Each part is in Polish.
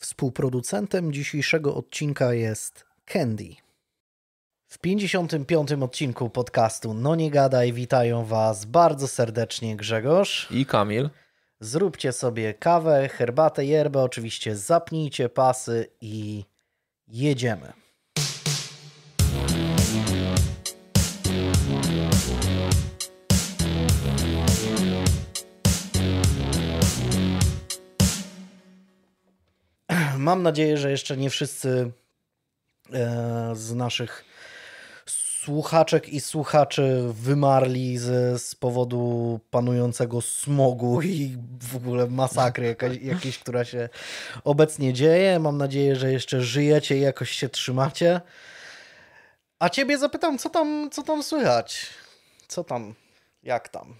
Współproducentem dzisiejszego odcinka jest Candy. W 55. odcinku podcastu No Nie Gadaj witają Was bardzo serdecznie Grzegorz i Kamil. Zróbcie sobie kawę, herbatę, yerbę, oczywiście zapnijcie pasy i jedziemy. Mam nadzieję, że jeszcze nie wszyscy e, z naszych słuchaczek i słuchaczy wymarli z, z powodu panującego smogu i w ogóle masakry jakaś, jakiejś, która się obecnie dzieje. Mam nadzieję, że jeszcze żyjecie i jakoś się trzymacie. A ciebie zapytam, co tam, co tam słychać? Co tam? Jak tam?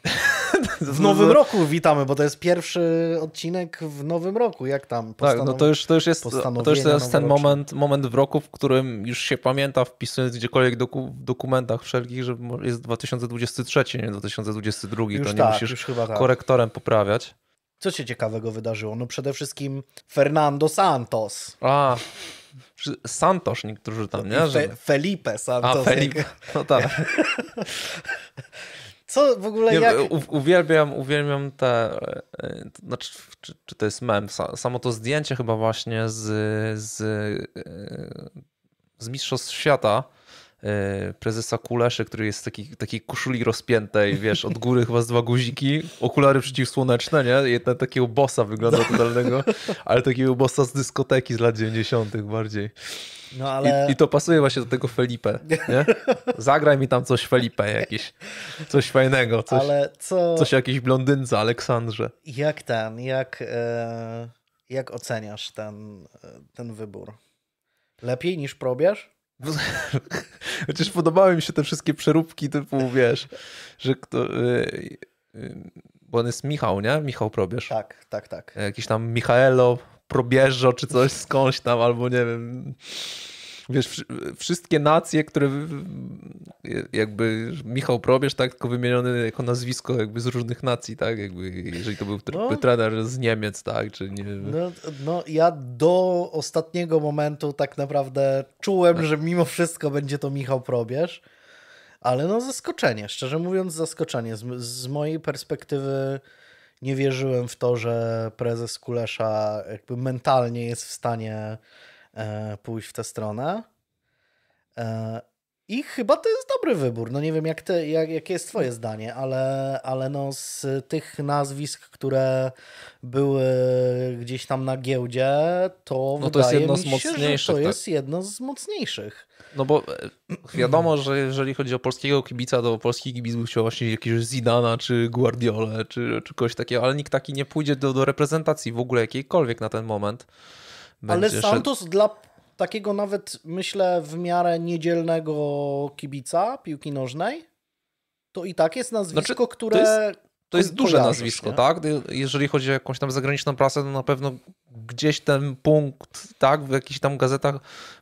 W nowym roku witamy, bo to jest pierwszy odcinek w nowym roku. Jak tam? Postanow... Tak, no to już, to już jest, to już jest ten moment, moment w roku, w którym już się pamięta, wpisując gdziekolwiek doku, w dokumentach wszelkich, że jest 2023, nie 2022. Już to nie tak, musisz tak. korektorem poprawiać. Co się ciekawego wydarzyło? No przede wszystkim Fernando Santos. A, Santos, niektórzy tam, nie? Fe, Felipe Santos. A, Felipe, no tak. Co w ogóle nie, jak... Uwielbiam, uwielbiam te... E, znaczy, czy, czy to jest mem? Samo to zdjęcie chyba właśnie z, z, e, z Mistrzostw Świata, E, prezesa Kuleszy, który jest taki, takiej koszuli rozpiętej, wiesz, od góry chyba z dwa guziki, okulary przeciwsłoneczne, nie? Jedna takiego bossa wygląda no. totalnego, ale takiego bossa z dyskoteki z lat 90. bardziej. No, ale... I, I, to pasuje właśnie do tego Felipe, nie? Zagraj mi tam coś Felipe jakiś, coś fajnego, coś, ale co... coś jakiejś blondynce Aleksandrze. Jak ten, jak, e, jak oceniasz ten, ten wybór? Lepiej niż probierz? Chociaż podobały mi się te wszystkie przeróbki typu, wiesz, że kto... Yy, yy, bo on jest Michał, nie? Michał Probierz. Tak, tak, tak. Jakiś tam Michaelo Probierzo czy coś skądś tam, albo nie wiem wiesz, wszystkie nacje, które jakby Michał Probierz, tak, tylko wymieniony jako nazwisko jakby z różnych nacji, tak, jakby jeżeli to był no, trener z Niemiec, tak, czy nie no, no, ja do ostatniego momentu tak naprawdę czułem, tak. że mimo wszystko będzie to Michał Probierz, ale no zaskoczenie, szczerze mówiąc zaskoczenie. Z, z mojej perspektywy nie wierzyłem w to, że prezes Kulesza jakby mentalnie jest w stanie E, pójść w tę stronę. E, I chyba to jest dobry wybór. No nie wiem, jak te, jak, jakie jest twoje zdanie, ale, ale no z tych nazwisk, które były gdzieś tam na giełdzie, to no to jest jedno z mocniejszych, się, to tak. jest jedno z mocniejszych. No bo e, wiadomo, że jeżeli chodzi o polskiego kibica, to polski kibic by chciał właśnie jakiegoś Zidana, czy guardiola czy, czy kogoś takiego, ale nikt taki nie pójdzie do, do reprezentacji w ogóle jakiejkolwiek na ten moment. Ale Santos szed... dla takiego nawet, myślę, w miarę niedzielnego kibica piłki nożnej, to i tak jest nazwisko, znaczy, które... To jest, duże nazwisko, nie? tak? Jeżeli chodzi o jakąś tam zagraniczną prasę, to na pewno gdzieś ten punkt, tak, w jakichś tam gazetach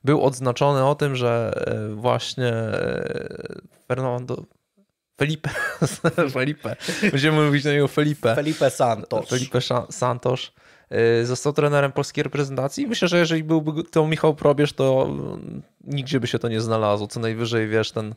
był odznaczony o tym, że e, właśnie e, Fernando, Felipe, Felipe. Będziemy mówić na niego Felipe. Felipe Santos. Felipe Santos. Y, został trenerem polskiej reprezentacji. Myślę, że jeżeli byłby to Michał Probierz, to mm, nigdzie by się to nie znalazło. Co najwyżej, wiesz, ten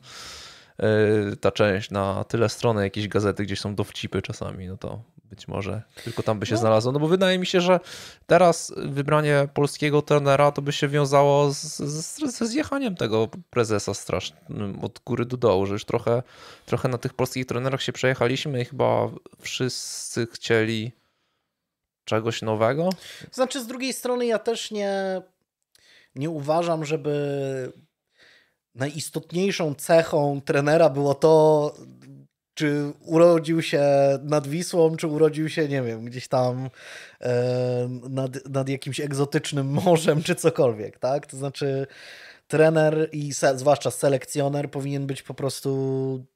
y, ta część na tyle strony jakiejś gazety, gdzie są dowcipy czasami, no to być może tylko tam by się no. znalazło. No bo wydaje mi się, że teraz wybranie polskiego trenera to by się wiązało z, z, ze zjechaniem tego prezesa strasznym od góry do dołu, że już trochę, trochę na tych polskich trenerach się przejechaliśmy i chyba wszyscy chcieli czegoś nowego? Znaczy, z drugiej strony, ja też nie, nie uważam, żeby najistotniejszą cechą trenera było to, czy urodził się nad Wisłą, czy urodził się, nie wiem, gdzieś tam e, nad, nad jakimś egzotycznym morzem, czy cokolwiek, tak? To znaczy, trener i se, zwłaszcza selekcjoner powinien być po prostu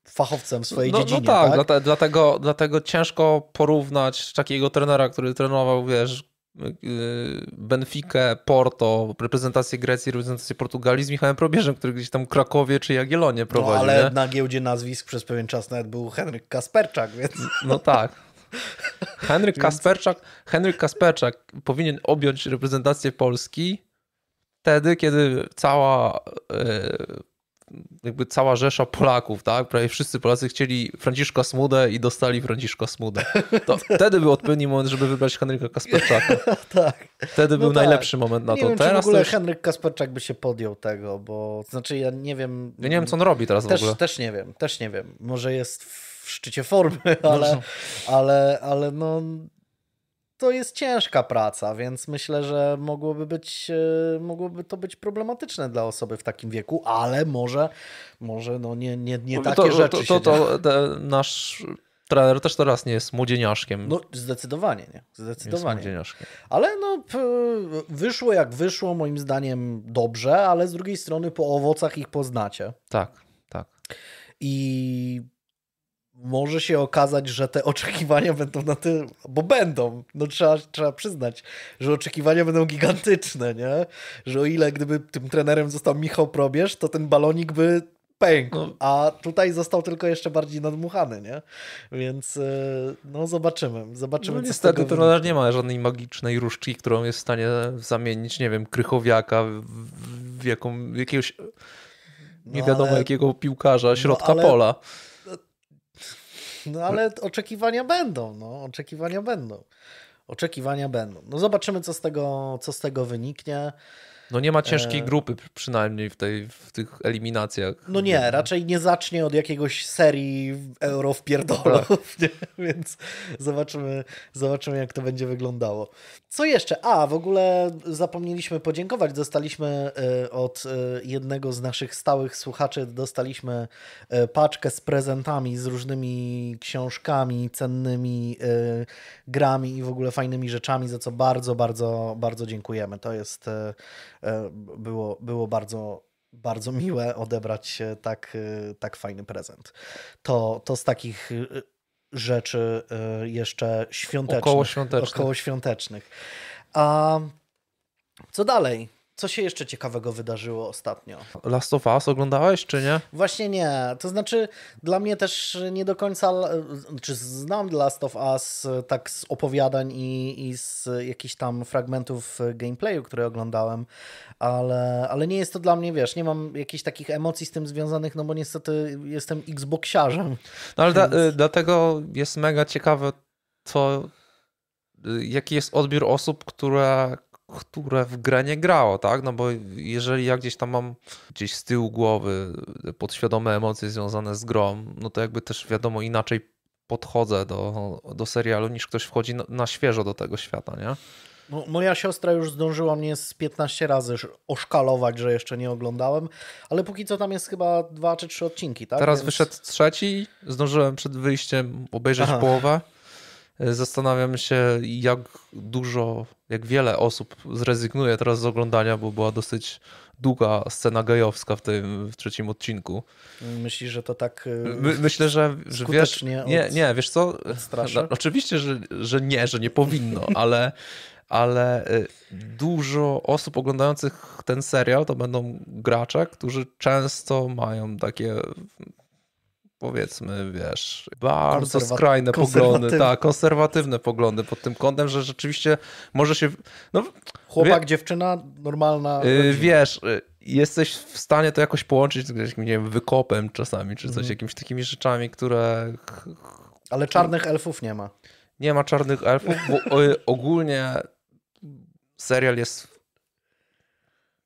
fachowcem w swojej no, no dziedzinie. No tak, tak? dlatego, dlatego ciężko porównać takiego trenera, który trenował, wiesz, y, Benfica, Porto, reprezentację Grecji, reprezentację Portugalii z Michałem Probierzem, który gdzieś tam Krakowie czy Jagiellonie no, prowadzi. No ale nie? na giełdzie nazwisk przez pewien czas nawet był Henryk Kasperczak, więc... No tak. Henryk Kasperczak, Henryk Kasperczak powinien objąć reprezentację Polski wtedy, kiedy cała e, jakby cała rzesza Polaków, tak? Prawie wszyscy Polacy chcieli Franciszka Smudę i dostali Franciszka Smudę. To wtedy był odpowiedni moment, żeby wybrać Henryka Kasperczaka. tak. Wtedy no był tak. najlepszy moment na nie to. Wiem, teraz w ogóle już... Henryk Kasperczak by się podjął tego, bo znaczy ja nie wiem... Ja nie wiem, co on robi teraz też, w ogóle. Też nie wiem, też nie wiem. Może jest w szczycie formy, no ale, no. ale, ale no to jest ciężka praca, więc myślę, że mogłoby, być, e, mogłoby to być problematyczne dla osoby w takim wieku, ale może, może no nie, nie, nie takie to, rzeczy. To, to, to, to nasz trener też teraz nie jest młodzieniaszkiem. No zdecydowanie nie, zdecydowanie. Jest Ale no wyszło jak wyszło, moim zdaniem dobrze, ale z drugiej strony po owocach ich poznacie. Tak, tak. I może się okazać, że te oczekiwania będą na tym, bo będą, no trzeba, trzeba przyznać, że oczekiwania będą gigantyczne, nie? Że o ile gdyby tym trenerem został Michał Probierz, to ten balonik by pękł, no. a tutaj został tylko jeszcze bardziej nadmuchany, nie? Więc y, no zobaczymy, zobaczymy. No, niestety trener nie ma żadnej magicznej różdżki, którą jest w stanie zamienić, nie wiem, Krychowiaka w, jaką, jakiegoś no, nie wiadomo ale, jakiego piłkarza no, środka no ale, pola. No ale oczekiwania będą, no, oczekiwania będą. Oczekiwania będą. No zobaczymy, co z tego, co z tego wyniknie. No nie ma ciężkiej e. grupy przynajmniej w, tej, w tych eliminacjach. No nie, raczej nie zacznie od jakiegoś serii euro w pierdolów, tak. więc zobaczymy, zobaczymy jak to będzie wyglądało. Co jeszcze? A, w ogóle zapomnieliśmy podziękować. Dostaliśmy e, od e, jednego z naszych stałych słuchaczy, dostaliśmy paczkę z prezentami, z różnymi książkami, cennymi grami i w ogóle fajnymi rzeczami, za co bardzo, bardzo, bardzo dziękujemy. To jest E, było, było bardzo, bardzo miłe odebrać tak, e, tak fajny prezent. To, to z takich e, rzeczy jeszcze świątecznych. Około świątecznych. Około świątecznych. A co dalej? Co się jeszcze ciekawego wydarzyło ostatnio? Last of Us oglądałeś, czy nie? Właśnie nie. To znaczy, dla mnie też nie do końca. Czy znaczy, znam Last of Us tak z opowiadań i, i z jakichś tam fragmentów gameplayu, które oglądałem, ale, ale nie jest to dla mnie, wiesz, nie mam jakichś takich emocji z tym związanych, no bo niestety jestem Xboxiarzem. No ale więc... da, y, dlatego jest mega ciekawe, co. Y, jaki jest odbiór osób, które, które w grę nie grało, tak? No bo jeżeli ja gdzieś tam mam gdzieś z tyłu głowy podświadome emocje związane z grą, no to jakby też wiadomo inaczej podchodzę do, do serialu niż ktoś wchodzi na, świeżo do tego świata, nie? No, moja siostra już zdążyła mnie z 15 razy oszkalować, że jeszcze nie oglądałem, ale póki co tam jest chyba dwa czy trzy odcinki, tak? Teraz Więc... wyszedł trzeci, zdążyłem przed wyjściem obejrzeć Aha. połowę. E, zastanawiam się, jak dużo, jak wiele osób zrezygnuje teraz z oglądania, bo była dosyć długa scena gejowska w tym w trzecim odcinku. Myślisz, że to tak. E, my, myślę, że, że wiesz. Nie, nie, wiesz co? oczywiście, że, że nie, że nie powinno, ale, ale e, dużo osób oglądających ten serial to będą gracze, którzy często mają takie powiedzmy, wiesz, bardzo skrajne poglądy, tak, konserwatywne poglądy pod tym kątem, że rzeczywiście może się. No, Chłopak, wie, dziewczyna, normalna. Yy, wiesz. Yy, jesteś w stanie to jakoś połączyć z jakimś, nie wiem, wykopem czasami, czy coś, mm. jakimiś takimi rzeczami, które. Ale czarnych elfów nie ma. Nie ma czarnych elfów, bo y, ogólnie serial jest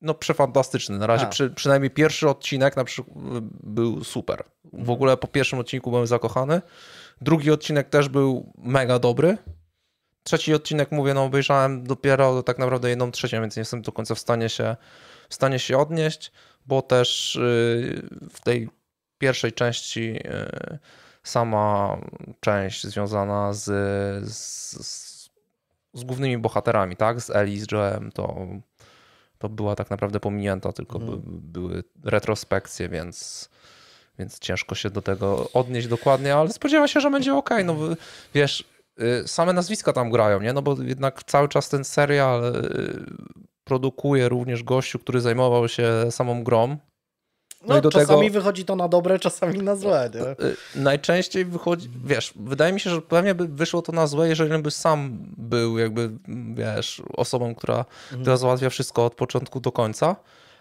no przefantastyczny. Na razie przy, przynajmniej pierwszy odcinek na przykład y, był super. W mhm. ogóle po pierwszym odcinku byłem zakochany. Drugi odcinek też był mega dobry. Trzeci odcinek, mówię, no obejrzałem dopiero tak naprawdę jedną trzecią, więc nie jestem do końca w stanie się, w stanie się odnieść, bo też y, w tej pierwszej części y, sama część związana z, z, z głównymi bohaterami, tak? Z Ellie, z Joe'em, to to była tak naprawdę pominięta, tylko mhm. by, były retrospekcje, więc więc ciężko się do tego odnieść dokładnie, ale spodziewa się, że będzie ok. No wiesz, y, same nazwiska tam grają, nie? No bo jednak cały czas ten serial y, produkuje również gościu, który zajmował się samą grą. No, no czasami tego... wychodzi to na dobre, czasami na złe. Nie? E, najczęściej wychodzi, wiesz, wydaje mi się, że pewnie by wyszło to na złe, jeżeli by sam był jakby, wiesz, osobą, która, mhm. która załatwia wszystko od początku do końca.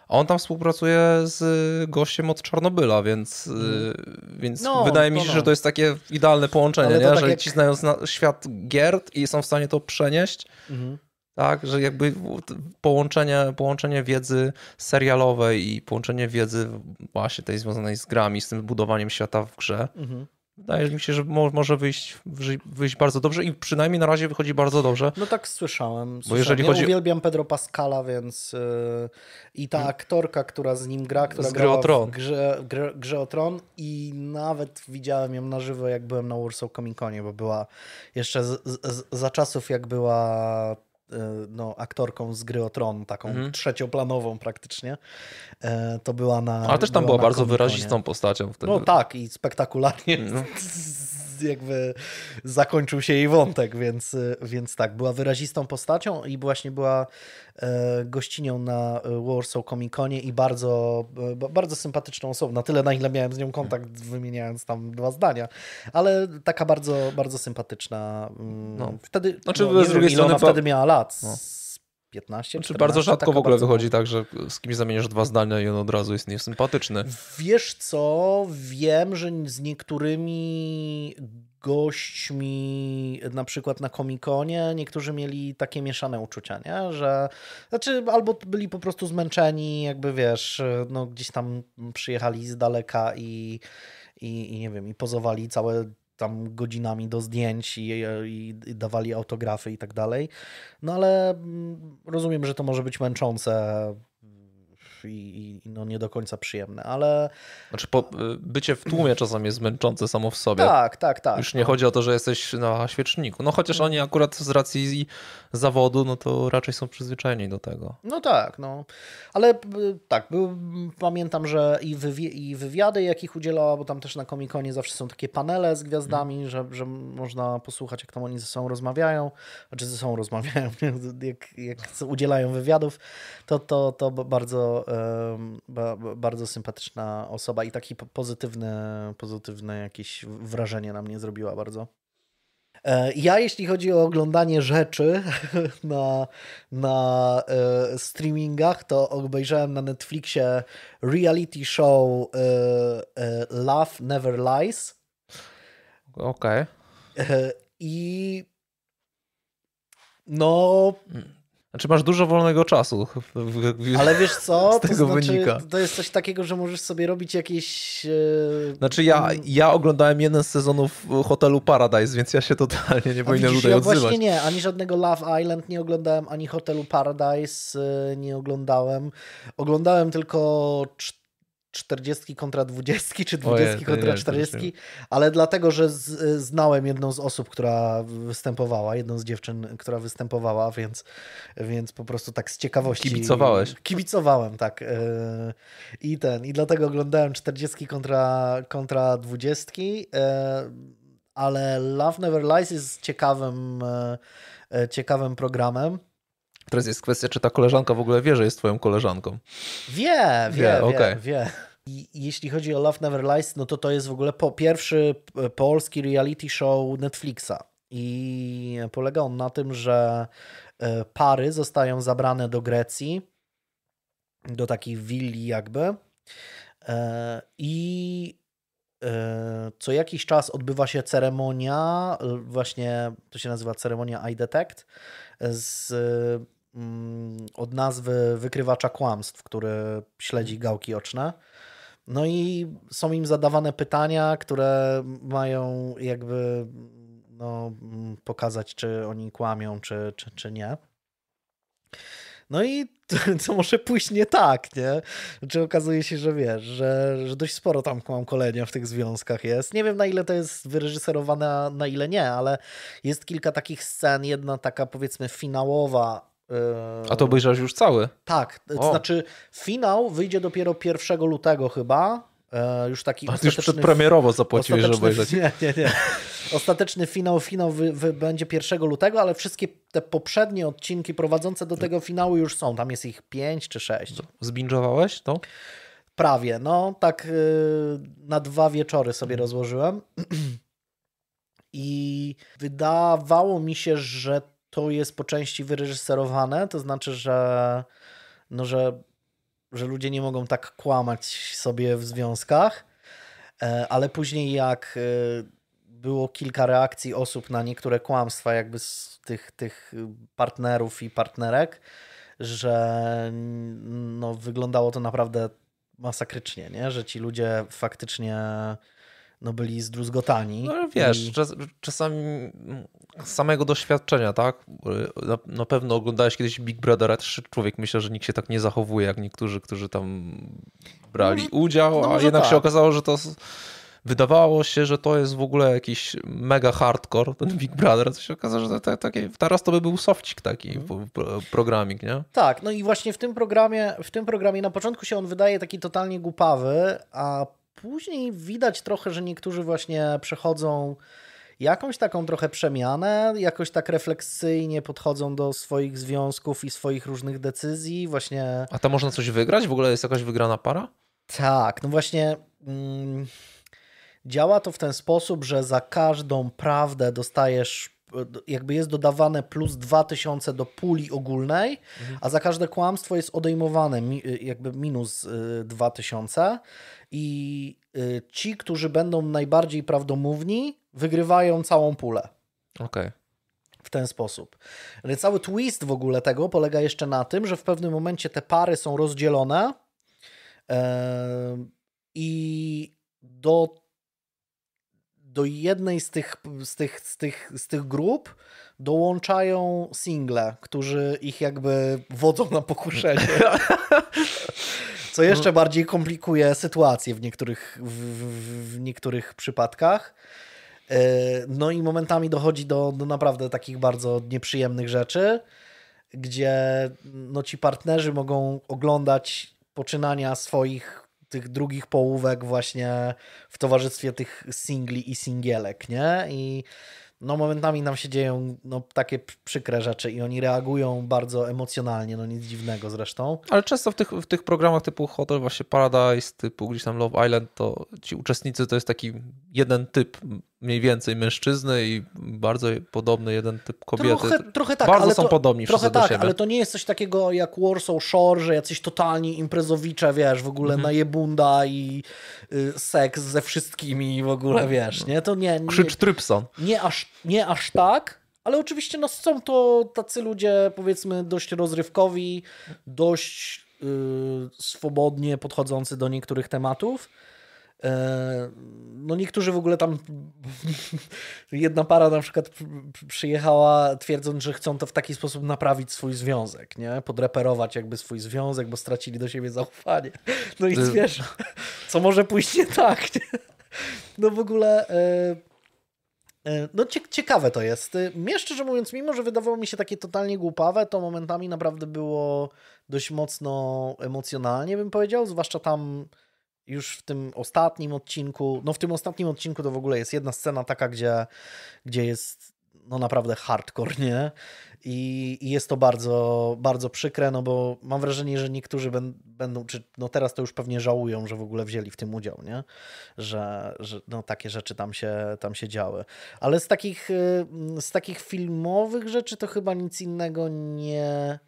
A on tam współpracuje z gościem od Czarnobyla, więc, e, mhm. więc no, wydaje mi no, się, no. że to jest takie idealne połączenie, nie? Tak że jak... ci znają świat gier i są w stanie to przenieść. Mhm. Tak, że jakby połączenie, połączenie wiedzy serialowej i połączenie wiedzy właśnie tej związanej z grami, z tym budowaniem świata w grze, mhm. Wydaje mi się, że może wyjść, wyjść bardzo dobrze i przynajmniej na razie wychodzi bardzo dobrze. No tak słyszałem. słyszałem. Bo jeżeli ja chodzi... uwielbiam Pedro Pascala, więc yy, i ta mhm. aktorka, która z nim gra, która grała o Tron. w grze, grze, grze o Tron i nawet widziałem ją na żywo, jak byłem na Warsaw Comic Conie, bo była jeszcze z, z, za czasów, jak była E, no, aktorką z gry o Tron, taką mhm. trzecioplanową praktycznie, e, to była na. Ale też tam była, była bardzo wyrazistą postacią wtedy. No tak, i spektakularnie no. jakby zakończył się jej wątek, więc, y, więc tak, była wyrazistą postacią i właśnie była e, gościnią na Warsaw Comic Conie i bardzo, e, bardzo sympatyczną osobą. Na tyle, na ile miałem z nią kontakt, wymieniając tam dwa zdania, ale taka bardzo, bardzo sympatyczna. Mm, no. Wtedy, znaczy, no, z drugiej wiem, strony, ona wtedy miała lat. No 15 Czy znaczy, bardzo rzadko w ogóle bardzo... wychodzi tak, że z kimś zamieniasz dwa zdania i on od razu jest niesympatyczny. Wiesz co, wiem, że z niektórymi gośćmi na przykład na komikonie niektórzy mieli takie mieszane uczucia, nie? że znaczy albo byli po prostu zmęczeni, jakby wiesz, no, gdzieś tam przyjechali z daleka i i, i nie wiem, i pozowali całe tam godzinami do zdjęć i, i, i dawali autografy i tak dalej. No ale mm, rozumiem, że to może być męczące i, i no nie do końca przyjemne, ale... Znaczy po, y, bycie w tłumie czasami jest męczące samo w sobie. Tak, tak, tak. Już nie no. chodzi o to, że jesteś na świeczniku. No chociaż mm. oni akurat z racji zawodu, no to raczej są przyzwyczajeni do tego. No tak, no. Ale y, tak, był, pamiętam, że i, wywi i wywiady, jakich udzielała, bo tam też na Komikonie zawsze są takie panele z gwiazdami, mm. że, że można posłuchać, jak tam oni ze sobą rozmawiają, znaczy ze sobą rozmawiają, jak, jak udzielają wywiadów, to, to, to bardzo bardzo sympatyczna osoba i taki pozytywne, pozytywne jakieś wrażenie na mnie zrobiła bardzo. E, ja, jeśli chodzi o oglądanie rzeczy na, na e, streamingach, to obejrzałem na Netflixie reality show e, Love Never Lies. Okej. Okay. I no, mm. Znaczy masz dużo wolnego czasu. Ale wiesz co, z tego to znaczy, wynika. To jest coś takiego, że możesz sobie robić jakieś... Yy... Znaczy ja, ja oglądałem jeden z sezonów Hotelu Paradise, więc ja się totalnie nie powinienem tutaj ja odzywać. Właśnie nie, ani żadnego Love Island nie oglądałem, ani Hotelu Paradise e, nie oglądałem. Oglądałem tylko 40 kontra 20, czy 20 kontra 40, ale dlatego, że z, znałem jedną z osób, która występowała, jedną z dziewczyn, która występowała, więc, więc po prostu tak z ciekawości. Kibicowałeś. Kibicowałem, tak. E, I ten, i dlatego oglądałem 40 kontra, kontra 20, e, ale Love Never Lies jest ciekawym, e, ciekawym programem. Teraz jest kwestia, czy ta koleżanka w ogóle wie, że jest twoją koleżanką. Wie, wie, wie, okay. wie. wie. I jeśli chodzi o Love Never Lies, no to to jest w ogóle po, pierwszy e, polski reality show Netflixa. I polega on na tym, że e, pary zostają zabrane do Grecji, do takiej willi jakby. E, I co jakiś czas odbywa się ceremonia, właśnie to się nazywa ceremonia detect z, mm, od nazwy wykrywacza kłamstw, który śledzi mhm. gałki oczne. No i są im zadawane pytania, które mają jakby no, mm, pokazać, czy oni kłamią, czy, czy, czy nie. No i co może pójść nie tak, nie? Znaczy okazuje się, że wiesz, że, że dość sporo tam mam kolenia w tych związkach jest. Nie wiem na ile to jest wyreżyserowane, na ile nie, ale jest kilka takich scen, jedna taka powiedzmy finałowa, yy, a to obejrzałeś już cały? Tak, to znaczy finał wyjdzie dopiero 1 lutego chyba, E, już taki A ty już przedpremierowo zapłaciłeś, żeby obejrzeć. Nie, nie, nie. Ostateczny finał, finał wy, wy będzie 1 lutego, ale wszystkie te poprzednie odcinki prowadzące do tego finału już są. Tam jest ich 5 czy 6. Zbingowałeś to? Prawie, no tak y, na dwa wieczory sobie mhm. rozłożyłem. I wydawało mi się, że to jest po części wyreżyserowane, to znaczy, że no, że że ludzie nie mogą tak kłamać sobie w związkach, e, ale później jak e, było kilka reakcji osób na niektóre kłamstwa jakby z tych, tych partnerów i partnerek, że no, wyglądało to naprawdę masakrycznie, nie? że ci ludzie faktycznie no byli zdruzgotani. No wiesz, i... czas, czasami samego doświadczenia, tak? Na, na, pewno oglądałeś kiedyś Big Brothera 3, człowiek myślę, że nikt się tak nie zachowuje, jak niektórzy, którzy tam brali no, no udział, no, a jednak tak. się okazało, że to wydawało się, że to jest w ogóle jakiś mega hardcore, ten Big Brother, co się okazało, że te, takie, teraz to by był sofcik taki mhm. programik, nie? Tak, no i właśnie w tym programie, w tym programie na początku się on wydaje taki totalnie głupawy, a później widać trochę, że niektórzy właśnie przechodzą jakąś taką trochę przemianę, jakoś tak refleksyjnie podchodzą do swoich związków i swoich różnych decyzji, właśnie. A to można coś wygrać? W ogóle jest jakaś wygrana para? Tak, no właśnie. Mm, działa to w ten sposób, że za każdą prawdę dostajesz jakby jest dodawane plus 2000 do puli ogólnej, mhm. a za każde kłamstwo jest odejmowane y, jakby minus 2000 y, i y, ci, którzy będą najbardziej prawdomówni, wygrywają całą pulę. Okej. Okay w ten sposób. Ale Cały twist w ogóle tego polega jeszcze na tym, że w pewnym momencie te pary są rozdzielone i do do jednej z tych, z tych, z tych, z tych grup dołączają single, którzy ich jakby wodzą na pokuszenie. Co jeszcze bardziej komplikuje sytuację w niektórych, w, w niektórych przypadkach. E, no i momentami dochodzi do, do naprawdę takich bardzo nieprzyjemnych rzeczy, gdzie no, ci partnerzy mogą oglądać poczynania swoich tych drugich połówek właśnie w towarzystwie tych singli i singielek, nie? I no momentami nam się dzieją no, takie przykre rzeczy i oni reagują bardzo emocjonalnie, no nic dziwnego zresztą. Ale często w tych, w tych programach typu Hotel właśnie Paradise, typu gdzieś tam Love Island, to ci uczestnicy to jest taki jeden typ mniej więcej mężczyzny i bardzo podobny jeden typ kobiety. Trochę, trochę tak, bardzo ale są to, podobni trochę tak, ale to nie jest coś takiego jak Warsaw Shore, że jacyś totalni imprezowicze, wiesz, w ogóle mhm. najebunda i y, seks ze wszystkimi i w ogóle, wiesz, nie? To nie, nie Krzycz Trypson. Nie aż, nie aż tak, ale oczywiście no, są to tacy ludzie, powiedzmy, dość rozrywkowi, dość y, swobodnie podchodzący do niektórych tematów. E, no niektórzy w ogóle tam, jedna para na przykład przyjechała twierdząc, że chcą to w taki sposób naprawić swój związek, nie? Podreperować jakby swój związek, bo stracili do siebie zaufanie. No i wiesz, co może pójść nie tak, nie? No w ogóle... E, e, no ciekawe to jest. Mnie szczerze mówiąc, mimo że wydawało mi się takie totalnie głupawe, to momentami naprawdę było dość mocno emocjonalnie, bym powiedział, zwłaszcza tam już w tym ostatnim odcinku, no w tym ostatnim odcinku to w ogóle jest jedna scena taka, gdzie, gdzie jest no naprawdę hardcore, nie? I, I, jest to bardzo, bardzo przykre, no bo mam wrażenie, że niektórzy ben, będą, czy no teraz to już pewnie żałują, że w ogóle wzięli w tym udział, nie? Że, że no takie rzeczy tam się, tam się działy. Ale z takich, y, z takich filmowych rzeczy to chyba nic innego nie,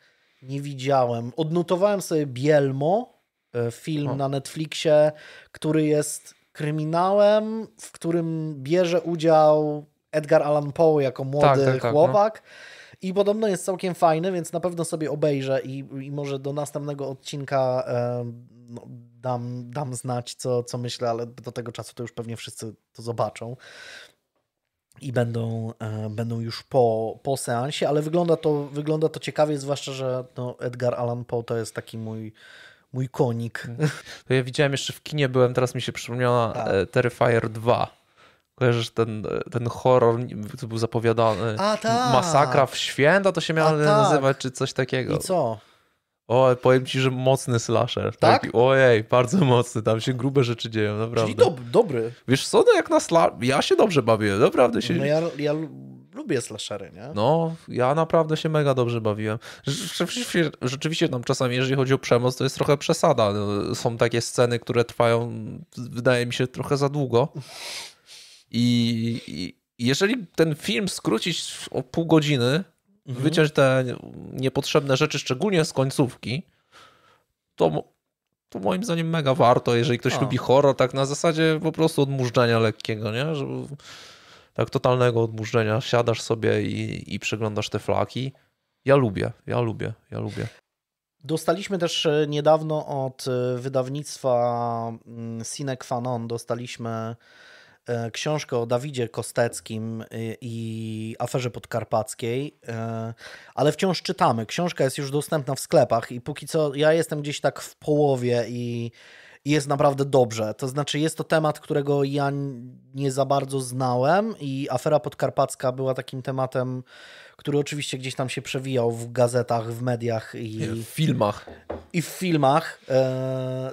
nie widziałem. Odnotowałem sobie Bielmo, E, film o. na Netflixie, który jest kryminałem, w którym bierze udział Edgar Allan Poe jako młody tak, tak, chłopak. Tak, no. I podobno jest całkiem fajny, więc na pewno sobie obejrzę i, i może do następnego odcinka e, no, dam, dam znać, co, co myślę, ale do tego czasu to już pewnie wszyscy to zobaczą i będą, e, będą już po, po seansie, ale wygląda to, wygląda to ciekawie, zwłaszcza, że no, Edgar Allan Poe to jest taki mój mój konik. Mhm. To ja widziałem jeszcze w kinie, byłem, teraz mi się przypomniała tak. E, Terrifier 2. Kojarzysz ten, e, ten horror, który był zapowiadany? A, tak. Masakra w święta to się miało tak. nazywać, czy coś takiego. I co? O, powiem ci, że mocny slasher. Tak? Taki, ojej, bardzo mocny. Tam się grube rzeczy dzieją, naprawdę. Czyli dob dobry. Wiesz co, no jak na slasher, ja się dobrze bawię, naprawdę się... No ja, ja lubię slashery, nie? No, ja naprawdę się mega dobrze bawiłem. Rzeczywiście, rzeczywiście tam czasami, jeżeli chodzi o przemoc, to jest trochę przesada. No, są takie sceny, które trwają, wydaje mi się, trochę za długo. I, i jeżeli ten film skrócić o pół godziny, mhm. wyciąć te niepotrzebne rzeczy, szczególnie z końcówki, to to moim zdaniem mega warto, jeżeli ktoś A. lubi horror, tak na zasadzie po prostu odmurzania lekkiego, nie? Żeby tak totalnego odburzenia. Siadasz sobie i, i przeglądasz te flaki. Ja lubię, ja lubię, ja lubię. Dostaliśmy też e, niedawno od e, wydawnictwa mm, Sine Qua Non, dostaliśmy e, książkę o Dawidzie Kosteckim i aferze podkarpackiej, ale wciąż czytamy. Książka jest już dostępna w sklepach i póki co ja jestem gdzieś tak w połowie i jest naprawdę dobrze. To znaczy, jest to temat, którego ja nie za bardzo znałem, i afera podkarpacka była takim tematem, który oczywiście gdzieś tam się przewijał w gazetach, w mediach i w filmach. I w filmach, e,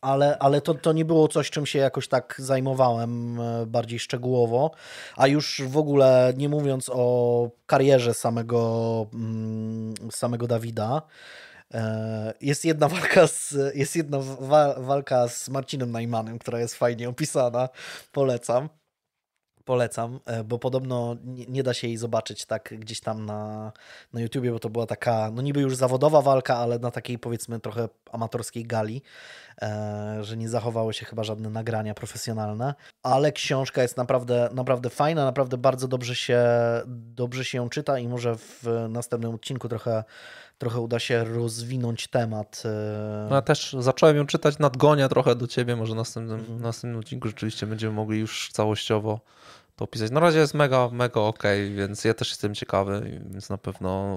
ale, ale to, to nie było coś, czym się jakoś tak zajmowałem e, bardziej szczegółowo. A już w ogóle nie mówiąc o karierze samego, mm, samego Dawida. E, jest jedna walka z, jest jedna wa walka z Marcinem Najmanem, która jest fajnie opisana. Polecam. Polecam, e, bo podobno nie da się jej zobaczyć tak gdzieś tam na, na YouTubie, bo to była taka, no niby już zawodowa walka, ale na takiej powiedzmy trochę amatorskiej gali. E, że nie zachowały się chyba żadne nagrania profesjonalne, ale książka jest naprawdę, naprawdę fajna, naprawdę bardzo dobrze się, dobrze się ją czyta i może w następnym odcinku trochę, trochę uda się rozwinąć temat. E. No ja też zacząłem ją czytać, nadgonia trochę do ciebie, może w następnym, mhm. następnym odcinku rzeczywiście będziemy mogli już całościowo to opisać. Na razie jest mega, mega ok, więc ja też jestem ciekawy, więc na pewno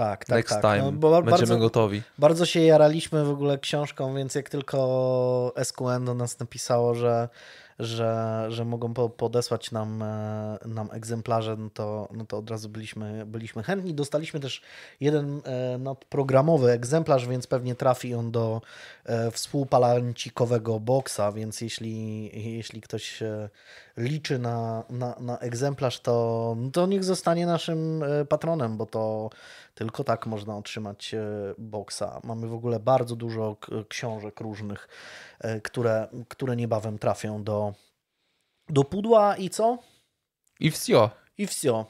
tak, tak, Next tak. No, time no, bo będziemy bardzo, gotowi. Bardzo się jaraliśmy w ogóle książką, więc jak tylko SQN do nas napisało, że, że, że mogą po, podesłać nam, e, nam egzemplarze, no to, no to od razu byliśmy, byliśmy chętni. Dostaliśmy też jeden e, nadprogramowy egzemplarz, więc pewnie trafi on do e, współpalancikowego boksa, więc jeśli, jeśli ktoś liczy na, na, na egzemplarz, to, to niech zostanie naszym patronem, bo to tylko tak można otrzymać e, boksa. Mamy w ogóle bardzo dużo książek różnych, e, które, które niebawem trafią do, do pudła i co? I wsio. I wsio.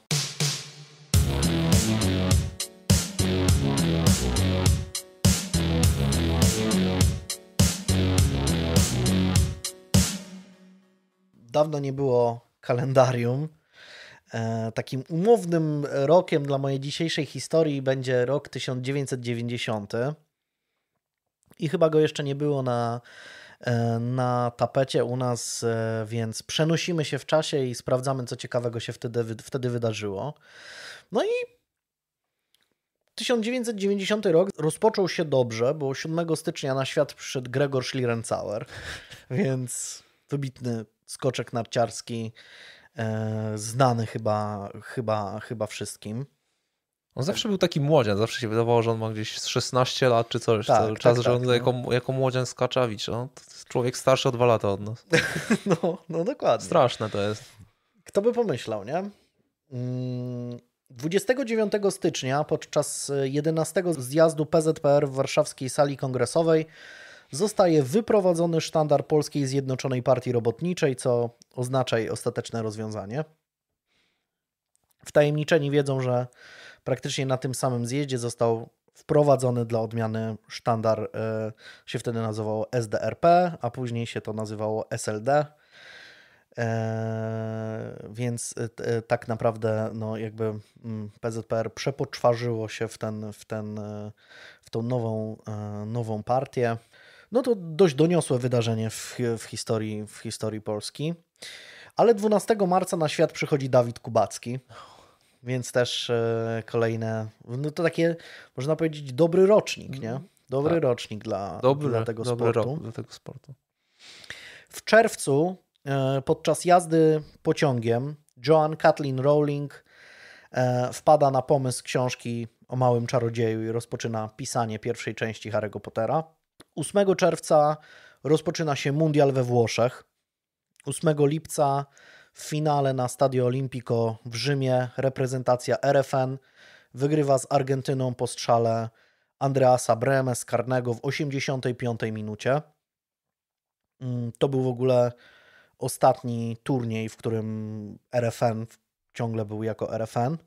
Dawno nie było kalendarium E, takim umownym rokiem dla mojej dzisiejszej historii będzie rok 1990. I chyba go jeszcze nie było na, e, na tapecie u nas, e, więc przenosimy się w czasie i sprawdzamy, co ciekawego się wtedy, wtedy wydarzyło. No i 1990 rok rozpoczął się dobrze, bo 7 stycznia na świat przyszedł Gregor Schlierenzauer, więc wybitny skoczek narciarski, E, znany chyba, chyba, chyba wszystkim. On zawsze był taki młodzian, zawsze się wydawało, że on ma gdzieś 16 lat czy coś. Tak, Cały tak, czas, tak, że on no. jako, jako młodzian skaczawicz. No, to jest człowiek starszy o dwa lata od nas. No, no dokładnie. Straszne to jest. Kto by pomyślał, nie? 29 mm, stycznia podczas 11 e, zjazdu PZPR w warszawskiej sali kongresowej zostaje wyprowadzony sztandar Polskiej Zjednoczonej Partii Robotniczej, co oznacza jej ostateczne rozwiązanie. Wtajemniczeni wiedzą, że praktycznie na tym samym zjeździe został wprowadzony dla odmiany sztandar, e, się wtedy nazywało SDRP, a później się to nazywało SLD. E, więc e, e, tak naprawdę, no jakby mm, PZPR przepoczwarzyło się w, ten, w, ten, e, w tą nową, nową partię. No to dość doniosłe wydarzenie w, w, historii, w historii Polski. Ale 12 marca na świat przychodzi Dawid Kubacki, więc też e, kolejne, no to takie, można powiedzieć, dobry rocznik, nie? Mhm. Dobry tak. rocznik dla, dobry, dla tego dobry sportu. Rok dla tego sportu. W czerwcu e, podczas jazdy pociągiem Joan Kathleen Rowling e, wpada na pomysł książki o małym czarodzieju i rozpoczyna pisanie pierwszej części Harry'ego Pottera. 8 czerwca rozpoczyna się Mundial we Włoszech. 8 lipca w finale na Stadio Olimpico w Rzymie reprezentacja RFN wygrywa z Argentyną po strzale Andreasa Breme z karnego w 85 minucie. Mm, to był w ogóle ostatni turniej, w którym RFN ciągle był jako RFN.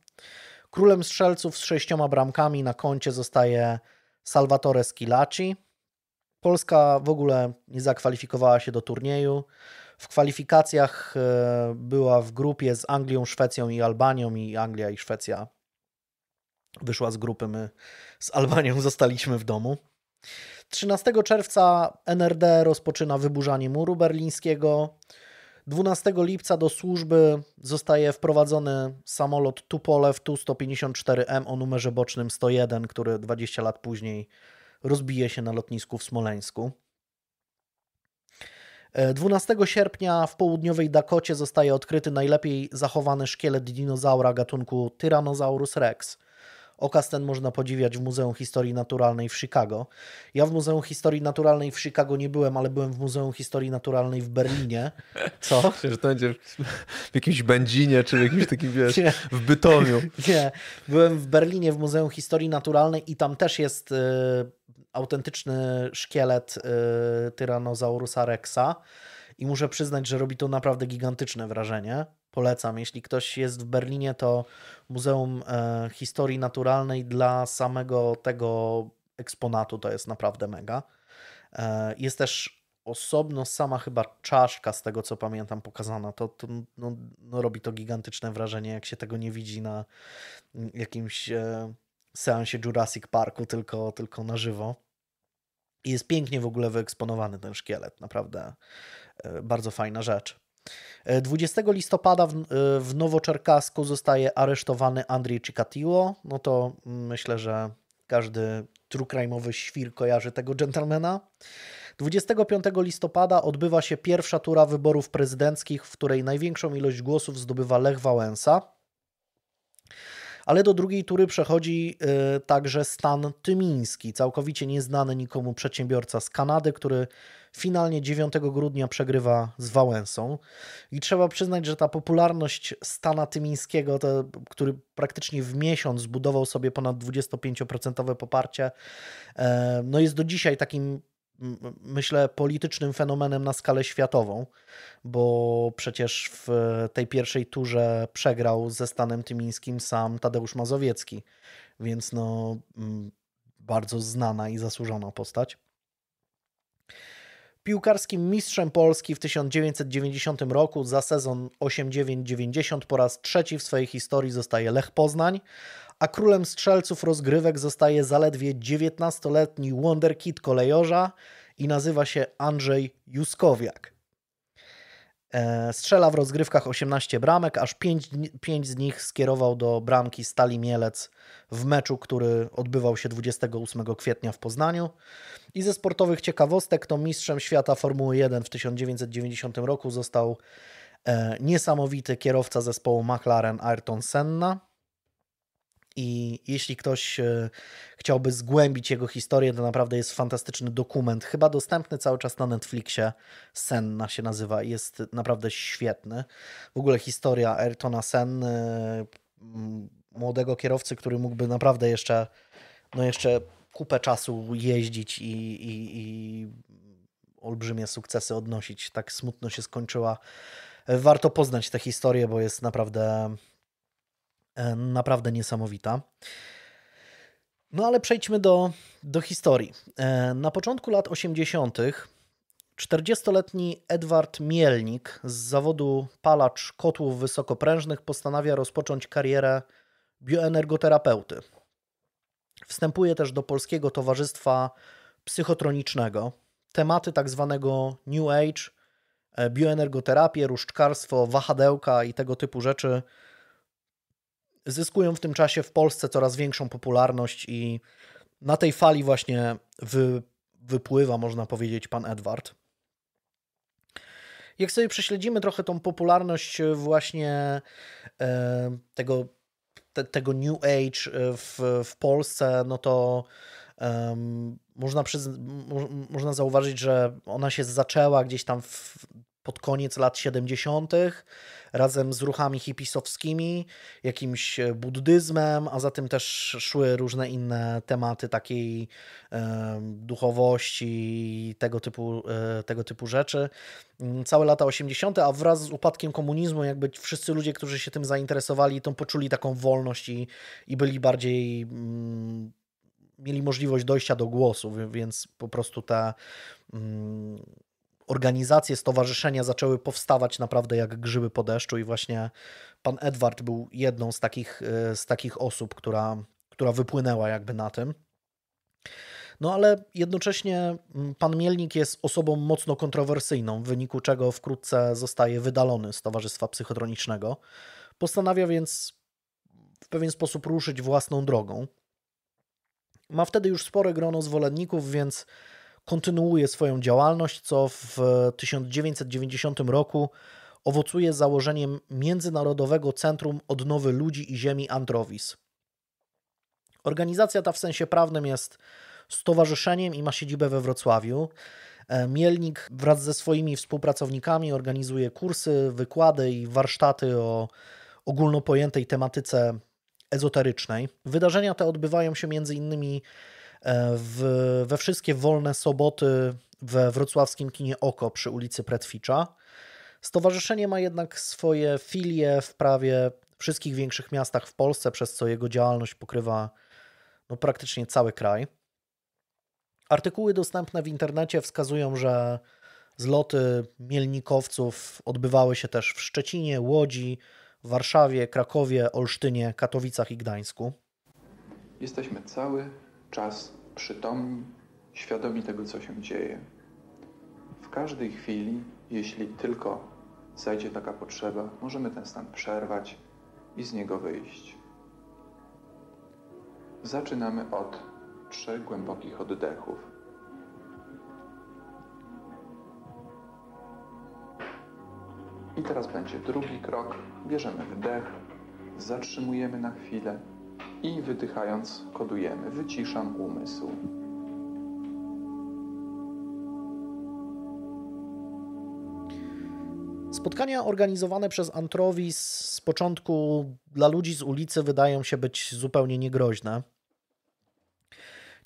Królem strzelców z sześcioma bramkami na koncie zostaje Salvatore Schilacci. Polska w ogóle nie zakwalifikowała się do turnieju. W kwalifikacjach e, była w grupie z Anglią, Szwecją i Albanią, i Anglia i Szwecja wyszła z grupy. My z Albanią zostaliśmy w domu. 13 czerwca NRD rozpoczyna wyburzanie muru berlińskiego. 12 lipca do służby zostaje wprowadzony samolot Tupolew Tu-154M o numerze bocznym 101, który 20 lat później rozbije się na lotnisku w Smoleńsku. 12 e, sierpnia w południowej Dakocie zostaje odkryty najlepiej zachowany szkielet dinozaura gatunku Tyrannosaurus rex. Okaz ten można podziwiać w Muzeum Historii Naturalnej w Chicago. Ja w Muzeum Historii Naturalnej w Chicago nie byłem, ale byłem w Muzeum Historii Naturalnej w Berlinie. Co? Myślę, że to będzie w jakimś Będzinie, czy w jakimś takim, wiesz, nie. w Bytomiu. Nie, byłem w Berlinie w Muzeum Historii Naturalnej i tam też jest... Yy autentyczny szkielet y, Tyrannosaurusa Rexa i muszę przyznać, że robi to naprawdę gigantyczne wrażenie. Polecam, jeśli ktoś jest w Berlinie, to Muzeum e, Historii Naturalnej dla samego tego eksponatu to jest naprawdę mega. E, jest też osobno sama chyba czaszka, z tego co pamiętam, pokazana. To, to no, no robi to gigantyczne wrażenie, jak się tego nie widzi na mm, jakimś e, seansie Jurassic Parku, tylko, tylko na żywo. I jest pięknie w ogóle wyeksponowany ten szkielet, naprawdę e, bardzo fajna rzecz. 20 e, listopada w, e, w Nowoczerkasku zostaje aresztowany Andrzej Cicatiło. No to myślę, że każdy true crime'owy świr kojarzy tego dżentelmena. 25 listopada odbywa się pierwsza tura wyborów prezydenckich, w której największą ilość głosów zdobywa Lech Wałęsa ale do drugiej tury przechodzi y, także Stan Tymiński, całkowicie nieznany nikomu przedsiębiorca z Kanady, który finalnie 9 grudnia przegrywa z Wałęsą. I trzeba przyznać, że ta popularność Stana Tymińskiego, to, który praktycznie w miesiąc zbudował sobie ponad 25% poparcie, e, no jest do dzisiaj takim myślę, politycznym fenomenem na skalę światową, bo przecież w tej pierwszej turze przegrał ze Stanem Tymińskim sam Tadeusz Mazowiecki, więc no bardzo znana i zasłużona postać. Piłkarskim mistrzem Polski w 1990 roku za sezon 89-90 po raz trzeci w swojej historii zostaje Lech Poznań, a królem strzelców rozgrywek zostaje zaledwie 19-letni wonderkid kolejorza i nazywa się Andrzej Juskowiak. E, strzela w rozgrywkach 18 bramek, aż 5, 5 z nich skierował do bramki Stali Mielec w meczu, który odbywał się 28 kwietnia w Poznaniu. I ze sportowych ciekawostek to mistrzem świata Formuły 1 w 1990 roku został e, niesamowity kierowca zespołu McLaren Ayrton Senna. I jeśli ktoś e, chciałby zgłębić jego historię, to naprawdę jest fantastyczny dokument, chyba dostępny cały czas na Netflixie. Senna się nazywa i jest naprawdę świetny. W ogóle historia Ayrtona Sen, mm, młodego kierowcy, który mógłby naprawdę jeszcze, no jeszcze kupę czasu jeździć i, i, i olbrzymie sukcesy odnosić. Tak smutno się skończyła. E, warto poznać tę historię, bo jest naprawdę E, naprawdę niesamowita. No ale przejdźmy do, do historii. E, na początku lat 80. 40-letni Edward Mielnik z zawodu palacz kotłów wysokoprężnych postanawia rozpocząć karierę bioenergoterapeuty. Wstępuje też do Polskiego Towarzystwa Psychotronicznego. Tematy tak zwanego New Age, e, bioenergoterapię, różdżkarstwo, wahadełka i tego typu rzeczy – Zyskują w tym czasie w Polsce coraz większą popularność i na tej fali właśnie wy, wypływa, można powiedzieć, pan Edward. Jak sobie prześledzimy trochę tą popularność e, właśnie e, tego, te, tego New Age e, w, w Polsce, no to można, przyz- mo- można zauważyć, że ona się zaczęła gdzieś tam w, pod koniec lat 70., razem z ruchami hipisowskimi, jakimś e, buddyzmem, a za tym też szły różne inne tematy takiej e, duchowości i tego typu, e, tego typu rzeczy. Mm, całe lata 80., a wraz z upadkiem komunizmu, jakby wszyscy ludzie, którzy się tym zainteresowali, to poczuli taką wolność i, i byli bardziej. Mm, mieli możliwość dojścia do głosu, więc po prostu ta. Mm, organizacje, stowarzyszenia zaczęły powstawać naprawdę jak grzyby po deszczu i właśnie pan Edward był jedną z takich, e, z takich osób, która, która wypłynęła jakby na tym. No ale jednocześnie mm, pan Mielnik jest osobą mocno kontrowersyjną, w wyniku czego wkrótce zostaje wydalony z Towarzystwa Psychotronicznego. Postanawia więc w pewien sposób ruszyć własną drogą. Ma wtedy już spore grono zwolenników, więc kontynuuje swoją działalność, co w 1990 roku owocuje założeniem Międzynarodowego Centrum Odnowy Ludzi i Ziemi Antrowis. Organizacja ta w sensie prawnym jest stowarzyszeniem i ma siedzibę we Wrocławiu. E, Mielnik wraz ze swoimi współpracownikami organizuje kursy, wykłady i warsztaty o ogólnopojętej tematyce ezoterycznej. Wydarzenia te odbywają się między innymi E, w, we wszystkie wolne soboty we wrocławskim kinie Oko przy ulicy Pretwicza. Stowarzyszenie ma jednak swoje filie w prawie wszystkich większych miastach w Polsce, przez co jego działalność pokrywa no, praktycznie cały kraj. Artykuły dostępne w internecie wskazują, że zloty mielnikowców odbywały się też w Szczecinie, Łodzi, Warszawie, Krakowie, Olsztynie, Katowicach i Gdańsku. Jesteśmy cały czas przytomni, świadomi tego, co się dzieje. W każdej chwili, jeśli tylko zajdzie taka potrzeba, możemy ten stan przerwać i z niego wyjść. Zaczynamy od trzech głębokich oddechów. I teraz będzie drugi krok. Bierzemy wdech, zatrzymujemy na chwilę i wydychając kodujemy. Wyciszam umysł. Spotkania organizowane przez Antrowis z początku dla ludzi z ulicy wydają się być zupełnie niegroźne.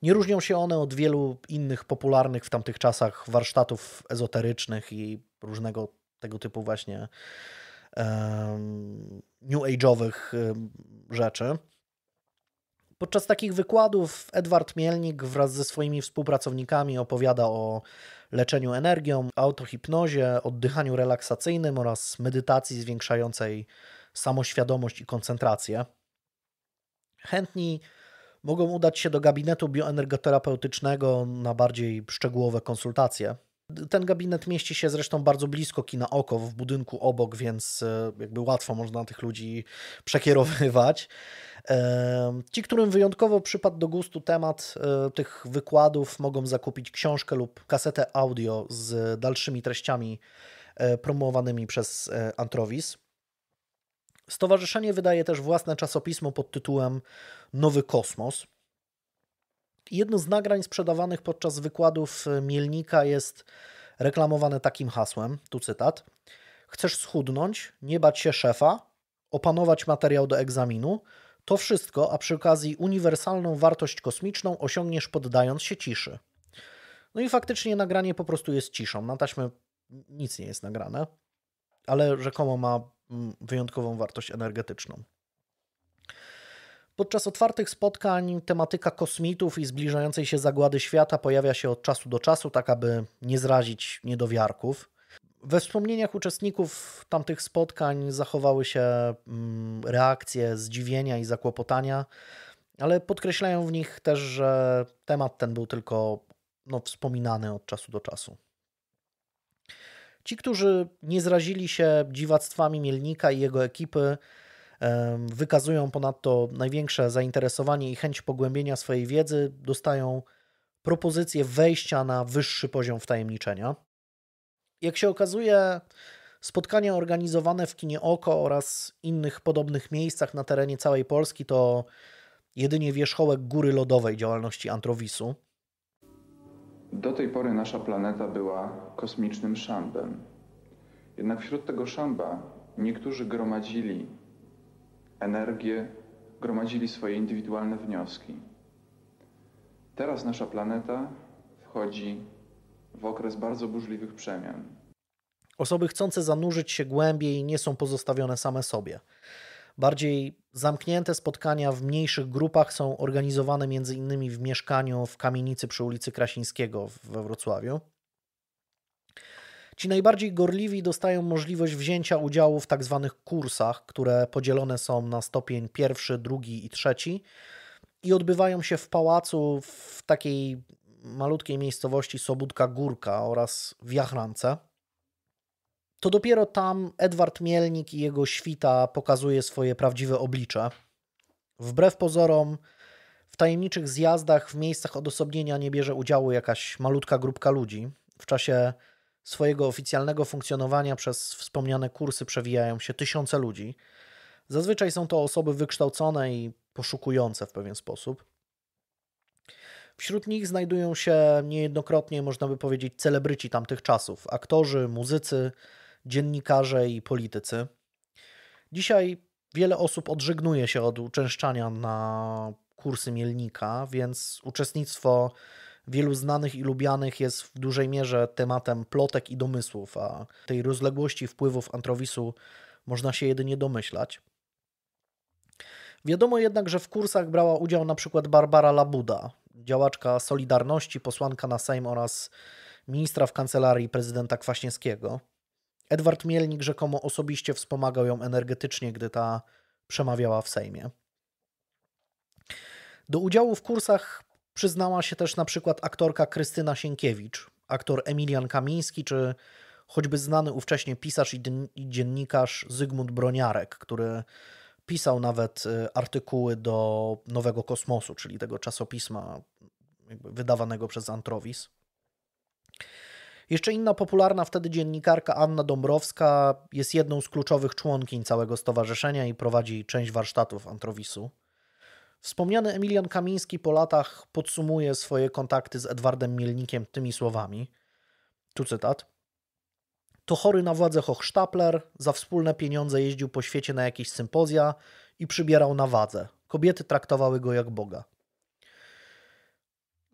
Nie różnią się one od wielu innych popularnych w tamtych czasach warsztatów ezoterycznych i różnego tego typu właśnie um, new age'owych um, rzeczy. Podczas takich wykładów Edward Mielnik wraz ze swoimi współpracownikami opowiada o leczeniu energią, autohipnozie, oddychaniu relaksacyjnym oraz medytacji zwiększającej samoświadomość i koncentrację. Chętni mogą udać się do gabinetu bioenergoterapeutycznego na bardziej szczegółowe konsultacje. Ten gabinet mieści się zresztą bardzo blisko kina Oko, w budynku obok, więc e, jakby łatwo można tych ludzi przekierowywać. Ci, którym wyjątkowo przypadł do gustu temat e, tych wykładów, mogą zakupić książkę lub kasetę audio z dalszymi treściami e, promowanymi przez Antrowis. Stowarzyszenie wydaje też własne czasopismo pod tytułem Nowy Kosmos – jedno z nagrań sprzedawanych podczas wykładów y, Mielnika jest reklamowane takim hasłem, tu cytat. Chcesz schudnąć, nie bać się szefa, opanować materiał do egzaminu, to wszystko, a przy okazji uniwersalną wartość kosmiczną osiągniesz poddając się ciszy. No i faktycznie nagranie po prostu jest ciszą. Na taśmie nic nie jest nagrane, ale rzekomo ma mm, wyjątkową wartość energetyczną. Podczas otwartych spotkań tematyka kosmitów i zbliżającej się zagłady świata pojawia się od czasu do czasu, tak aby nie zrazić niedowiarków. We wspomnieniach uczestników tamtych spotkań zachowały się mm, reakcje zdziwienia i zakłopotania, ale podkreślają w nich też, że temat ten był tylko no, wspominany od czasu do czasu. Ci, którzy nie zrazili się dziwactwami Mielnika i jego ekipy, Wykazują ponadto największe zainteresowanie i chęć pogłębienia swojej wiedzy, dostają propozycje wejścia na wyższy poziom wtajemniczenia. Jak się okazuje, spotkania organizowane w kinie Oko oraz innych podobnych miejscach na terenie całej Polski to jedynie wierzchołek góry lodowej działalności Antrowisu. Do tej pory nasza planeta była kosmicznym szambem. Jednak wśród tego szamba niektórzy gromadzili energię, gromadzili swoje indywidualne wnioski. Teraz nasza planeta wchodzi w okres bardzo burzliwych przemian. Osoby chcące zanurzyć się głębiej nie są pozostawione same sobie. Bardziej zamknięte spotkania w mniejszych grupach są organizowane między innymi w mieszkaniu w kamienicy przy ulicy Krasińskiego we Wrocławiu. Ci najbardziej gorliwi dostają możliwość wzięcia udziału w tak zwanych kursach, które podzielone są na stopień pierwszy, drugi i trzeci i odbywają się w pałacu w takiej malutkiej miejscowości Sobudka Górka oraz w Jachrance. To dopiero tam Edward Mielnik i jego świta pokazuje swoje prawdziwe oblicze. Wbrew pozorom, w tajemniczych zjazdach w miejscach odosobnienia nie bierze udziału jakaś malutka grupka ludzi. W czasie swojego oficjalnego funkcjonowania przez wspomniane kursy przewijają się tysiące ludzi. Zazwyczaj są to osoby wykształcone i poszukujące w pewien sposób. Wśród nich znajdują się niejednokrotnie, można by powiedzieć, celebryci tamtych czasów aktorzy, muzycy, dziennikarze i politycy. Dzisiaj wiele osób odżegnuje się od uczęszczania na kursy mielnika, więc uczestnictwo wielu znanych i lubianych jest w dużej mierze tematem plotek i domysłów, a tej rozległości wpływów Antrowisu można się jedynie domyślać. Wiadomo jednak, że w kursach brała udział na przykład Barbara Labuda, działaczka Solidarności, posłanka na Sejm oraz ministra w kancelarii prezydenta Kwaśniewskiego. Edward Mielnik rzekomo osobiście wspomagał ją energetycznie, gdy ta przemawiała w Sejmie. Do udziału w kursach Przyznała się też na przykład aktorka Krystyna Sienkiewicz, aktor Emilian Kamiński czy choćby znany ówcześnie pisarz i, i dziennikarz Zygmunt Broniarek, który pisał nawet y, artykuły do Nowego Kosmosu, czyli tego czasopisma wydawanego przez Antrowis. Jeszcze inna popularna wtedy dziennikarka Anna Dąbrowska jest jedną z kluczowych członkiń całego stowarzyszenia i prowadzi część warsztatów Antrowisu. Wspomniany Emilian Kamiński po latach podsumuje swoje kontakty z Edwardem Mielnikiem tymi słowami. Tu cytat. To chory na władzę Hochsztapler, za wspólne pieniądze jeździł po świecie na jakieś sympozja i przybierał na wadze. Kobiety traktowały go jak Boga.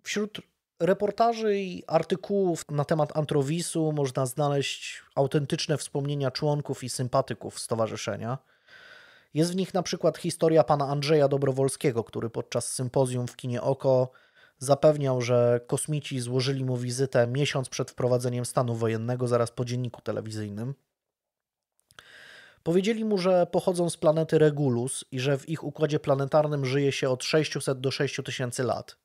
Wśród reportaży i artykułów na temat Antrowisu można znaleźć autentyczne wspomnienia członków i sympatyków stowarzyszenia – jest w nich na przykład historia pana Andrzeja Dobrowolskiego, który podczas sympozjum w kinie Oko zapewniał, że kosmici złożyli mu wizytę miesiąc przed wprowadzeniem stanu wojennego, zaraz po dzienniku telewizyjnym. Powiedzieli mu, że pochodzą z planety Regulus i że w ich układzie planetarnym żyje się od 600 do 6000 lat.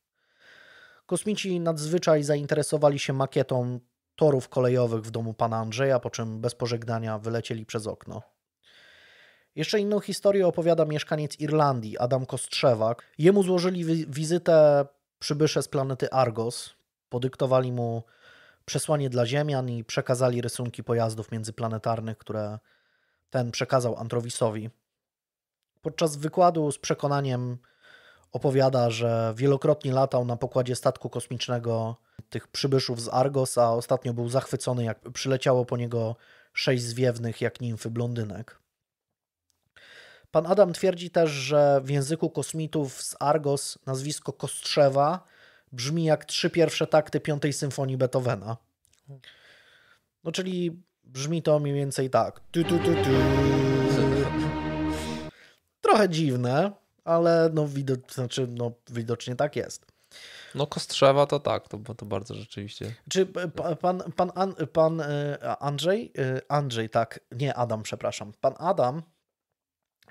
Kosmici nadzwyczaj zainteresowali się makietą torów kolejowych w domu pana Andrzeja, po czym bez pożegnania wylecieli przez okno. Jeszcze inną historię opowiada mieszkaniec Irlandii, Adam Kostrzewak. Jemu złożyli wizytę przybysze z planety Argos, podyktowali mu przesłanie dla Ziemian i przekazali rysunki pojazdów międzyplanetarnych, które ten przekazał Antrowisowi. Podczas wykładu z przekonaniem opowiada, że wielokrotnie latał na pokładzie statku kosmicznego tych przybyszów z Argos, a ostatnio był zachwycony, jak przyleciało po niego sześć zwiewnych jak nimfy blondynek. Pan Adam twierdzi też, że w języku kosmitów z Argos nazwisko Kostrzewa brzmi jak trzy pierwsze takty piątej symfonii Beethovena. No czyli brzmi to mniej więcej tak. Tu, tu, tu, tu. Trochę dziwne, ale no, znaczy, no widocznie tak jest. No Kostrzewa to tak, to, to bardzo rzeczywiście. Czy e, pan, pan, pan, pan e, Andrzej, e, Andrzej tak, nie Adam, przepraszam, pan Adam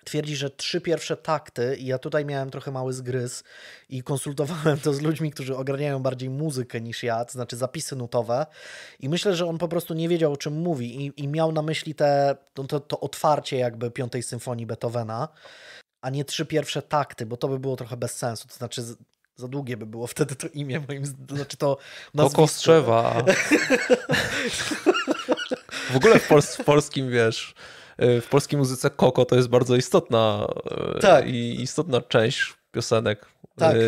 twierdzi, że trzy pierwsze takty, i ja tutaj miałem trochę mały zgryz i konsultowałem to z ludźmi, którzy ograniają bardziej muzykę niż ja, to znaczy zapisy nutowe i myślę, że on po prostu nie wiedział o czym mówi i, i miał na myśli te, to, to otwarcie jakby piątej symfonii Beethovena, a nie trzy pierwsze takty, bo to by było trochę bez sensu, to znaczy za długie by było wtedy to imię moim, znaczy to nazwisko. Kokostrzewa. w ogóle w, pols w polskim, wiesz, w polskiej muzyce koko to jest bardzo istotna e, tak. i istotna część piosenek. Tak. E,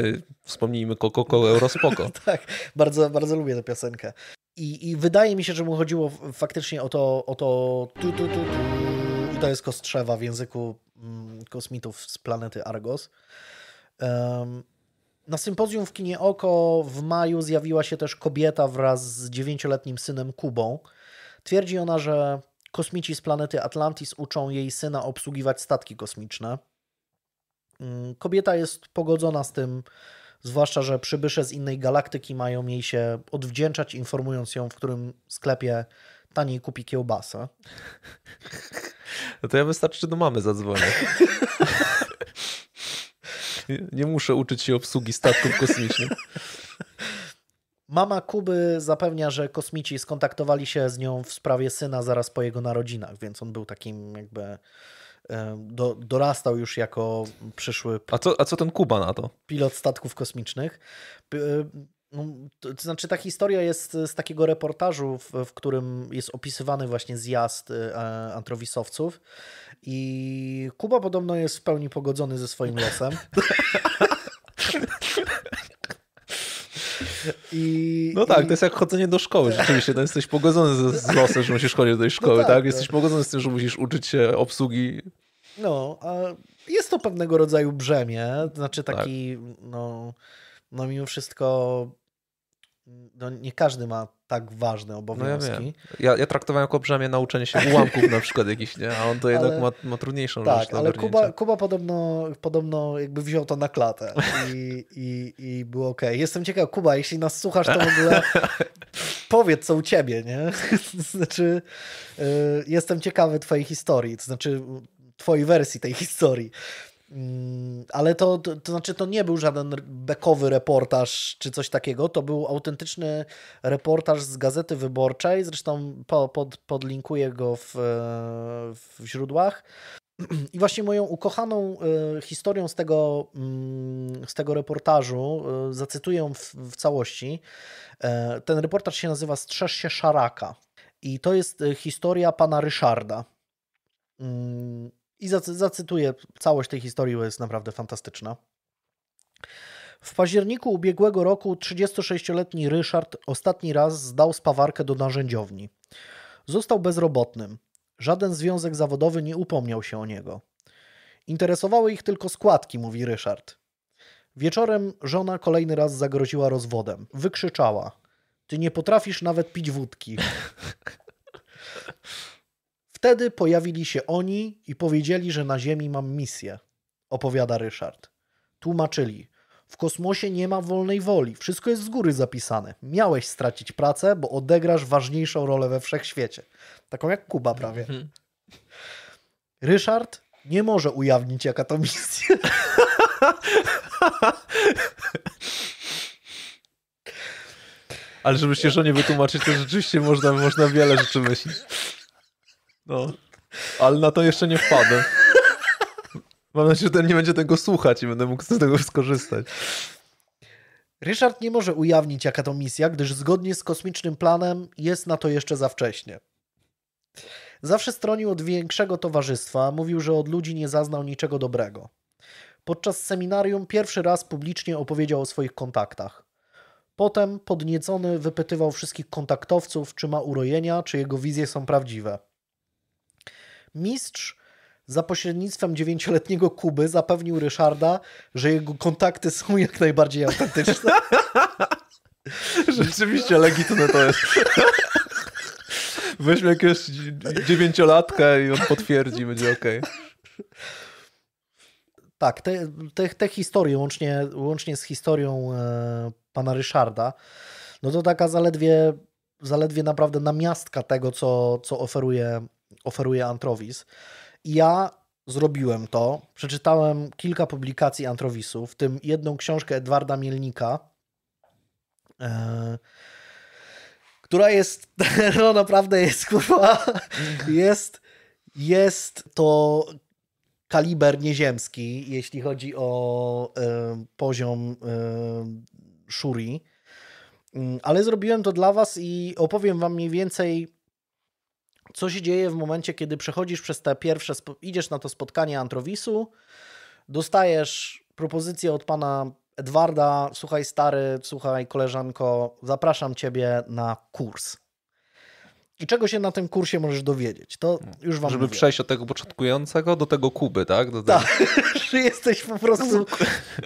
wspomnijmy koko, koko, eurospoko. tak, bardzo, bardzo lubię tę piosenkę. I, I, wydaje mi się, że mu chodziło faktycznie o to, o to tu, tu, tu, tu. i to jest kostrzewa w języku mm, kosmitów z planety Argos. Um, na sympozjum w Kinie Oko w maju zjawiła się też kobieta wraz z dziewięcioletnim synem Kubą. Twierdzi ona, że Kosmici z planety Atlantis uczą jej syna obsługiwać statki kosmiczne. Mm, kobieta jest pogodzona z tym, zwłaszcza, że przybysze z innej galaktyki mają jej się odwdzięczać, informując ją, w którym sklepie taniej kupi kiełbasę. No to ja wystarczy do mamy zadzwonię. Nie muszę uczyć się obsługi statków kosmicznych. Mama Kuby zapewnia, że kosmici skontaktowali się z nią w sprawie syna zaraz po jego narodzinach, więc on był takim jakby. E, do, dorastał już jako przyszły. A co, a co ten Kuba na to? Pilot statków kosmicznych. E, no, to, znaczy, ta historia jest z takiego reportażu, w, w którym jest opisywany właśnie zjazd e, antrowisowców. I Kuba podobno jest w pełni pogodzony ze swoim losem. I, no tak, i... to jest jak chodzenie do szkoły. Tak. Rzeczywiście, no jesteś pogodzony z, z losem, że musisz chodzić do no szkoły, no tak, tak? Jesteś pogodzony z tym, że musisz uczyć się obsługi. No, a jest to pewnego rodzaju brzemię, znaczy tak. taki, tak. no, no mimo wszystko no nie każdy ma tak ważne obowiązki. No ja, ja, ja, traktowałem jako brzemię nauczenie się ułamków na przykład jakiś, nie? a on to jednak ale, ma, ma, trudniejszą tak, rzecz. Tak, ale Kuba, Kuba podobno, podobno jakby wziął to na klatę i, i, i było ok. Jestem ciekaw, Kuba, jeśli nas słuchasz, to w ogóle powiedz co u ciebie, nie? znaczy, y, jestem ciekawy twojej historii, to znaczy twojej wersji tej historii. Mm, ale to, to, to, znaczy, to nie był żaden bekowy reportaż czy coś takiego. To był autentyczny reportaż z gazety wyborczej. Zresztą po, pod, podlinkuję go w, e, w źródłach. I właśnie moją ukochaną e, historią z tego, mm, z tego reportażu e, zacytuję w, w całości. Ten reportaż się nazywa Strzeż się szaraka. I to jest historia pana Ryszarda. Mm, i zacytuję, całość tej historii jest naprawdę fantastyczna. W październiku ubiegłego roku 36-letni Ryszard ostatni raz zdał spawarkę do narzędziowni. Został bezrobotnym. Żaden związek zawodowy nie upomniał się o niego. Interesowały ich tylko składki, mówi Ryszard. Wieczorem żona kolejny raz zagroziła rozwodem. Wykrzyczała: Ty nie potrafisz nawet pić wódki. Wtedy pojawili się oni i powiedzieli, że na Ziemi mam misję, opowiada Ryszard. Tłumaczyli. W kosmosie nie ma wolnej woli, wszystko jest z góry zapisane. Miałeś stracić pracę, bo odegrasz ważniejszą rolę we wszechświecie. Taką jak Kuba prawie. Mhm. Ryszard nie może ujawnić, jaka to misja. Ale żeby się żonie wytłumaczyć, to rzeczywiście można, można wiele rzeczy myśleć. No, ale na to jeszcze nie wpadłem. Mam nadzieję, że ten nie będzie tego słuchać i będę mógł z tego skorzystać. Ryszard nie może ujawnić, jaka to misja, gdyż zgodnie z kosmicznym planem jest na to jeszcze za wcześnie. Zawsze stronił od większego towarzystwa, mówił, że od ludzi nie zaznał niczego dobrego. Podczas seminarium pierwszy raz publicznie opowiedział o swoich kontaktach. Potem, podniecony, wypytywał wszystkich kontaktowców, czy ma urojenia, czy jego wizje są prawdziwe. Mistrz za pośrednictwem dziewięcioletniego Kuby zapewnił Ryszarda, że jego kontakty są jak najbardziej autentyczne. Rzeczywiście legitymne to jest. Weźmy jakiegoś dziewięciolatkę i on potwierdzi, będzie ok. Tak, te, te, te historie, łącznie, łącznie z historią e, pana Ryszarda, no to taka zaledwie, zaledwie naprawdę namiastka tego, co, co oferuje oferuje Antrowis. ja zrobiłem to. Przeczytałem kilka publikacji Antrowisu, w tym jedną książkę Edwarda Mielnika, e, która jest, no naprawdę jest, kurwa, jest, jest to kaliber nieziemski, jeśli chodzi o y, poziom y, szuri. Mm, ale zrobiłem to dla Was i opowiem Wam mniej więcej co się dzieje w momencie, kiedy przechodzisz przez te pierwsze, idziesz na to spotkanie Antrowisu, dostajesz propozycję od pana Edwarda, słuchaj stary, słuchaj koleżanko, zapraszam ciebie na kurs. I czego się na tym kursie możesz dowiedzieć? To no. już wam Żeby mówię. przejść od tego początkującego do tego Kuby, tak? Do tak, że jesteś po prostu,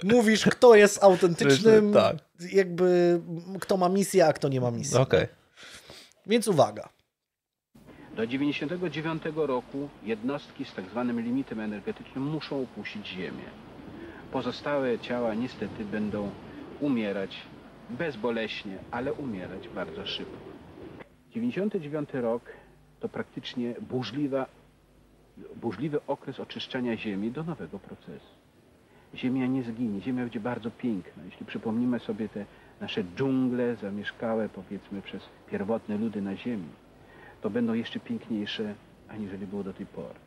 mówisz kto jest autentycznym, tak. jakby kto ma misję, a kto nie ma misji. Ok. Okay. Więc uwaga. Do 99 roku jednostki z tak zwanym limitem energetycznym muszą opuścić Ziemię. Pozostałe ciała niestety będą umierać bezboleśnie, ale umierać bardzo szybko. 99 rok to praktycznie burzliwa, burzliwy okres oczyszczania Ziemi do nowego procesu. Ziemia nie zginie, Ziemia będzie bardzo piękna. Jeśli przypomnimy sobie te nasze dżungle zamieszkałe powiedzmy przez pierwotne ludy na Ziemi, to będą jeszcze piękniejsze, aniżeli było do tej pory.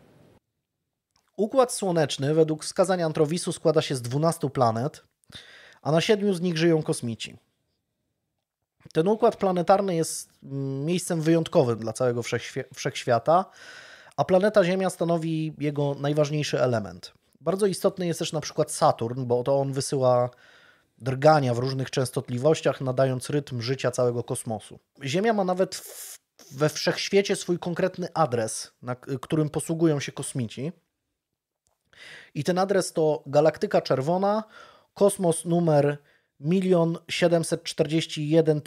Układ Słoneczny według wskazań Antrowisu składa się z 12 planet, a na siedmiu z nich żyją kosmici. Ten układ planetarny jest mm, miejscem wyjątkowym dla całego wszechświata, a planeta Ziemia stanowi jego najważniejszy element. Bardzo istotny jest też na przykład Saturn, bo to on wysyła drgania w różnych częstotliwościach, nadając rytm życia całego kosmosu. Ziemia ma nawet we wszechświecie swój konkretny adres, na którym posługują się kosmici. I ten adres to Galaktyka Czerwona, kosmos numer 741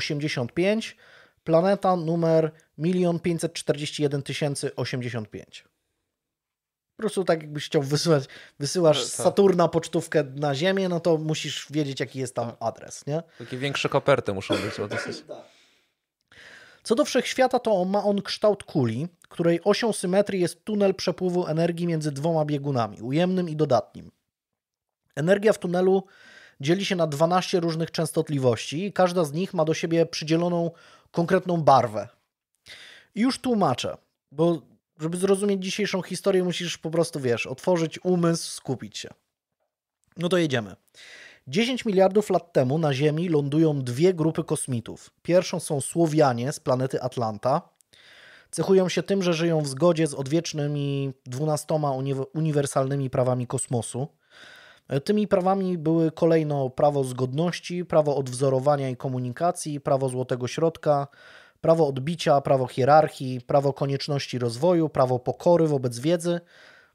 085, planeta numer 541 085. Po prostu tak jakbyś chciał wysyłać, wysyłasz z Saturna pocztówkę na Ziemię, no to musisz wiedzieć jaki jest tam tak. adres, nie? Takie większe koperty muszą być. tak. Co do wszechświata, to ma on kształt kuli, której osią symetrii jest tunel przepływu energii między dwoma biegunami, ujemnym i dodatnim. Energia w tunelu dzieli się na 12 różnych częstotliwości i każda z nich ma do siebie przydzieloną konkretną barwę. I już tłumaczę, bo żeby zrozumieć dzisiejszą historię, musisz po prostu, wiesz, otworzyć umysł, skupić się. No to jedziemy. 10 miliardów lat temu na Ziemi lądują dwie grupy kosmitów. Pierwszą są Słowianie z planety Atlanta. Cechują się tym, że żyją w zgodzie z odwiecznymi 12 uniwersalnymi prawami kosmosu. E, tymi prawami były kolejno prawo zgodności, prawo odwzorowania i komunikacji, prawo złotego środka, prawo odbicia, prawo hierarchii, prawo konieczności rozwoju, prawo pokory wobec wiedzy,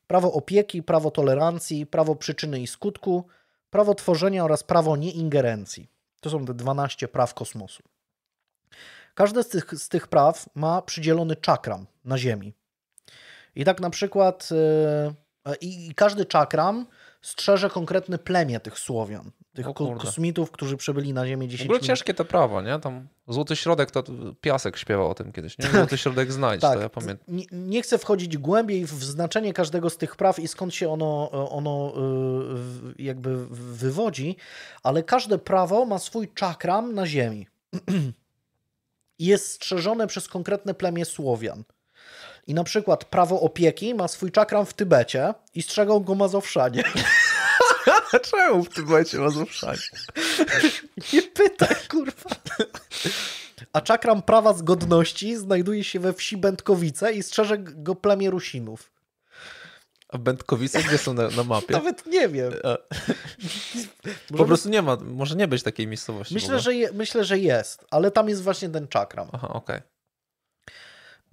prawo opieki, prawo tolerancji, prawo przyczyny i skutku, prawo tworzenia oraz prawo nieingerencji. To są te 12 praw kosmosu. Każde z tych, z tych praw ma przydzielony czakram na Ziemi. I tak na przykład, e, e, i, i każdy czakram strzeże konkretne plemię tych Słowian tych ko kosmitów, którzy przebyli na Ziemię 10 W ogóle ciężkie to prawo, nie? Tam Złoty Środek, to Piasek śpiewał o tym kiedyś, nie? Tak. Złoty Środek znajdź, tak. to ja pamiętam. Nie, nie, chcę wchodzić głębiej w znaczenie każdego z tych praw i skąd się ono, ono y, jakby wywodzi, ale każde prawo ma swój czakram na Ziemi. Jest strzeżone przez konkretne plemię Słowian. I na przykład prawo opieki ma swój czakram w Tybecie i strzegą go Mazowszanie. Czemu w tym momencie was Nie pytaj, kurwa. A czakram prawa zgodności znajduje się we wsi Będkowice i strzeże go plemię Rusinów. A Będkowice gdzie są na, na mapie? Nawet nie wiem. A... Po prostu nie ma, może nie być takiej miejscowości. Myślę że, je, myślę, że jest, ale tam jest właśnie ten czakram. Aha, okej.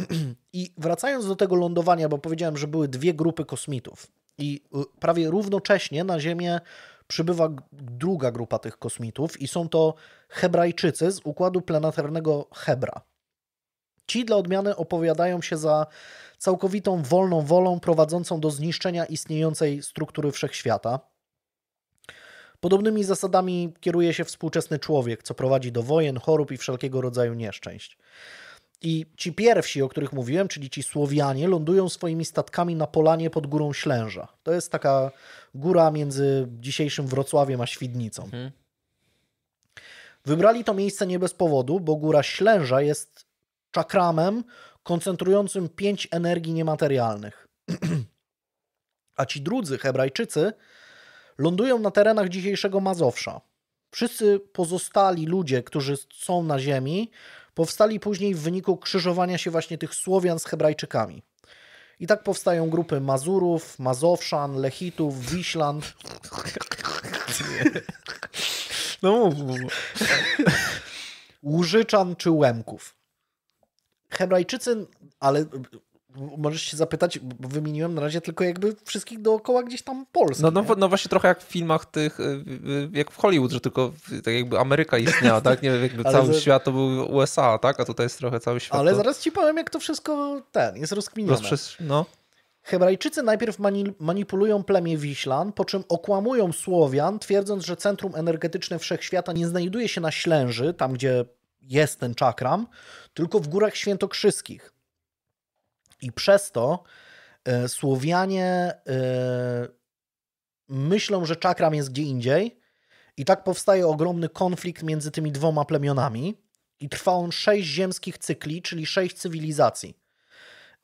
Okay. I wracając do tego lądowania, bo powiedziałem, że były dwie grupy kosmitów. I y, prawie równocześnie na Ziemię przybywa druga grupa tych kosmitów i są to Hebrajczycy z układu planetarnego Hebra. Ci dla odmiany opowiadają się za całkowitą wolną wolą prowadzącą do zniszczenia istniejącej struktury wszechświata. Podobnymi zasadami kieruje się współczesny człowiek, co prowadzi do wojen, chorób i wszelkiego rodzaju nieszczęść. I ci pierwsi, o których mówiłem, czyli ci Słowianie, lądują swoimi statkami na polanie pod górą Ślęża. To jest taka góra między dzisiejszym Wrocławiem a Świdnicą. Mhm. Wybrali to miejsce nie bez powodu, bo góra Ślęża jest czakramem koncentrującym pięć energii niematerialnych. a ci drudzy, Hebrajczycy, lądują na terenach dzisiejszego Mazowsza. Wszyscy pozostali ludzie, którzy są na ziemi, powstali później w wyniku krzyżowania się właśnie tych Słowian z Hebrajczykami. I tak powstają grupy Mazurów, Mazowszan, Lechitów, Wiślan. No mów, mów. Łużyczan czy Łemków. Hebrajczycy, ale możesz się zapytać, bo wymieniłem na razie tylko jakby wszystkich dookoła gdzieś tam Polski. No, no, no, właśnie trochę jak w filmach tych, y, jak w Hollywood, że tylko tak jakby Ameryka istniała, tak? Nie wiem, jakby cały za... świat to był USA, tak? A tutaj jest trochę cały świat. Ale to... zaraz ci powiem, jak to wszystko ten, jest rozkminione. Rozprzes... No. Hebrajczycy najpierw mani manipulują plemię Wiślan, po czym okłamują Słowian, twierdząc, że centrum energetyczne wszechświata nie znajduje się na Ślęży, tam gdzie jest ten czakram, tylko w górach świętokrzyskich. I przez to e, Słowianie e, myślą, że czakram jest gdzie indziej. I tak powstaje ogromny konflikt między tymi dwoma plemionami. I trwa on sześć ziemskich cykli, czyli sześć cywilizacji.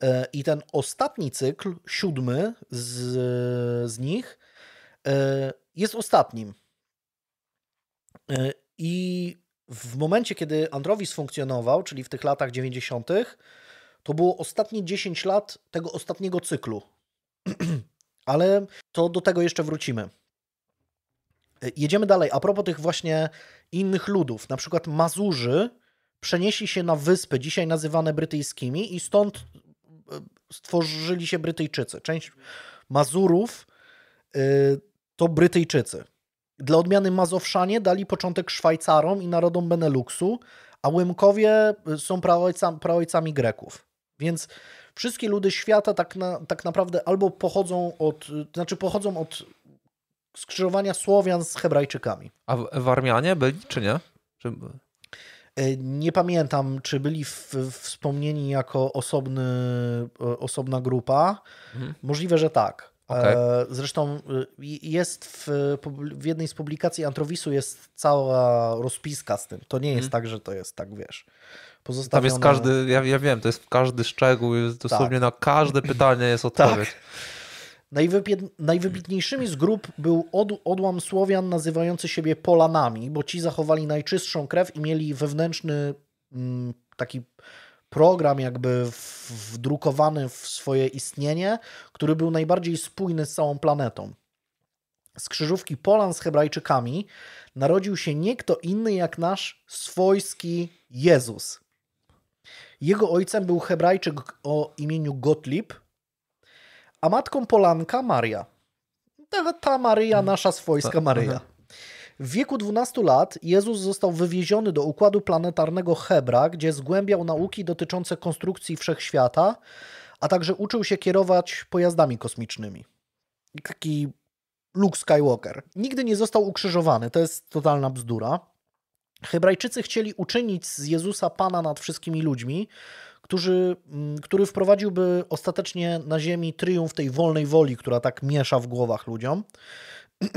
E, I ten ostatni cykl, siódmy z, z nich, jest ostatnim. I w momencie, kiedy Androwis funkcjonował, czyli w tych latach 90., to było ostatnie 10 lat tego ostatniego cyklu. Ale to do tego jeszcze wrócimy. E, jedziemy dalej. A propos tych właśnie innych ludów, na przykład Mazurzy przenieśli się na wyspy, dzisiaj nazywane brytyjskimi, i stąd e, stworzyli się Brytyjczycy. Część Mazurów e, to Brytyjczycy. Dla odmiany Mazowszanie dali początek Szwajcarom i narodom Beneluxu, a Łymkowie są praojcami Greków. Więc wszystkie ludy świata tak, na, tak naprawdę albo pochodzą od, znaczy pochodzą od skrzyżowania Słowian z Hebrajczykami. A w, w Armianie byli, czy nie? Czy... E, nie pamiętam, czy byli w, wspomnieni jako osobny, e, osobna grupa. Mhm. Możliwe, że tak. E, okay. Zresztą jest w, w, jednej z publikacji Antrowisu jest cała rozpiska z tym. To nie jest mhm. tak, że to jest tak, wiesz pozostawione. Tam jest każdy, ja, ja wiem, to jest w każdy szczegół, jest dosłownie tak. na każde pytanie jest tak. odpowiedź. Tak. najwybitniejszymi z grup był od- odłam Słowian nazywający siebie Polanami, bo ci zachowali najczystszą krew i mieli wewnętrzny mm, taki program jakby wdrukowany w swoje istnienie, który był najbardziej spójny z całą planetą. Z krzyżówki Polan z Hebrajczykami narodził się nie kto inny jak nasz swojski Jezus. Jego ojcem był Hebrajczyk o imieniu Gottlieb, a matką Polanka Maria. Ta, ta Maryja, mhm. nasza swojska Maryja. W wieku 12 lat Jezus został wywieziony do układu planetarnego Hebra, gdzie zgłębiał nauki dotyczące konstrukcji wszechświata, a także uczył się kierować pojazdami kosmicznymi. Taki Luke Skywalker. Nigdy nie został ukrzyżowany, to jest totalna bzdura. Hebrajczycy chcieli uczynić z Jezusa Pana nad wszystkimi ludźmi, którzy, mm, który wprowadziłby ostatecznie na ziemi triumf tej wolnej woli, która tak miesza w głowach ludziom.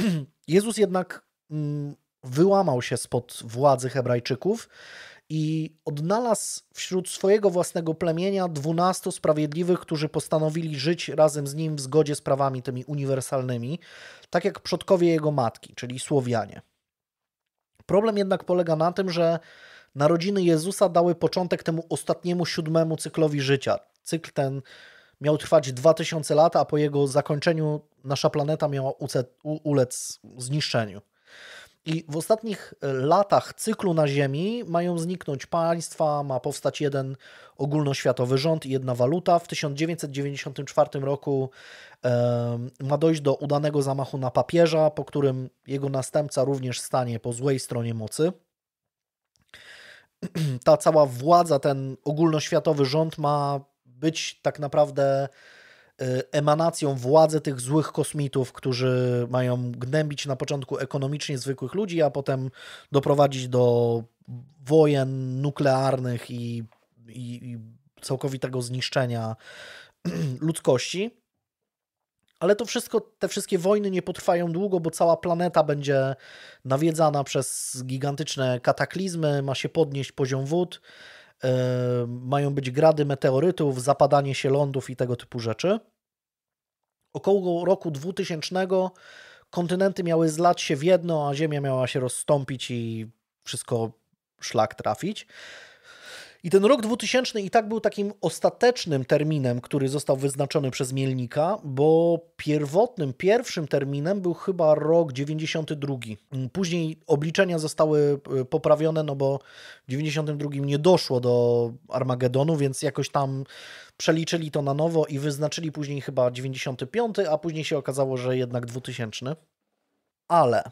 Jezus jednak mm, wyłamał się spod władzy Hebrajczyków i odnalazł wśród swojego własnego plemienia dwunastu sprawiedliwych, którzy postanowili żyć razem z nim w zgodzie z prawami tymi uniwersalnymi, tak jak przodkowie jego matki, czyli Słowianie. Problem jednak polega na tym, że narodziny Jezusa dały początek temu ostatniemu siódmemu cyklowi życia. Cykl ten miał trwać 2000 lat, a po jego zakończeniu nasza planeta miała ulec zniszczeniu. I w ostatnich e, latach cyklu na Ziemi mają zniknąć państwa, ma powstać jeden ogólnoświatowy rząd i jedna waluta. W 1994 roku e, ma dojść do udanego zamachu na papieża, po którym jego następca również stanie po złej stronie mocy. Ta cała władza, ten ogólnoświatowy rząd ma być tak naprawdę Y, emanacją władzy tych złych kosmitów, którzy mają gnębić na początku ekonomicznie zwykłych ludzi, a potem doprowadzić do wojen nuklearnych i, i, i całkowitego zniszczenia ludzkości. Ale to wszystko, te wszystkie wojny nie potrwają długo, bo cała planeta będzie nawiedzana przez gigantyczne kataklizmy, ma się podnieść poziom wód mają być grady meteorytów, zapadanie się lądów i tego typu rzeczy. Około roku 2000 kontynenty miały zlać się w jedno, a Ziemia miała się rozstąpić i wszystko szlak trafić. I ten rok 2000 i tak był takim ostatecznym terminem, który został wyznaczony przez Mielnika, bo pierwotnym, pierwszym terminem był chyba rok 92. Później obliczenia zostały e, poprawione, no bo w 92 nie doszło do Armagedonu, więc jakoś tam przeliczyli to na nowo i wyznaczyli później chyba 95, a później się okazało, że jednak 2000. Ale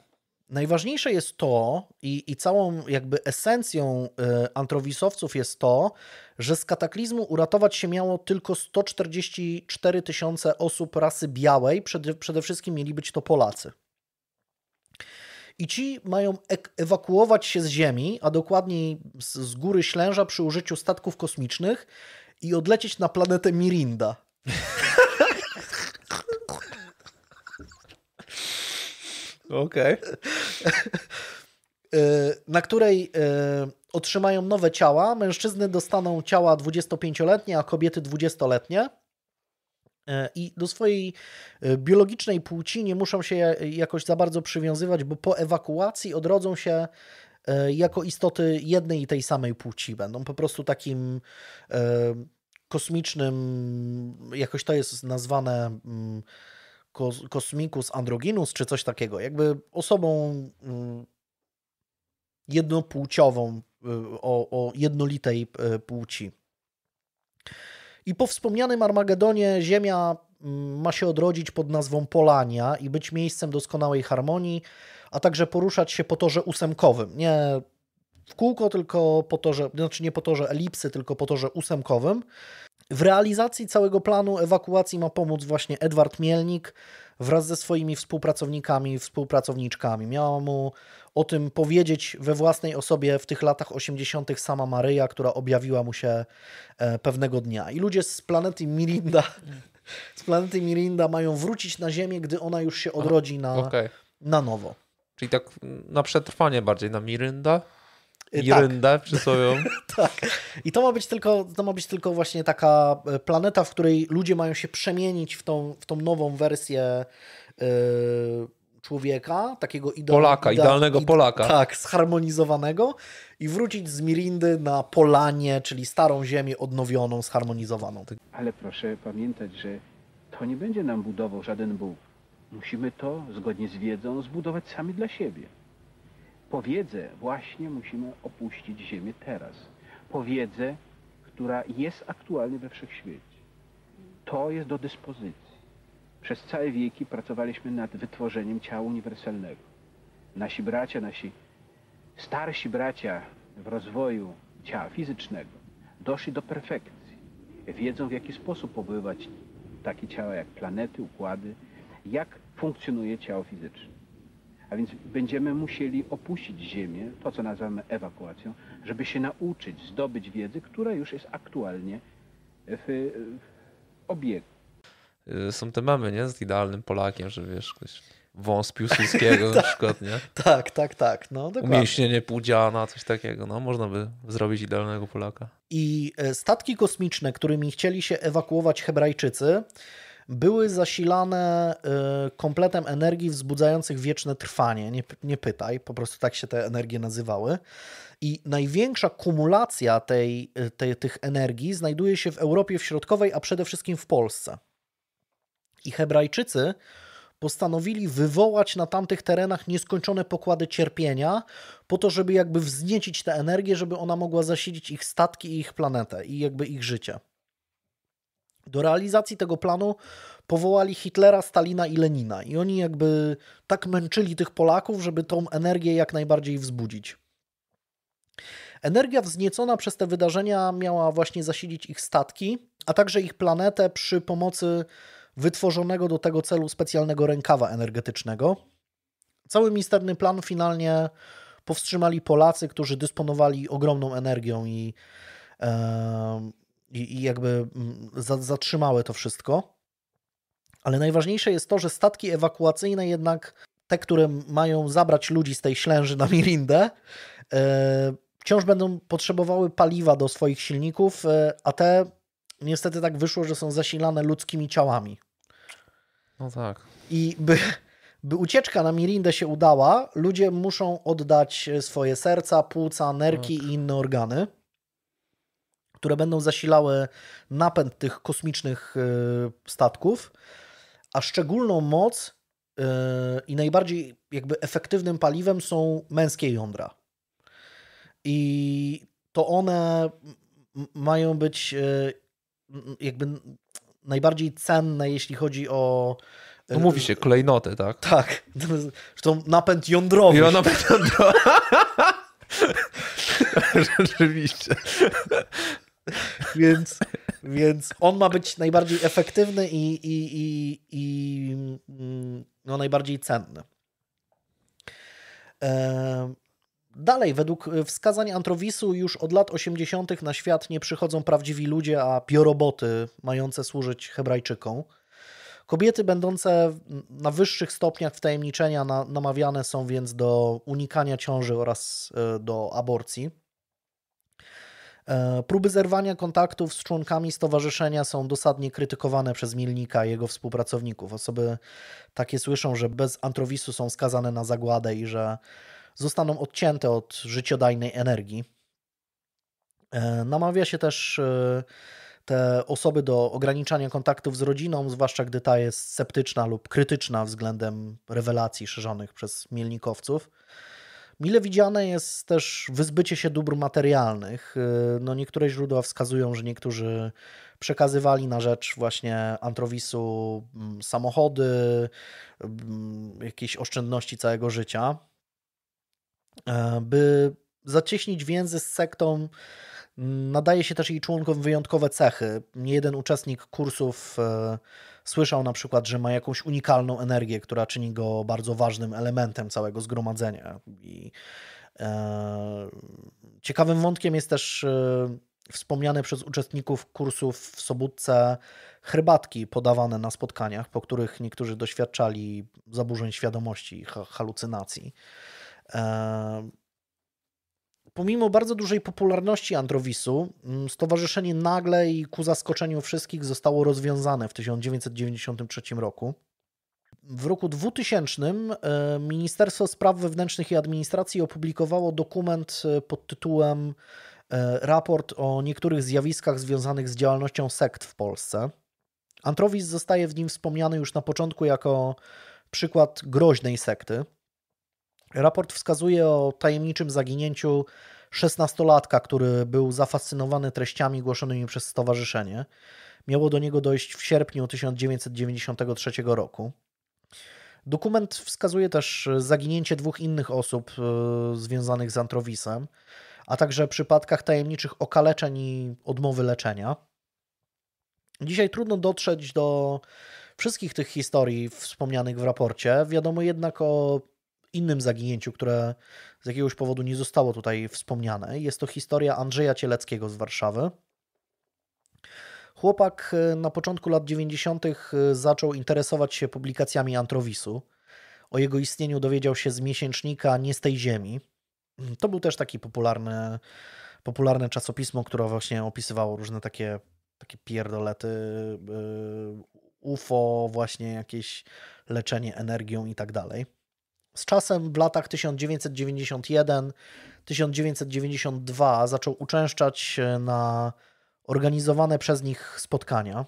Najważniejsze jest to, i, i całą jakby esencją y, antrowisowców jest to, że z kataklizmu uratować się miało tylko 144 tysiące osób rasy białej, przede, przede wszystkim mieli być to Polacy. I ci mają ewakuować się z Ziemi, a dokładniej z, z góry Ślęża przy użyciu statków kosmicznych i odlecieć na planetę Mirinda. Okej. Okay. E, na której e, otrzymają nowe ciała. Mężczyzny dostaną ciała 25-letnie, a kobiety 20-letnie. E, I do swojej biologicznej płci nie muszą się jakoś za bardzo przywiązywać, bo po ewakuacji odrodzą się jako istoty jednej i tej samej płci. Będą po prostu takim kosmicznym, jakoś to jest nazwane mm, Kosmikus Androginus czy coś takiego, jakby osobą mm, jednopłciową, y, o, o jednolitej y, płci. I po wspomnianym Armagedonie Ziemia mm, ma się odrodzić pod nazwą Polania i być miejscem doskonałej harmonii, a także poruszać się po torze ósemkowym. Nie w kółko, tylko po torze, znaczy nie po torze elipsy, tylko po torze ósemkowym. W realizacji całego planu ewakuacji ma pomóc właśnie Edward Mielnik wraz ze swoimi współpracownikami, współpracowniczkami. Miała mu o tym powiedzieć we własnej osobie w tych latach 80. sama Maryja, która objawiła mu się e, pewnego dnia. I ludzie z planety Mirinda, z planety Mirinda mają wrócić na Ziemię, gdy ona już się odrodzi na, okay. na nowo. Czyli tak na przetrwanie bardziej, na Mirinda? I tak. przysłowią. tak. I to ma, być tylko, to ma być tylko właśnie taka e, planeta, w której ludzie mają się przemienić w tą, w tą nową wersję yy, człowieka, takiego ideal, Polaka, idealnego ide, Polaka. Tak, zharmonizowanego i wrócić z Mirindy na Polanie, czyli starą ziemię odnowioną, zharmonizowaną. Ale proszę pamiętać, że to nie będzie nam budował żaden Bóg. Musimy to, zgodnie z wiedzą, zbudować sami dla siebie powiedzę właśnie musimy opuścić Ziemię teraz. Powiedzę, która jest aktualnie we wszechświecie. To jest do dyspozycji. Przez całe wieki pracowaliśmy nad wytworzeniem ciała uniwersalnego. Nasi bracia, nasi starsi bracia w rozwoju ciała fizycznego doszli do perfekcji. Wiedzą, w jaki sposób pobywać takie ciała jak planety, układy, jak funkcjonuje ciało fizyczne. A więc będziemy musieli opuścić Ziemię, to co nazywamy ewakuacją, żeby się nauczyć, zdobyć wiedzy, która już jest aktualnie w, w obiegu. Y, są te mamy, nie? Z idealnym Polakiem, że wiesz, ktoś wąs Piłsudskiego na tak, przykład, nie? tak, tak, tak. No, dokładnie. Umięśnienie płdziana, coś takiego. No, można by zrobić idealnego Polaka. I e, statki kosmiczne, którymi chcieli się ewakuować Hebrajczycy, były zasilane y, kompletem energii wzbudzających wieczne trwanie. Nie, nie pytaj, po prostu tak się te energie nazywały. I największa kumulacja tej, y, tej, tych energii znajduje się w Europie w Środkowej, a przede wszystkim w Polsce. I Hebrajczycy postanowili wywołać na tamtych terenach nieskończone pokłady cierpienia, po to, żeby jakby wzniecić tę energię, żeby ona mogła zasilić ich statki i ich planetę i jakby ich życie. Do realizacji tego planu powołali Hitlera, Stalina i Lenina. I oni jakby tak męczyli tych Polaków, żeby tą energię jak najbardziej wzbudzić. Energia wzniecona przez te wydarzenia miała właśnie zasilić ich statki, a także ich planetę przy pomocy wytworzonego do tego celu specjalnego rękawa energetycznego. Cały misterny plan finalnie powstrzymali Polacy, którzy dysponowali ogromną energią i e, i, i jakby mm, za, zatrzymały to wszystko. Ale najważniejsze jest to, że statki ewakuacyjne jednak, te, które mają zabrać ludzi z tej ślęży na Mirindę, yy, wciąż będą potrzebowały paliwa do swoich silników, e, a te niestety tak wyszło, że są zasilane ludzkimi ciałami. No tak. I by, by ucieczka na Mirindę się udała, ludzie muszą oddać swoje serca, płuca, nerki tak. i inne organy które będą zasilały napęd tych kosmicznych e, statków, a szczególną moc e, i najbardziej jakby efektywnym paliwem są męskie jądra. I to one mają być e, jakby najbardziej cenne, jeśli chodzi o. To no mówi się klejnoty, tak? Tak. Zresztą napęd jądrowy. Ja, napęd jądrowy. Rzeczywiście więc, więc on ma być najbardziej efektywny i, i, i, i mm, no, najbardziej cenny. Dalej, według wskazań Antrowisu już od lat 80. na świat nie przychodzą prawdziwi ludzie, a bioroboty mające służyć Hebrajczykom. Kobiety będące na wyższych stopniach wtajemniczenia na, namawiane są więc do unikania ciąży oraz e, do aborcji. E, próby zerwania kontaktów z członkami stowarzyszenia są dosadnie krytykowane przez Milnika i jego współpracowników. Osoby takie słyszą, że bez antrowisu są skazane na zagładę i że zostaną odcięte od życiodajnej energii. E, namawia się też e, te osoby do ograniczania kontaktów z rodziną, zwłaszcza gdy ta jest sceptyczna lub krytyczna względem rewelacji szerzonych przez Milnikowców. Mile widziane jest też wyzbycie się dóbr materialnych. Y, no, niektóre źródła wskazują, że niektórzy przekazywali na rzecz właśnie Antrowisu mm, samochody, mm, jakieś oszczędności całego życia, e, by zacieśnić więzy z sektą Nadaje się też jej członkom wyjątkowe cechy. Nie jeden uczestnik kursów e, słyszał na przykład, że ma jakąś unikalną energię, która czyni go bardzo ważnym elementem całego zgromadzenia. I e, ciekawym wątkiem jest też e, wspomniane przez uczestników kursów w sobótce herbatki podawane na spotkaniach, po których niektórzy doświadczali zaburzeń świadomości i halucynacji pomimo bardzo dużej popularności Androwisu, mm, stowarzyszenie nagle i ku zaskoczeniu wszystkich zostało rozwiązane w 1993 roku. W roku 2000 e, Ministerstwo Spraw Wewnętrznych i Administracji opublikowało dokument e, pod tytułem e, Raport o niektórych zjawiskach związanych z działalnością sekt w Polsce. Antrowis zostaje w nim wspomniany już na początku jako przykład groźnej sekty. Raport wskazuje o tajemniczym zaginięciu szesnastolatka, który był zafascynowany treściami głoszonymi przez stowarzyszenie. Miało do niego dojść w sierpniu 1993 roku. Dokument wskazuje też zaginięcie dwóch innych osób e, związanych z Antrowisem, a także przypadkach tajemniczych okaleczeń i odmowy leczenia. Dzisiaj trudno dotrzeć do wszystkich tych historii wspomnianych w raporcie. Wiadomo jednak o innym zaginięciu, które z jakiegoś powodu nie zostało tutaj wspomniane. Jest to historia Andrzeja Cieleckiego z Warszawy. Chłopak na początku lat 90. zaczął interesować się publikacjami Antrowisu. O jego istnieniu dowiedział się z miesięcznika Nie z tej ziemi. To był też taki popularny, popularne czasopismo, które właśnie opisywało różne takie, takie pierdolety, UFO, właśnie jakieś leczenie energią i tak dalej. Z czasem w latach 1991-1992 zaczął uczęszczać na organizowane przez nich spotkania.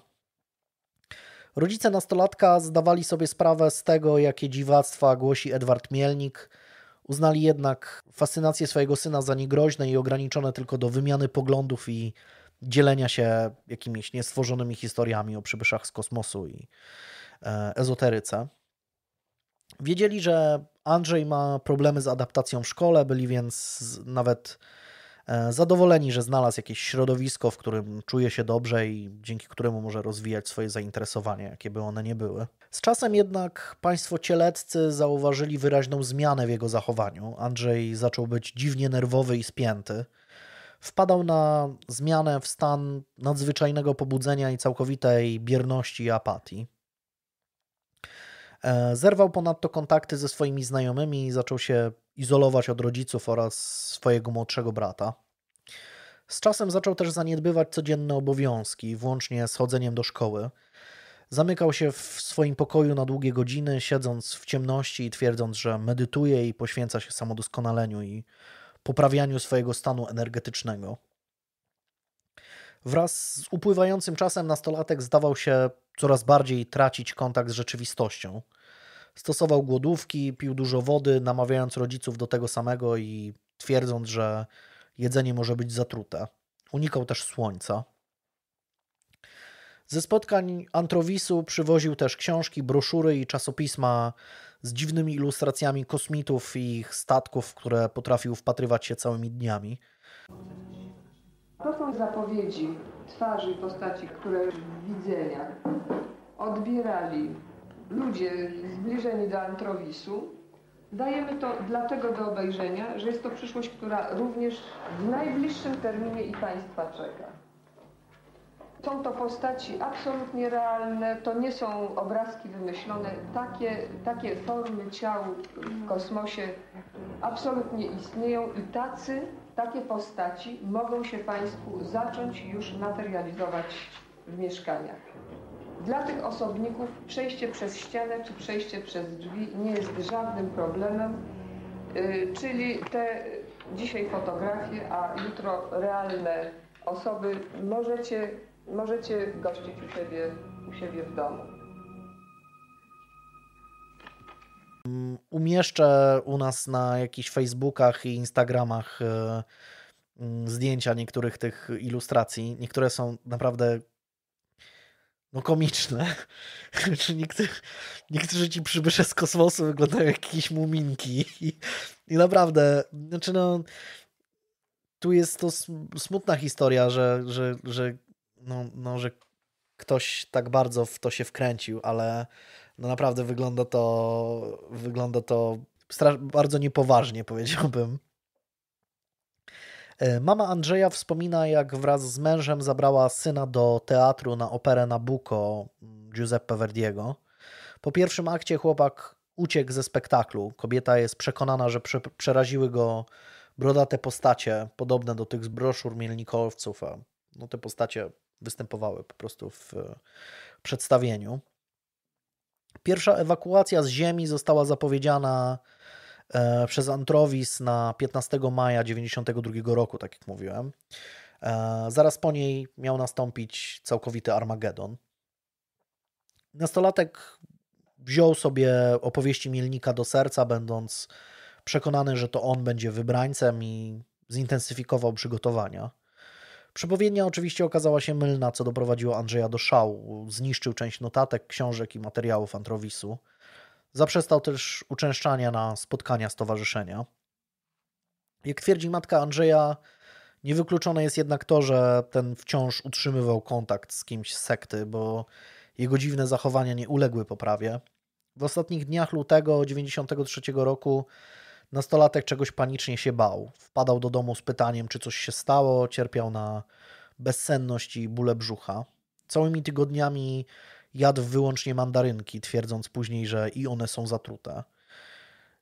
Rodzice nastolatka zdawali sobie sprawę z tego, jakie dziwactwa głosi Edward Mielnik. Uznali jednak fascynację swojego syna za niegroźne i ograniczone tylko do wymiany poglądów i dzielenia się jakimiś niestworzonymi historiami o przybyszach z kosmosu i e, ezoteryce. Wiedzieli, że Andrzej ma problemy z adaptacją w szkole, byli więc nawet e, zadowoleni, że znalazł jakieś środowisko, w którym czuje się dobrze i dzięki któremu może rozwijać swoje zainteresowania, jakie by one nie były. Z czasem jednak państwo cieleccy zauważyli wyraźną zmianę w jego zachowaniu. Andrzej zaczął być dziwnie nerwowy i spięty. Wpadał na zmianę w stan nadzwyczajnego pobudzenia i całkowitej bierności i apatii. E, zerwał ponadto kontakty ze swoimi znajomymi i zaczął się izolować od rodziców oraz swojego młodszego brata. Z czasem zaczął też zaniedbywać codzienne obowiązki, włącznie z chodzeniem do szkoły. Zamykał się w swoim pokoju na długie godziny, siedząc w ciemności i twierdząc, że medytuje i poświęca się samodoskonaleniu i poprawianiu swojego stanu energetycznego. Wraz z upływającym czasem nastolatek zdawał się coraz bardziej tracić kontakt z rzeczywistością. Stosował głodówki, pił dużo wody, namawiając rodziców do tego samego i twierdząc, że jedzenie może być zatrute. Unikał też słońca. Ze spotkań Antrowisu przywoził też książki, broszury i czasopisma z dziwnymi ilustracjami kosmitów i ich statków, które potrafił wpatrywać się całymi dniami. To są zapowiedzi twarzy i postaci, które widzenia odbierali ludzie zbliżeni do antrowisu, dajemy to dlatego do obejrzenia, że jest to przyszłość, która również w najbliższym terminie i Państwa czeka. Są to postaci absolutnie realne, to nie są obrazki wymyślone. Takie, takie formy ciał w kosmosie absolutnie istnieją i tacy, takie postaci mogą się Państwu zacząć już materializować w mieszkaniach. Dla tych osobników przejście przez ścianę czy przejście przez drzwi nie jest żadnym problemem, y, czyli te dzisiaj fotografie, a jutro realne osoby możecie, możecie gościć u siebie, u siebie w domu. Umieszczę u nas na jakichś Facebookach i Instagramach y, mm, zdjęcia niektórych tych ilustracji. Niektóre są naprawdę no komiczne. Czy niektórzy, niektórzy ci przybysze z kosmosu wyglądają jak jakieś muminki. I, i naprawdę, znaczy no, tu jest to smutna historia, że, że, że, no, no, że ktoś tak bardzo w to się wkręcił, ale no naprawdę wygląda to, wygląda to bardzo niepoważnie, powiedziałbym. E, mama Andrzeja wspomina, jak wraz z mężem zabrała syna do teatru na operę Nabucco mm, Giuseppe Verdiego. Po pierwszym akcie chłopak uciekł ze spektaklu. Kobieta jest przekonana, że przeraziły go brodate postacie, podobne do tych z broszur mielnikowców, a no te postacie występowały po prostu w e, przedstawieniu. Pierwsza ewakuacja z ziemi została zapowiedziana E, przez Antrowis na 15 maja 1992 roku, tak jak mówiłem. E, zaraz po niej miał nastąpić całkowity Armagedon. Nastolatek wziął sobie opowieści Mielnika do serca, będąc przekonany, że to on będzie wybrańcem i zintensyfikował przygotowania. Przepowiednia oczywiście okazała się mylna, co doprowadziło Andrzeja do szału. Zniszczył część notatek, książek i materiałów Antrowisu. Zaprzestał też uczęszczania na spotkania stowarzyszenia. Jak twierdzi matka Andrzeja, niewykluczone jest jednak to, że ten wciąż utrzymywał kontakt z kimś z sekty, bo jego dziwne zachowania nie uległy poprawie. W ostatnich dniach lutego 1993 roku nastolatek czegoś panicznie się bał. Wpadał do domu z pytaniem, czy coś się stało, cierpiał na bezsenność i bóle brzucha. Całymi tygodniami jadł wyłącznie mandarynki, twierdząc później, że i one są zatrute.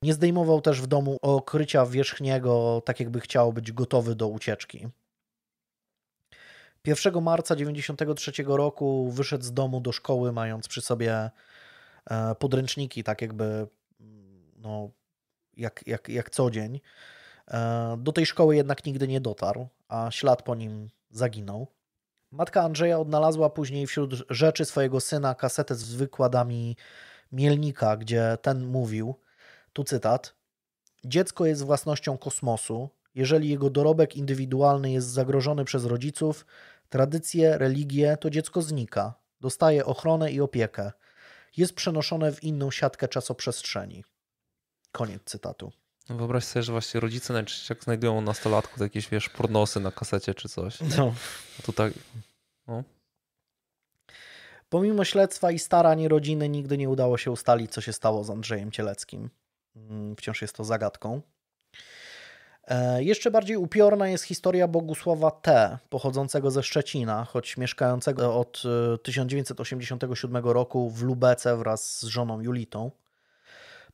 Nie zdejmował też w domu okrycia wierzchniego, tak jakby chciał być gotowy do ucieczki. 1 marca 1993 roku wyszedł z domu do szkoły, mając przy sobie e, podręczniki, tak jakby no, jak, jak, jak co dzień. E, do tej szkoły jednak nigdy nie dotarł, a ślad po nim zaginął. Matka Andrzeja odnalazła później wśród rzeczy swojego syna kasetę z wykładami Mielnika, gdzie ten mówił, tu cytat, Dziecko jest własnością kosmosu. Jeżeli jego dorobek indywidualny jest zagrożony przez rodziców, tradycje, religię, to dziecko znika, dostaje ochronę i opiekę. Jest przenoszone w inną siatkę czasoprzestrzeni. Koniec cytatu. No wyobraź sobie, że właśnie rodzice najczęściej jak znajdują u nastolatków jakieś, wiesz, pornosy na kasecie czy coś. No. A tak, no. Pomimo śledztwa i starań rodziny nigdy nie udało się ustalić, co się stało z Andrzejem Cieleckim. Mm, wciąż jest to zagadką. E, jeszcze bardziej upiorna jest historia Bogusława T., pochodzącego ze Szczecina, choć mieszkającego od 1987 e, roku w Lubece wraz z żoną Julitą.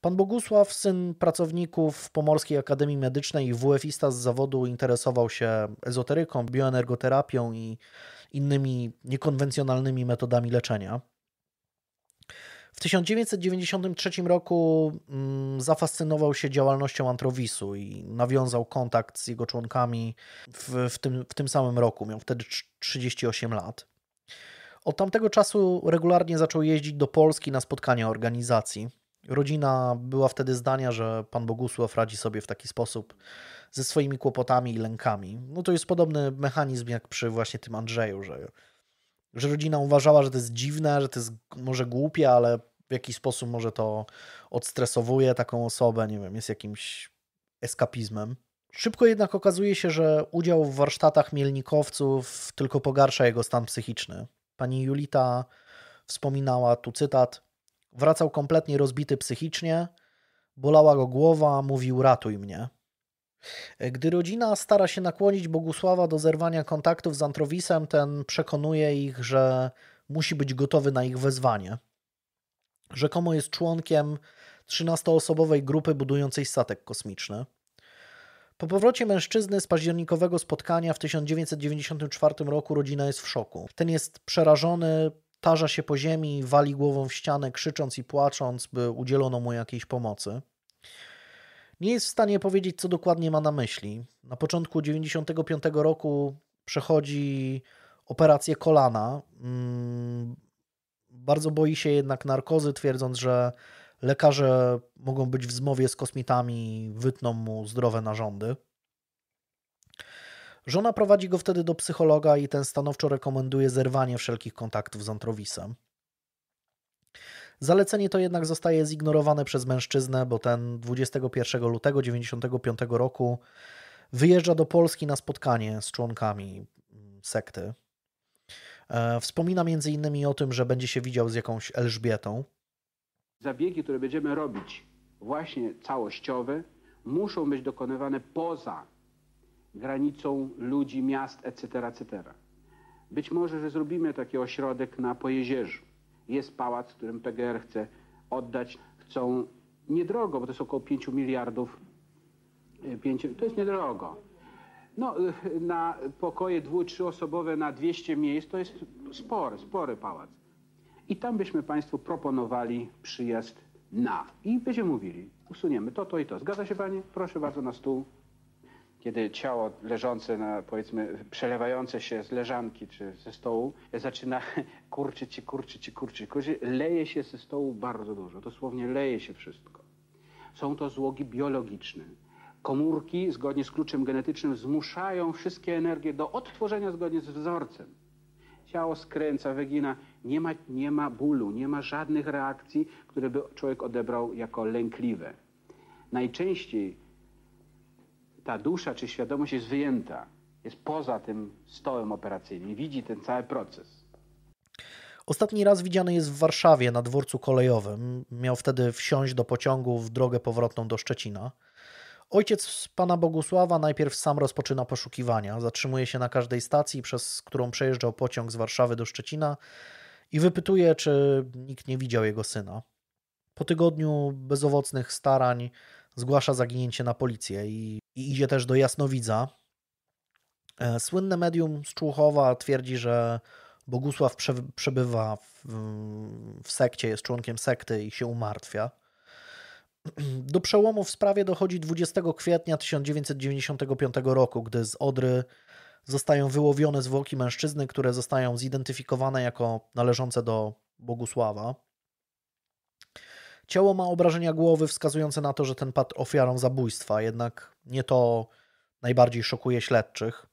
Pan Bogusław, syn pracowników Pomorskiej Akademii Medycznej i wf z zawodu, interesował się ezoteryką, bioenergoterapią i innymi niekonwencjonalnymi metodami leczenia. W 1993 roku mm, zafascynował się działalnością Antrowisu i nawiązał kontakt z jego członkami w, w, tym, w tym samym roku. Miał wtedy 38 lat. Od tamtego czasu regularnie zaczął jeździć do Polski na spotkania organizacji. Rodzina była wtedy zdania, że pan Bogusław radzi sobie w taki sposób ze swoimi kłopotami i lękami. No to jest podobny mechanizm jak przy właśnie tym Andrzeju, że, że rodzina uważała, że to jest dziwne, że to jest może głupie, ale w jakiś sposób może to odstresowuje taką osobę, nie wiem, jest jakimś eskapizmem. Szybko jednak okazuje się, że udział w warsztatach mielnikowców tylko pogarsza jego stan psychiczny. Pani Julita wspominała tu cytat: Wracał kompletnie rozbity psychicznie, bolała go głowa, mówił ratuj mnie. Gdy rodzina stara się nakłonić Bogusława do zerwania kontaktów z Antrowisem, ten przekonuje ich, że musi być gotowy na ich wezwanie. Rzekomo jest członkiem 13-osobowej grupy budującej statek kosmiczny. Po powrocie mężczyzny z październikowego spotkania w 1994 roku rodzina jest w szoku. Ten jest przerażony tarza się po ziemi, wali głową w ścianę, krzycząc i płacząc, by udzielono mu jakiejś pomocy. Nie jest w stanie powiedzieć, co dokładnie ma na myśli. Na początku 95 roku przechodzi operację kolana. Mm, bardzo boi się jednak narkozy, twierdząc, że lekarze mogą być w zmowie z kosmitami, i wytną mu zdrowe narządy. Żona prowadzi go wtedy do psychologa i ten stanowczo rekomenduje zerwanie wszelkich kontaktów z Antrowisem. Zalecenie to jednak zostaje zignorowane przez mężczyznę, bo ten 21 lutego 1995 roku wyjeżdża do Polski na spotkanie z członkami sekty. E, wspomina między innymi o tym, że będzie się widział z jakąś Elżbietą. Zabiegi, które będziemy robić, właśnie całościowe, muszą być dokonywane poza granicą ludzi, miast, etc., etc. Być może, że zrobimy taki ośrodek na Pojezierzu. Jest pałac, którym PGR chce oddać. Chcą niedrogo, bo to jest około 5 miliardów. 5, y, to jest niedrogo. No, y, na pokoje dwu-, trzyosobowe na 200 miejsc to jest spory, spory pałac. I tam byśmy Państwu proponowali przyjazd na. I będziemy mówili, usuniemy to, to i to. Zgadza się Panie? Proszę bardzo na stół kiedy ciało leżące na, powiedzmy, przelewające się z leżanki czy ze stołu zaczyna kurczyć się, kurczyć się, kurczyć, kurczyć, leje się ze stołu bardzo dużo, dosłownie leje się wszystko. Są to złogi biologiczne. Komórki, zgodnie z kluczem genetycznym, zmuszają wszystkie energie do odtworzenia zgodnie z wzorcem. Ciało skręca, wygina, nie ma, nie ma bólu, nie ma żadnych reakcji, które by człowiek odebrał jako lękliwe. Najczęściej ta dusza czy świadomość jest wyjęta, jest poza tym stołem operacyjnym, widzi ten cały proces. Ostatni raz widziany jest w Warszawie na dworcu kolejowym. Miał wtedy wsiąść do pociągu w drogę powrotną do Szczecina. Ojciec pana Bogusława najpierw sam rozpoczyna poszukiwania. Zatrzymuje się na każdej stacji, przez którą przejeżdżał pociąg z Warszawy do Szczecina i wypytuje, czy nikt nie widział jego syna. Po tygodniu bezowocnych starań zgłasza zaginięcie na policję i, i idzie też do jasnowidza. E, słynne medium z Człuchowa twierdzi, że Bogusław przebywa w, w sekcie, jest członkiem sekty i się umartwia. Do przełomu w sprawie dochodzi 20 kwietnia 1995 roku, gdy z Odry zostają wyłowione zwłoki mężczyzny, które zostają zidentyfikowane jako należące do Bogusława. Ciało ma obrażenia głowy wskazujące na to, że ten padł ofiarą zabójstwa, jednak nie to najbardziej szokuje śledczych.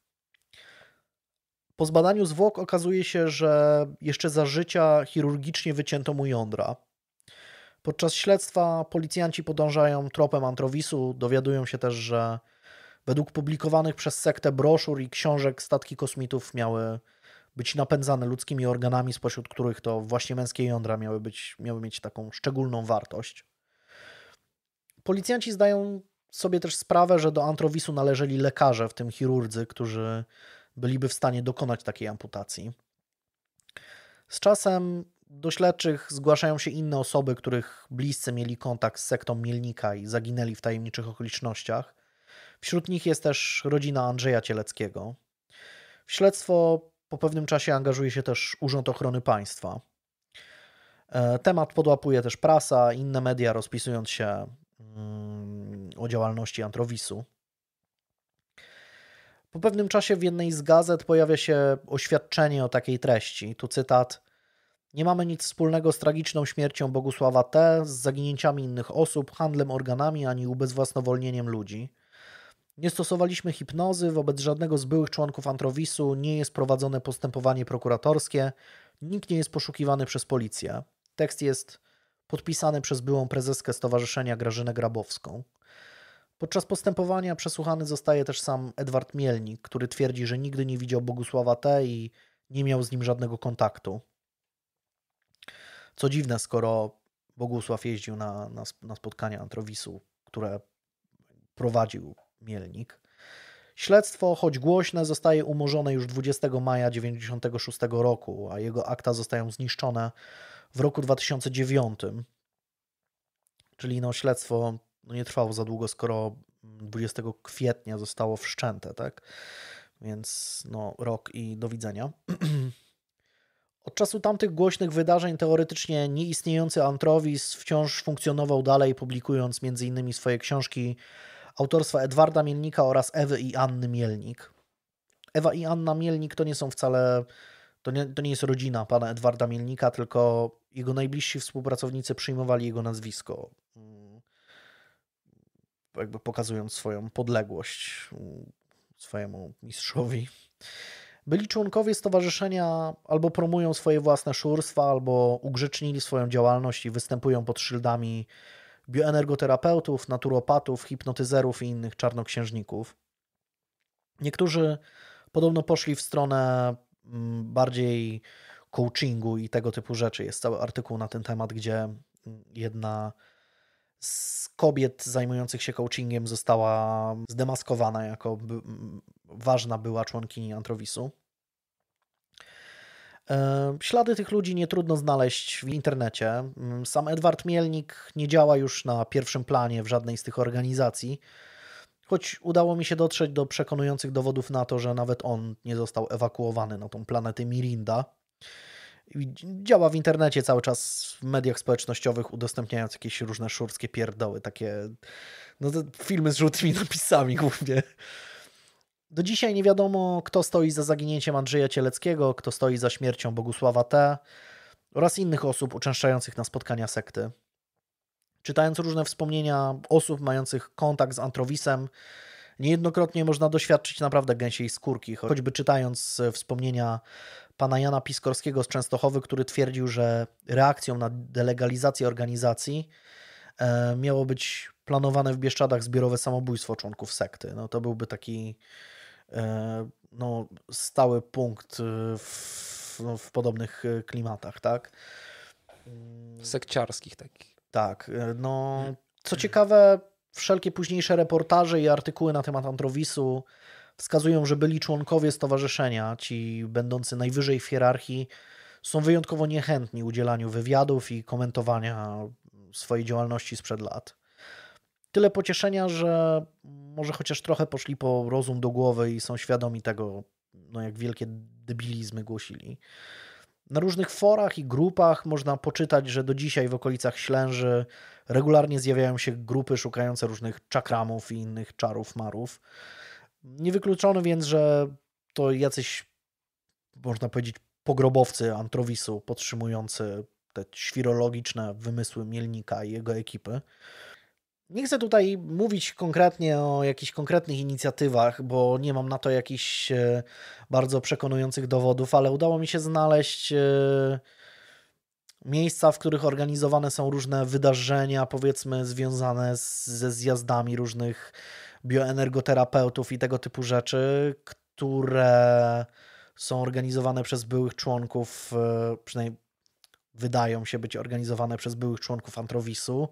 Po zbadaniu zwłok okazuje się, że jeszcze za życia chirurgicznie wycięto mu jądra. Podczas śledztwa policjanci podążają tropem Antrowisu, dowiadują się też, że według publikowanych przez sektę broszur i książek statki kosmitów miały być napędzane ludzkimi organami, spośród których to właśnie męskie jądra miały, być, miały mieć taką szczególną wartość. Policjanci zdają sobie też sprawę, że do antrowisu należeli lekarze, w tym chirurdzy, którzy byliby w stanie dokonać takiej amputacji. Z czasem do śledczych zgłaszają się inne osoby, których bliscy mieli kontakt z sektą Mielnika i zaginęli w tajemniczych okolicznościach. Wśród nich jest też rodzina Andrzeja Cieleckiego. W śledztwo po pewnym czasie angażuje się też Urząd Ochrony Państwa. E, temat podłapuje też prasa, inne media, rozpisując się mm, o działalności Antrowisu. Po pewnym czasie w jednej z gazet pojawia się oświadczenie o takiej treści. Tu cytat: Nie mamy nic wspólnego z tragiczną śmiercią Bogusława T., z zaginięciami innych osób, handlem organami ani ubezwłasnowolnieniem ludzi. Nie stosowaliśmy hipnozy wobec żadnego z byłych członków Antrowisu, nie jest prowadzone postępowanie prokuratorskie, nikt nie jest poszukiwany przez policję. Tekst jest podpisany przez byłą prezeskę Stowarzyszenia Grażynę Grabowską. Podczas postępowania przesłuchany zostaje też sam Edward Mielnik, który twierdzi, że nigdy nie widział Bogusława T. i nie miał z nim żadnego kontaktu. Co dziwne, skoro Bogusław jeździł na, na, na spotkania Antrowisu, które prowadził Mielnik. Śledztwo, choć głośne, zostaje umorzone już 20 maja 1996 roku, a jego akta zostają zniszczone w roku 2009. Czyli no, śledztwo no, nie trwało za długo, skoro 20 kwietnia zostało wszczęte, tak? Więc no, rok i do widzenia. Od czasu tamtych głośnych wydarzeń teoretycznie nieistniejący Antrowis wciąż funkcjonował dalej, publikując m.in. swoje książki autorstwa Edwarda Mielnika oraz Ewy i Anny Mielnik. Ewa i Anna Mielnik to nie są wcale, to nie, to nie jest rodzina pana Edwarda Mielnika, tylko jego najbliżsi współpracownicy przyjmowali jego nazwisko, mm. jakby pokazując swoją podległość mm, swojemu mistrzowi. Byli członkowie stowarzyszenia albo promują swoje własne szurstwa, albo ugrzecznili swoją działalność i występują pod szyldami bioenergoterapeutów, naturopatów, hipnotyzerów i innych czarnoksiężników. Niektórzy podobno poszli w stronę mm, bardziej coachingu i tego typu rzeczy. Jest cały artykuł na ten temat, gdzie mm, jedna z kobiet zajmujących się coachingiem została zdemaskowana jako ważna była członkini Antrowisu. Ślady tych ludzi nie trudno znaleźć w internecie. Mm, sam Edward Mielnik nie działa już na pierwszym planie w żadnej z tych organizacji, choć udało mi się dotrzeć do przekonujących dowodów na to, że nawet on nie został ewakuowany na tą planetę Mirinda. Działa w internecie cały czas, w mediach społecznościowych, udostępniając jakieś różne szurskie pierdoły, takie no filmy z żółtymi napisami głównie. Do dzisiaj nie wiadomo, kto stoi za zaginięciem Andrzeja Cieleckiego, kto stoi za śmiercią Bogusława T. oraz innych osób uczęszczających na spotkania sekty. Czytając różne wspomnienia osób mających kontakt z Antrowisem, niejednokrotnie można doświadczyć naprawdę gęsiej skórki, choćby czytając e, wspomnienia pana Jana Piskorskiego z Częstochowy, który twierdził, że reakcją na delegalizację organizacji e, miało być planowane w Bieszczadach zbiorowe samobójstwo członków sekty. No to byłby taki E, no, stały punkt e, w, no, w podobnych e, klimatach, tak? Mm. Sekciarskich takich. Tak, no hmm. co ciekawe, wszelkie późniejsze reportaże i artykuły na temat Antrowisu wskazują, że byli członkowie stowarzyszenia, ci będący najwyżej w hierarchii, są wyjątkowo niechętni udzielaniu wywiadów i komentowania swojej działalności sprzed lat tyle pocieszenia, że może chociaż trochę poszli po rozum do głowy i są świadomi tego, no jak wielkie debilizmy głosili. Na różnych forach i grupach można poczytać, że do dzisiaj w okolicach Ślęży regularnie zjawiają się grupy szukające różnych czakramów i innych czarów marów. Niewykluczone więc, że to jacyś, można powiedzieć, pogrobowcy Antrowisu podtrzymujący te świrologiczne wymysły Mielnika i jego ekipy. Nie chcę tutaj mówić konkretnie o jakichś konkretnych inicjatywach, bo nie mam na to jakichś e, bardzo przekonujących dowodów, ale udało mi się znaleźć e, miejsca, w których organizowane są różne wydarzenia, powiedzmy, związane ze zjazdami różnych bioenergoterapeutów i tego typu rzeczy, które są organizowane przez byłych członków, e, przynajmniej wydają się być organizowane przez byłych członków Antrowisu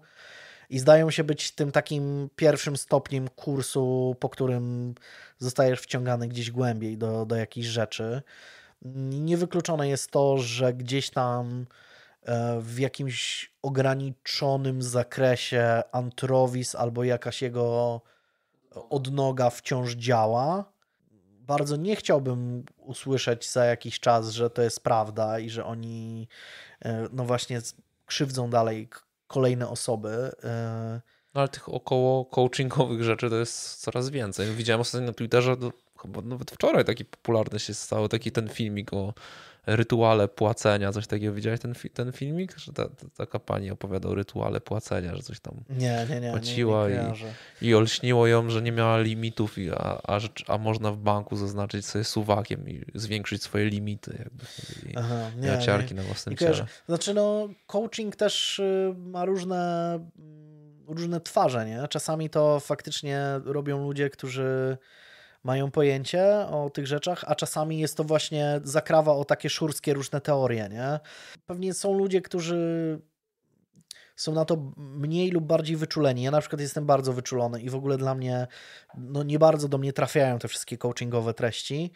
i zdają się być tym takim pierwszym stopniem kursu, po którym zostajesz wciągany gdzieś głębiej do, do jakiejś rzeczy. Niewykluczone jest to, że gdzieś tam e, w jakimś ograniczonym zakresie Antrowis albo jakaś jego odnoga wciąż działa. Bardzo nie chciałbym usłyszeć za jakiś czas, że to jest prawda i że oni e, no właśnie krzywdzą dalej kolejne osoby. E, no ale tych około coachingowych rzeczy to jest coraz więcej. Widziałem ostatnio na Twitterze, no, chyba nawet wczoraj taki popularny się stał taki ten filmik o rytuale płacenia, coś takiego. Widziałeś ten, fi ten filmik? Że ta, ta, taka pani opowiada o rytuale płacenia, że coś tam nie, nie, nie, płaciła nie, nie, i, i olśniło ją, że nie miała limitów, i, a, a, a można w banku zaznaczyć sobie suwakiem i zwiększyć swoje limity. Jakby, i Aha, nie, nie. na własnym nie ciele. Znaczy no, coaching też y, ma różne różne twarze, nie? Czasami to faktycznie robią ludzie, którzy mają pojęcie o tych rzeczach, a czasami jest to właśnie zakrawa o takie szurskie różne teorie, nie? Pewnie są ludzie, którzy są na to mniej lub bardziej wyczuleni. Ja na przykład jestem bardzo wyczulony i w ogóle dla mnie, no nie bardzo do mnie trafiają te wszystkie coachingowe treści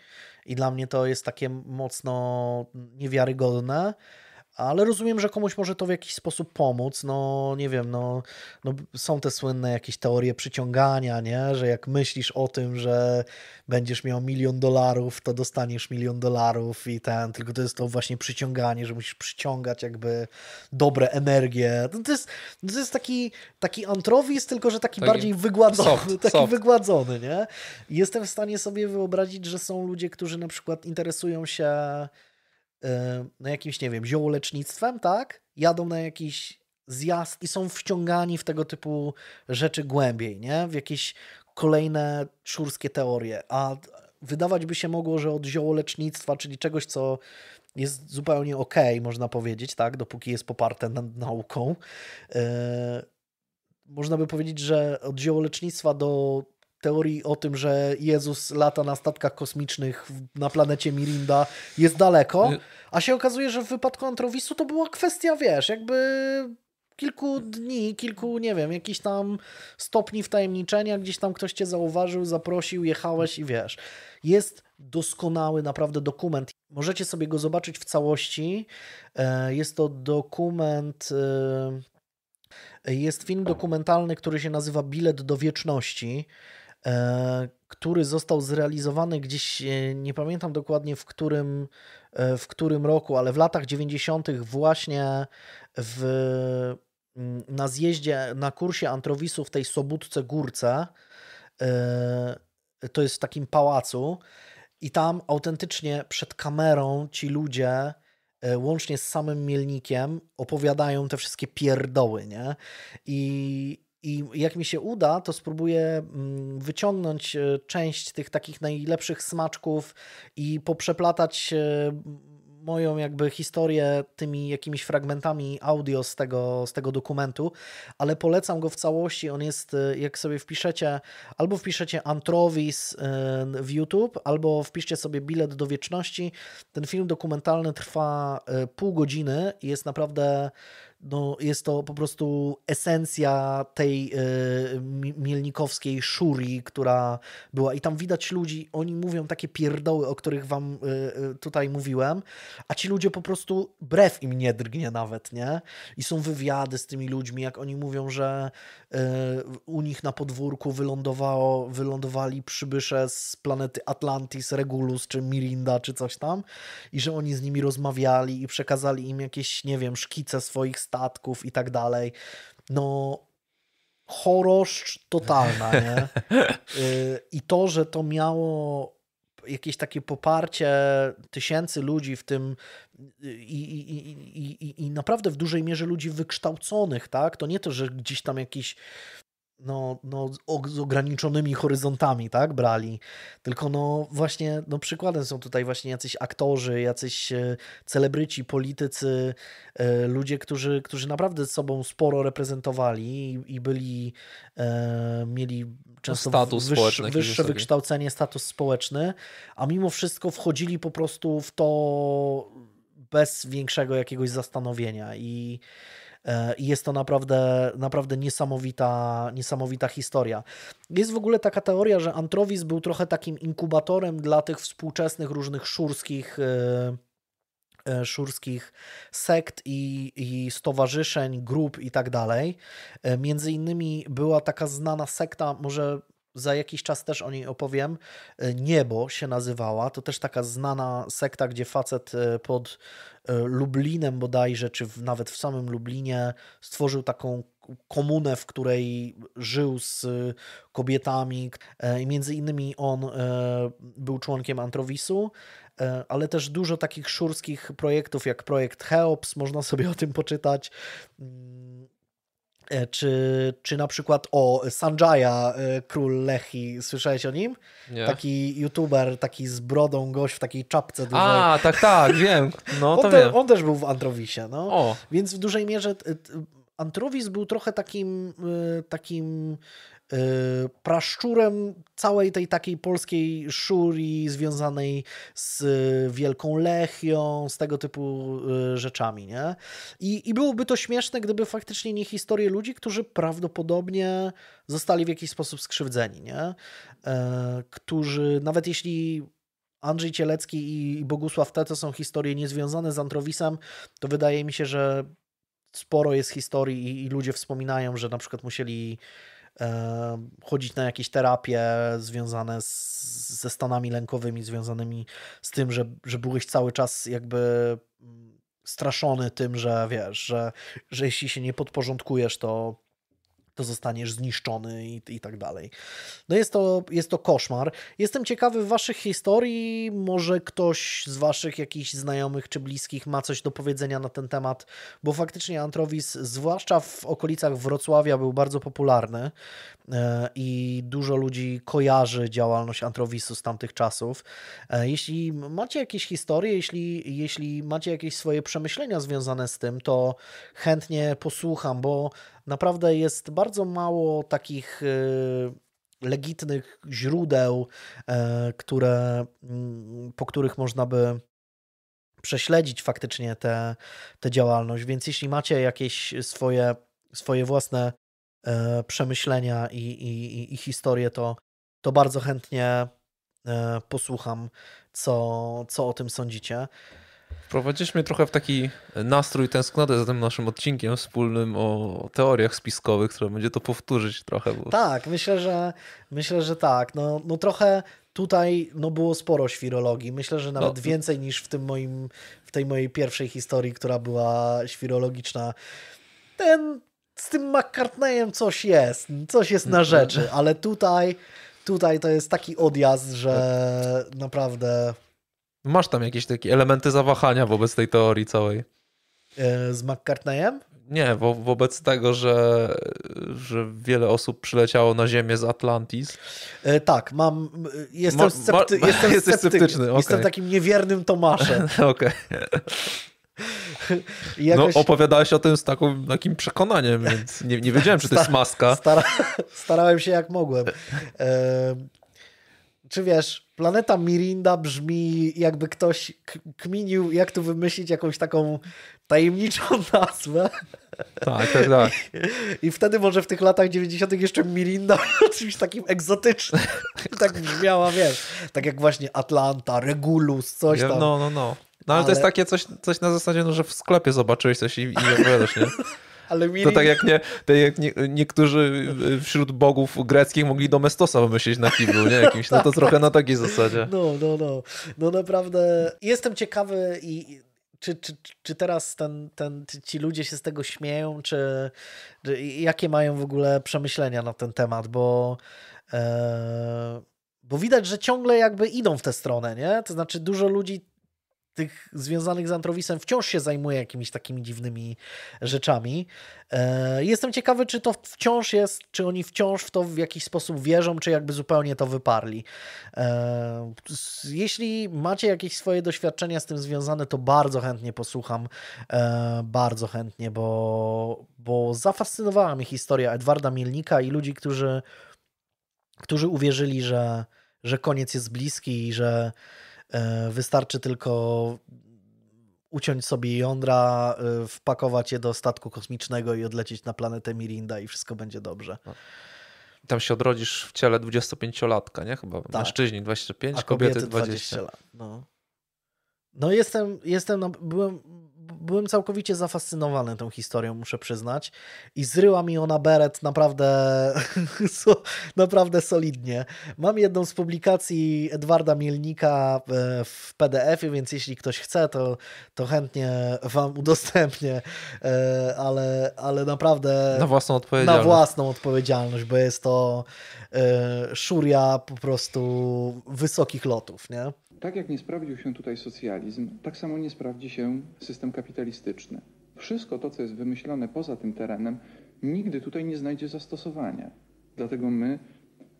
i dla mnie to jest takie mocno niewiarygodne ale rozumiem, że komuś może to w jakiś sposób pomóc. No nie wiem, no, no są te słynne jakieś teorie przyciągania, nie? że jak myślisz o tym, że będziesz miał milion dolarów, to dostaniesz milion dolarów i ten, tylko to jest to właśnie przyciąganie, że musisz przyciągać jakby dobre energie. No to, jest, no, to jest taki, taki antrowizm, tylko że taki, taki bardziej wygładzony. Soft, taki soft. wygładzony, nie? Jestem w stanie sobie wyobrazić, że są ludzie, którzy na przykład interesują się na jakimś, nie wiem, ziołolecznictwem, tak? Jadą na jakiś zjazd i są wciągani w tego typu rzeczy głębiej, nie? W jakieś kolejne szurskie teorie. A wydawać by się mogło, że od ziołolecznictwa, czyli czegoś, co jest zupełnie okej, okay, można powiedzieć, tak? Dopóki jest poparte nad nauką. Yy, można by powiedzieć, że od ziołolecznictwa do teorii o tym, że Jezus lata na statkach kosmicznych na planecie Mirinda jest daleko, y- a się okazuje, że w wypadku Antrowisu to była kwestia, wiesz, jakby kilku dni, kilku, nie wiem, jakiś tam stopni wtajemniczenia, gdzieś tam ktoś cię zauważył, zaprosił, jechałeś i wiesz. Jest doskonały naprawdę dokument. Możecie sobie go zobaczyć w całości. E, jest to dokument e, jest film dokumentalny, który się nazywa Bilet do Wieczności. E, który został zrealizowany gdzieś, e, nie pamiętam dokładnie w którym, e, w którym roku, ale w latach 90. właśnie w, mm, na zjeździe, na kursie Antrowisu w tej Sobudce Górce, to jest w takim pałacu i tam autentycznie przed kamerą ci ludzie łącznie z samym Mielnikiem opowiadają te wszystkie pierdoły, nie? I, i jak mi się uda, to spróbuję mm, wyciągnąć e, część tych takich najlepszych smaczków i poprzeplatać e, moją jakby historię tymi jakimiś fragmentami audio z tego, z tego dokumentu, ale polecam go w całości. On jest, e, jak sobie wpiszecie, albo wpiszecie Antrowis w YouTube, albo wpiszcie sobie Bilet do Wieczności. Ten film dokumentalny trwa pół godziny i jest naprawdę no, jest to po prostu esencja tej y, mielnikowskiej szuri, która była. I tam widać ludzi, oni mówią takie pierdoły, o których wam y, y, tutaj mówiłem, a ci ludzie po prostu brew im nie drgnie nawet, nie? I są wywiady z tymi ludźmi, jak oni mówią, że y, u nich na podwórku wylądowało, wylądowali przybysze z planety Atlantis, Regulus czy Mirinda czy coś tam i że oni z nimi rozmawiali i przekazali im jakieś, nie wiem, szkice swoich statków i tak dalej. No, choroszcz totalna, nie? Y, I to, że to miało jakieś takie poparcie tysięcy ludzi, w tym i, i, i, i, naprawdę w dużej mierze ludzi wykształconych, tak? To nie to, że gdzieś tam jakiś no, no, z ograniczonymi horyzontami, tak, brali. Tylko no właśnie, no przykładem są tutaj właśnie jacyś aktorzy, jacyś e, celebryci, politycy, e, ludzie, którzy, którzy naprawdę sobą sporo reprezentowali i byli, e, mieli często status wyższe, wyższe wykształcenie, status społeczny, a mimo wszystko wchodzili po prostu w to bez większego jakiegoś zastanowienia i E, I jest to naprawdę, naprawdę niesamowita, niesamowita historia. Jest w ogóle taka teoria, że Antrowis był trochę takim inkubatorem dla tych współczesnych różnych szurskich e, e, szurskich sekt i, i stowarzyszeń, grup i tak dalej. Między innymi była taka znana sekta, może za jakiś czas też o niej opowiem. E, Niebo się nazywała, to też taka znana sekta, gdzie facet e, pod e, Lublinem bodajże, czy nawet w samym Lublinie stworzył taką komunę, w której żył z kobietami. Między innymi on był członkiem Antrowisu, ale też dużo takich szurskich projektów, jak projekt Heops, można sobie o tym poczytać mm, E, czy, czy na przykład o Sanjaya, e, król Lechi, słyszałeś o nim? Nie. Taki youtuber, taki z brodą gość w takiej czapce dużej. A, tak, tak, wiem. No, on, to te, wiem. on też był w Antrowisie, no. O. Więc w dużej mierze Antrowis był trochę takim, y, takim Y, praszczurem całej tej takiej polskiej szuri związanej z y, Wielką Lechią, z tego typu y, rzeczami, nie? I, i byłoby to śmieszne, gdyby faktycznie nie historie ludzi, którzy prawdopodobnie zostali w jakiś sposób skrzywdzeni, nie? E, którzy, nawet jeśli Andrzej Cielecki i Bogusław T. to są historie niezwiązane z Antrowisem, to wydaje mi się, że sporo jest historii i, i ludzie wspominają, że na przykład musieli chodzić na jakieś terapie związane z, ze stanami lękowymi, związanymi z tym, że, że byłeś cały czas jakby mm, straszony tym, że wiesz, że, że jeśli się nie podporządkujesz, to to zostaniesz zniszczony i, i tak dalej. No jest to, jest to koszmar. Jestem ciekawy waszych historii, może ktoś z waszych jakichś znajomych czy bliskich ma coś do powiedzenia na ten temat, bo faktycznie Antrowis, zwłaszcza w okolicach Wrocławia, był bardzo popularny e, i dużo ludzi kojarzy działalność Antrowisu z tamtych czasów. E, jeśli macie jakieś historie, jeśli, jeśli macie jakieś swoje przemyślenia związane z tym, to chętnie posłucham, bo naprawdę jest bardzo mało takich y, legitnych źródeł, e, które, mm, po których można by prześledzić faktycznie tę te, działalność. Więc jeśli macie jakieś swoje, swoje własne e, przemyślenia i, i, i historie, to, to bardzo chętnie e, posłucham, co, co o tym sądzicie. Wprowadziliśmy trochę w taki e, nastrój tęsknotę za tym naszym odcinkiem wspólnym o teoriach spiskowych, które będzie to powtórzyć trochę. Bo... Tak, myślę, że myślę, że tak. No, no trochę tutaj no było sporo świrologii. Myślę, że nawet no. więcej niż w tym moim, w tej mojej pierwszej historii, która była świrologiczna. Ten z tym McCartneyem coś jest, coś jest na rzeczy, ale tutaj, tutaj to jest taki odjazd, że naprawdę Masz tam jakieś takie elementy zawahania wobec tej teorii całej. E, z McCartneyem? Nie, wo wobec tego, że, że wiele osób przyleciało na Ziemię z Atlantis. E, tak, mam. Jestem, ma, scepty, ma, jestem sceptyk. sceptyczny. okay. Jestem takim niewiernym Tomaszem. Okej. Jakoś... No, opowiadałeś o tym z takim przekonaniem, więc nie, nie wiedziałem, czy to jest maska. Stara... Starałem się jak mogłem. E, czy wiesz, planeta Mirinda brzmi jakby ktoś kminił, jak tu wymyślić jakąś taką tajemniczą nazwę. Tak, tak, tak. I, i wtedy może w tych latach 90. jeszcze Mirinda czymś takim egzotycznym. tak brzmiała, wiesz, tak jak właśnie Atlanta, Regulus, coś tam. No, no, no. No ale, ale... to jest takie coś, coś na zasadzie, no, że w sklepie zobaczyłeś coś i, i opowiadasz, nie? To tak jak, nie, tak jak nie, niektórzy wśród bogów greckich mogli Domestosa wymyślić na kiblu, nie? Jakimś, no to trochę na takiej zasadzie. No, no, no. No naprawdę jestem ciekawy i czy, czy, czy teraz ten, ten, ci ludzie się z tego śmieją, czy, czy jakie mają w ogóle przemyślenia na ten temat, bo e, bo widać, że ciągle jakby idą w tę stronę, nie? To znaczy dużo ludzi tych związanych z Antrowisem wciąż się zajmuje jakimiś takimi dziwnymi rzeczami. E, jestem ciekawy, czy to wciąż jest, czy oni wciąż w to w jakiś sposób wierzą, czy jakby zupełnie to wyparli. E, jeśli macie jakieś swoje doświadczenia z tym związane, to bardzo chętnie posłucham, e, bardzo chętnie, bo, bo zafascynowała mnie historia Edwarda Mielnika i ludzi, którzy, którzy uwierzyli, że, że koniec jest bliski i że E, wystarczy tylko uciąć sobie jądra, e, wpakować je do statku kosmicznego i odlecieć na planetę Mirinda i wszystko będzie dobrze. No. Tam się odrodzisz w ciele 25-latka, nie? Chyba tak. mężczyźni 25, A kobiety, kobiety 20. 20 lat. No. No jestem, jestem, byłem, byłem całkowicie zafascynowany tą historią, muszę przyznać. I zryła mi ona beret naprawdę, naprawdę solidnie. Mam jedną z publikacji Edwarda Mielnika e, w PDF-ie, więc jeśli ktoś chce, to, to chętnie Wam udostępnię, e, ale, ale naprawdę... Na własną odpowiedzialność. Na własną odpowiedzialność, bo jest to e, szuria po prostu wysokich lotów, nie? Tak jak nie sprawdził się tutaj socjalizm, tak samo nie sprawdzi się system kapitalistyczny. Wszystko to, co jest wymyślone poza tym terenem, nigdy tutaj nie znajdzie zastosowania. Dlatego my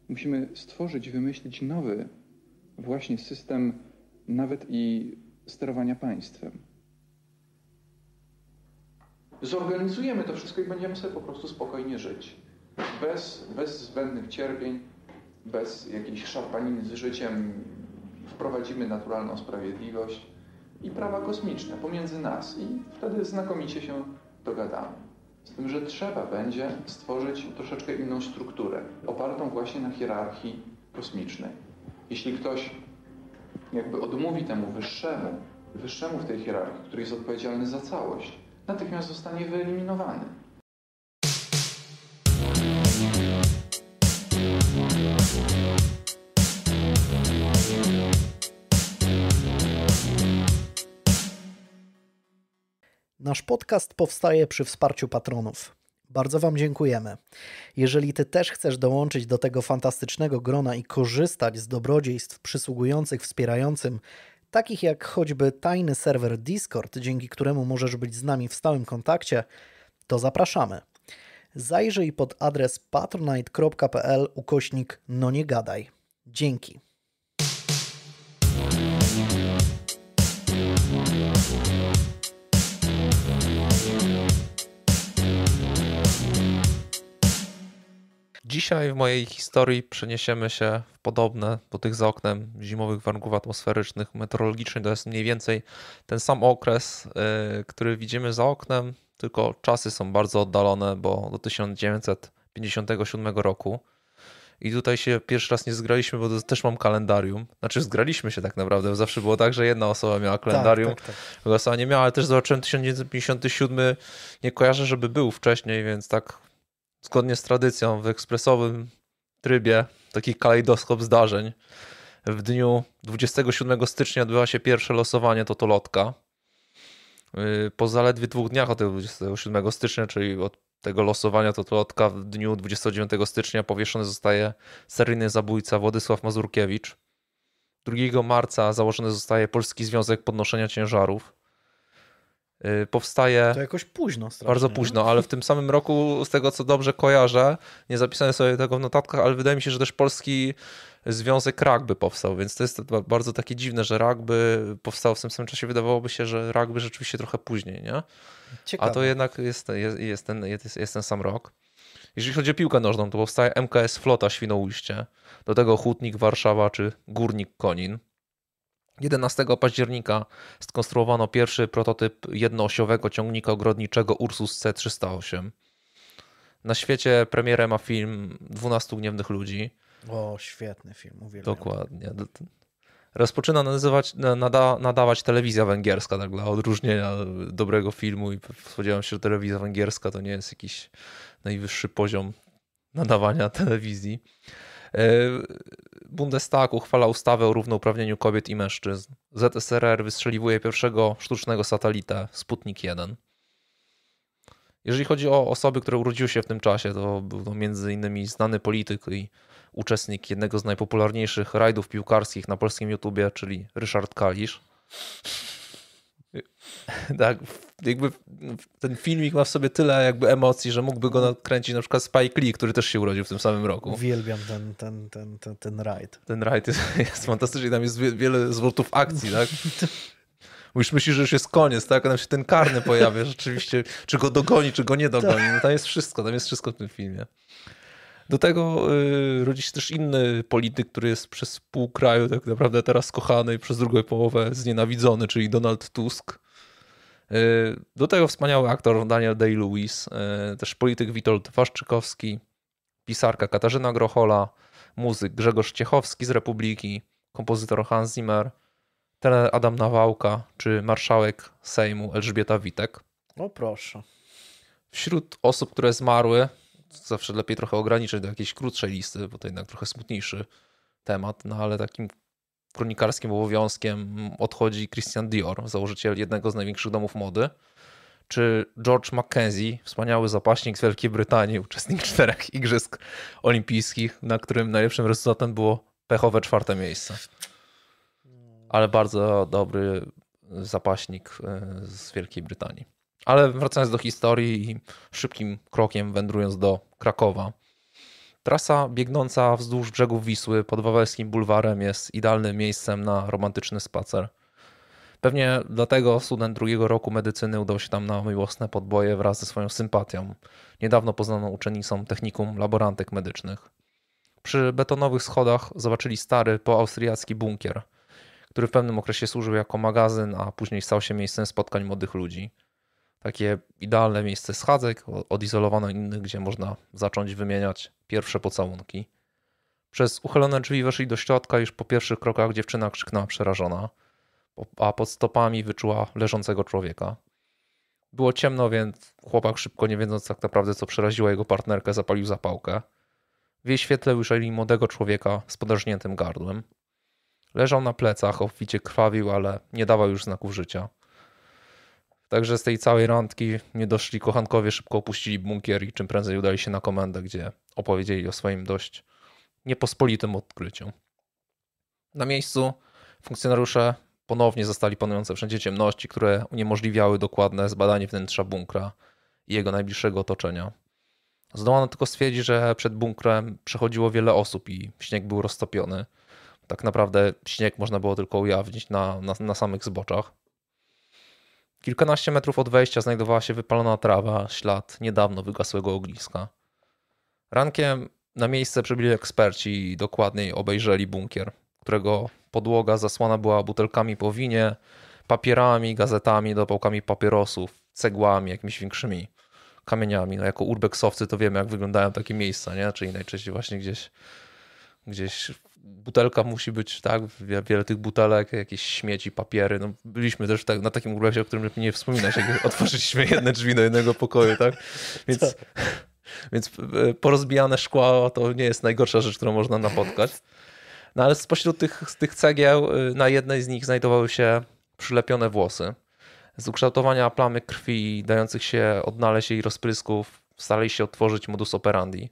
musimy stworzyć, wymyślić nowy właśnie system nawet i sterowania państwem. Zorganizujemy to wszystko i będziemy sobie po prostu spokojnie żyć. Bez, bez zbędnych cierpień, bez jakiejś szarpaniny z życiem, wprowadzimy naturalną sprawiedliwość i prawa kosmiczne pomiędzy nas i wtedy znakomicie się dogadamy. Z tym, że trzeba będzie stworzyć troszeczkę inną strukturę, opartą właśnie na hierarchii kosmicznej. Jeśli ktoś jakby odmówi temu wyższemu, wyższemu w tej hierarchii, który jest odpowiedzialny za całość, natychmiast zostanie wyeliminowany. Nasz podcast powstaje przy wsparciu patronów. Bardzo Wam dziękujemy. Jeżeli Ty też chcesz dołączyć do tego fantastycznego grona i korzystać z dobrodziejstw przysługujących wspierającym, takich jak choćby tajny serwer Discord, dzięki któremu możesz być z nami w stałym kontakcie, to zapraszamy. Zajrzyj pod adres patronite.pl ukośnik no nie gadaj. Dzięki. Dzisiaj w mojej historii przeniesiemy się w podobne po tych za oknem zimowych warunków atmosferycznych, meteorologicznych. To jest mniej więcej ten sam okres, y, który widzimy za oknem, tylko czasy są bardzo oddalone, bo do 1957 roku. I tutaj się pierwszy raz nie zgraliśmy, bo też mam kalendarium. Znaczy zgraliśmy się tak naprawdę, bo zawsze było tak, że jedna osoba miała tak, kalendarium, tak, tak, tak. druga osoba nie miała, ale też zobaczyłem 1957, nie kojarzę, żeby był wcześniej, więc tak zgodnie z tradycją w ekspresowym trybie taki kalejdoskop zdarzeń. W dniu 27 stycznia odbywa się pierwsze losowanie Totolotka. Y, po zaledwie dwóch dniach od tego 27 stycznia, czyli od tego losowania Totolotka w dniu 29 stycznia powieszony zostaje seryjny zabójca Władysław Mazurkiewicz. 2 marca założony zostaje Polski Związek Podnoszenia Ciężarów. Y, powstaje. To jakoś późno, strasznie. Bardzo późno, ale w tym samym roku, z tego co dobrze kojarzę, nie zapisałem sobie tego w notatkach, ale wydaje mi się, że też polski związek rugby powstał, więc to jest bardzo takie dziwne, że rugby powstało w tym samym czasie. Wydawałoby się, że rugby rzeczywiście trochę później, nie? Ciekawe. A to jednak jest, jest, jest, ten, jest, jest ten sam rok. Jeżeli chodzi o piłkę nożną, to powstaje MKS Flota Świnoujście, do tego Hutnik Warszawa czy Górnik Konin. 11 października skonstruowano pierwszy prototyp jednoosiowego ciągnika ogrodniczego Ursus C308. Na świecie premierę ma film 12 gniewnych ludzi. O, świetny film, uwielbiam. Dokładnie. Rozpoczyna nazywać, nada, nadawać telewizja węgierska, tak dla odróżnienia dobrego filmu i spodziewałem się, że telewizja węgierska to nie jest jakiś najwyższy poziom nadawania telewizji. E, Bundestag uchwala ustawę o równouprawnieniu kobiet i mężczyzn. ZSRR wystrzeliwuje pierwszego sztucznego satelitę Sputnik 1. Jeżeli chodzi o osoby, które urodziły się w tym czasie, to był to między innymi znany polityk i uczestnik jednego z najpopularniejszych rajdów piłkarskich na polskim YouTubie, czyli Ryszard Kalisz. Tak, jakby ten filmik ma w sobie tyle jakby emocji, że mógłby go nakręcić na przykład Spike Lee, który też się urodził w tym samym roku. Uwielbiam ten, ten, ten, ten, ten ride. Ten ride jest, jest fantastyczny, tam jest wiele zwrotów akcji, tak? Już myślisz, że już jest koniec, tak? A się ten karny pojawia rzeczywiście. Czy go dogoni, czy go nie dogoni. Tak. No tam jest wszystko, tam jest wszystko w tym filmie. Do tego y, rodzi się też inny polityk, który jest przez pół kraju tak naprawdę teraz kochany i przez drugą połowę znienawidzony, czyli Donald Tusk. Y, do tego wspaniały aktor Daniel Day-Lewis, y, też polityk Witold Waszczykowski, pisarka Katarzyna Grochola, muzyk Grzegorz Ciechowski z Republiki, kompozytor Hans Zimmer, trener Adam Nawałka czy marszałek Sejmu Elżbieta Witek. O proszę. Wśród osób, które zmarły, zawsze lepiej trochę ograniczyć do jakiejś krótszej listy, bo to jednak trochę smutniejszy temat, no ale takim kronikarskim obowiązkiem odchodzi Christian Dior, założyciel jednego z największych domów mody, czy George Mackenzie, wspaniały zapaśnik z Wielkiej Brytanii, uczestnik czterech Igrzysk Olimpijskich, na którym najlepszym rezultatem było pechowe czwarte miejsce. Ale bardzo dobry zapaśnik e, z Wielkiej Brytanii. Ale wracając do historii i szybkim krokiem wędrując do Krakowa. Trasa biegnąca wzdłuż brzegów Wisły pod Wawelskim Bulwarem jest idealnym miejscem na romantyczny spacer. Pewnie dlatego student drugiego roku medycyny udał się tam na miłosne podboje wraz ze swoją sympatią, niedawno poznaną uczennicą technikum laborantek medycznych. Przy betonowych schodach zobaczyli stary poaustriacki bunkier, który w pewnym okresie służył jako magazyn, a później stał się miejscem spotkań młodych ludzi – takie idealne miejsce schadzek, odizolowane od innych, gdzie można zacząć wymieniać pierwsze pocałunki. Przez uchylone drzwi weszli do środka, już po pierwszych krokach dziewczyna krzyknęła przerażona, a pod stopami wyczuła leżącego człowieka. Było ciemno, więc chłopak szybko, nie wiedząc tak naprawdę co przeraziło jego partnerkę, zapalił zapałkę. W jej świetle ujrzeli młodego człowieka z podrażniętym gardłem. Leżał na plecach, obficie krwawił, ale nie dawał już znaków życia. Także z tej całej randki nie doszli kochankowie, szybko opuścili bunkier i czym prędzej udali się na komendę, gdzie opowiedzieli o swoim dość niepospolitym odkryciu. Na miejscu funkcjonariusze ponownie zostali panujące wszędzie ciemności, które uniemożliwiały dokładne zbadanie wnętrza bunkra i jego najbliższego otoczenia. Zdołano tylko stwierdzić, że przed bunkrem przechodziło wiele osób i śnieg był roztopiony. Tak naprawdę śnieg można było tylko ujawnić na, na, na samych zboczach. Kilkanaście metrów od wejścia znajdowała się wypalona trawa, ślad niedawno wygasłego ogniska. Rankiem na miejsce przybyli eksperci i dokładniej obejrzeli bunkier, którego podłoga zasłana była butelkami po winie, papierami, gazetami, dopałkami papierosów, cegłami jakimiś większymi kamieniami. No jako urbexowcy to wiemy, jak wyglądają takie miejsca, nie? Czyli najczęściej właśnie gdzieś, gdzieś butelka musi być, tak, wiele tych butelek, jakieś śmieci, papiery, no byliśmy też tak, na takim urlopie, o którym lepiej nie wspominać, jak otworzyliśmy jedne drzwi do jednego pokoju, tak, więc... Więc e, porozbijane szkła to nie jest najgorsza rzecz, którą można napotkać. No ale spośród tych, tych cegieł e, na jednej z nich znajdowały się przylepione włosy. Z ukształtowania plamy krwi dających się odnaleźć jej rozprysków starali się otworzyć modus operandi.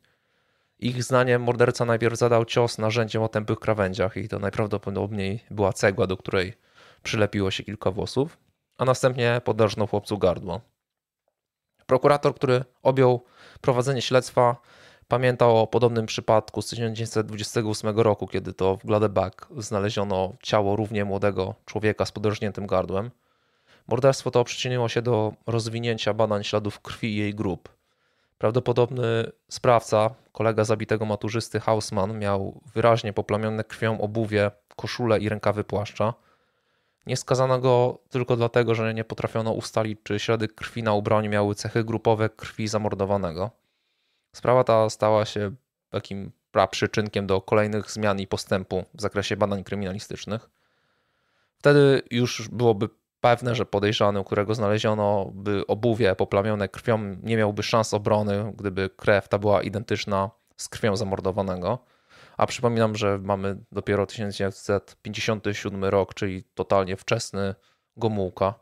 Ich zdaniem morderca najpierw zadał cios narzędziem o tępych krawędziach i to najprawdopodobniej była cegła, do której przylepiło się kilka włosów, a następnie podarznął chłopcu gardło. Prokurator, który objął prowadzenie śledztwa, pamiętał o podobnym przypadku z 1928 roku, kiedy to w Gladeback znaleziono ciało równie młodego człowieka z podrażniętym gardłem. Morderstwo to przyczyniło się do rozwinięcia badań śladów krwi i jej grup. Prawdopodobny sprawca, kolega zabitego maturzysty Hausman, miał wyraźnie poplamione krwią obuwie, koszulę i rękawy płaszcza. Nie skazano go tylko dlatego, że nie potrafiono ustalić, czy ślady krwi na ubraniu miały cechy grupowe krwi zamordowanego. Sprawa ta stała się takim przyczynkiem do kolejnych zmian i postępu w zakresie badań kryminalistycznych. Wtedy już byłoby pewne, że podejrzany, u którego znaleziono by obuwie poplamione krwią, nie miałby szans obrony, gdyby krew ta była identyczna z krwią zamordowanego. A przypominam, że mamy dopiero 1957 rok, czyli totalnie wczesny Gomułka.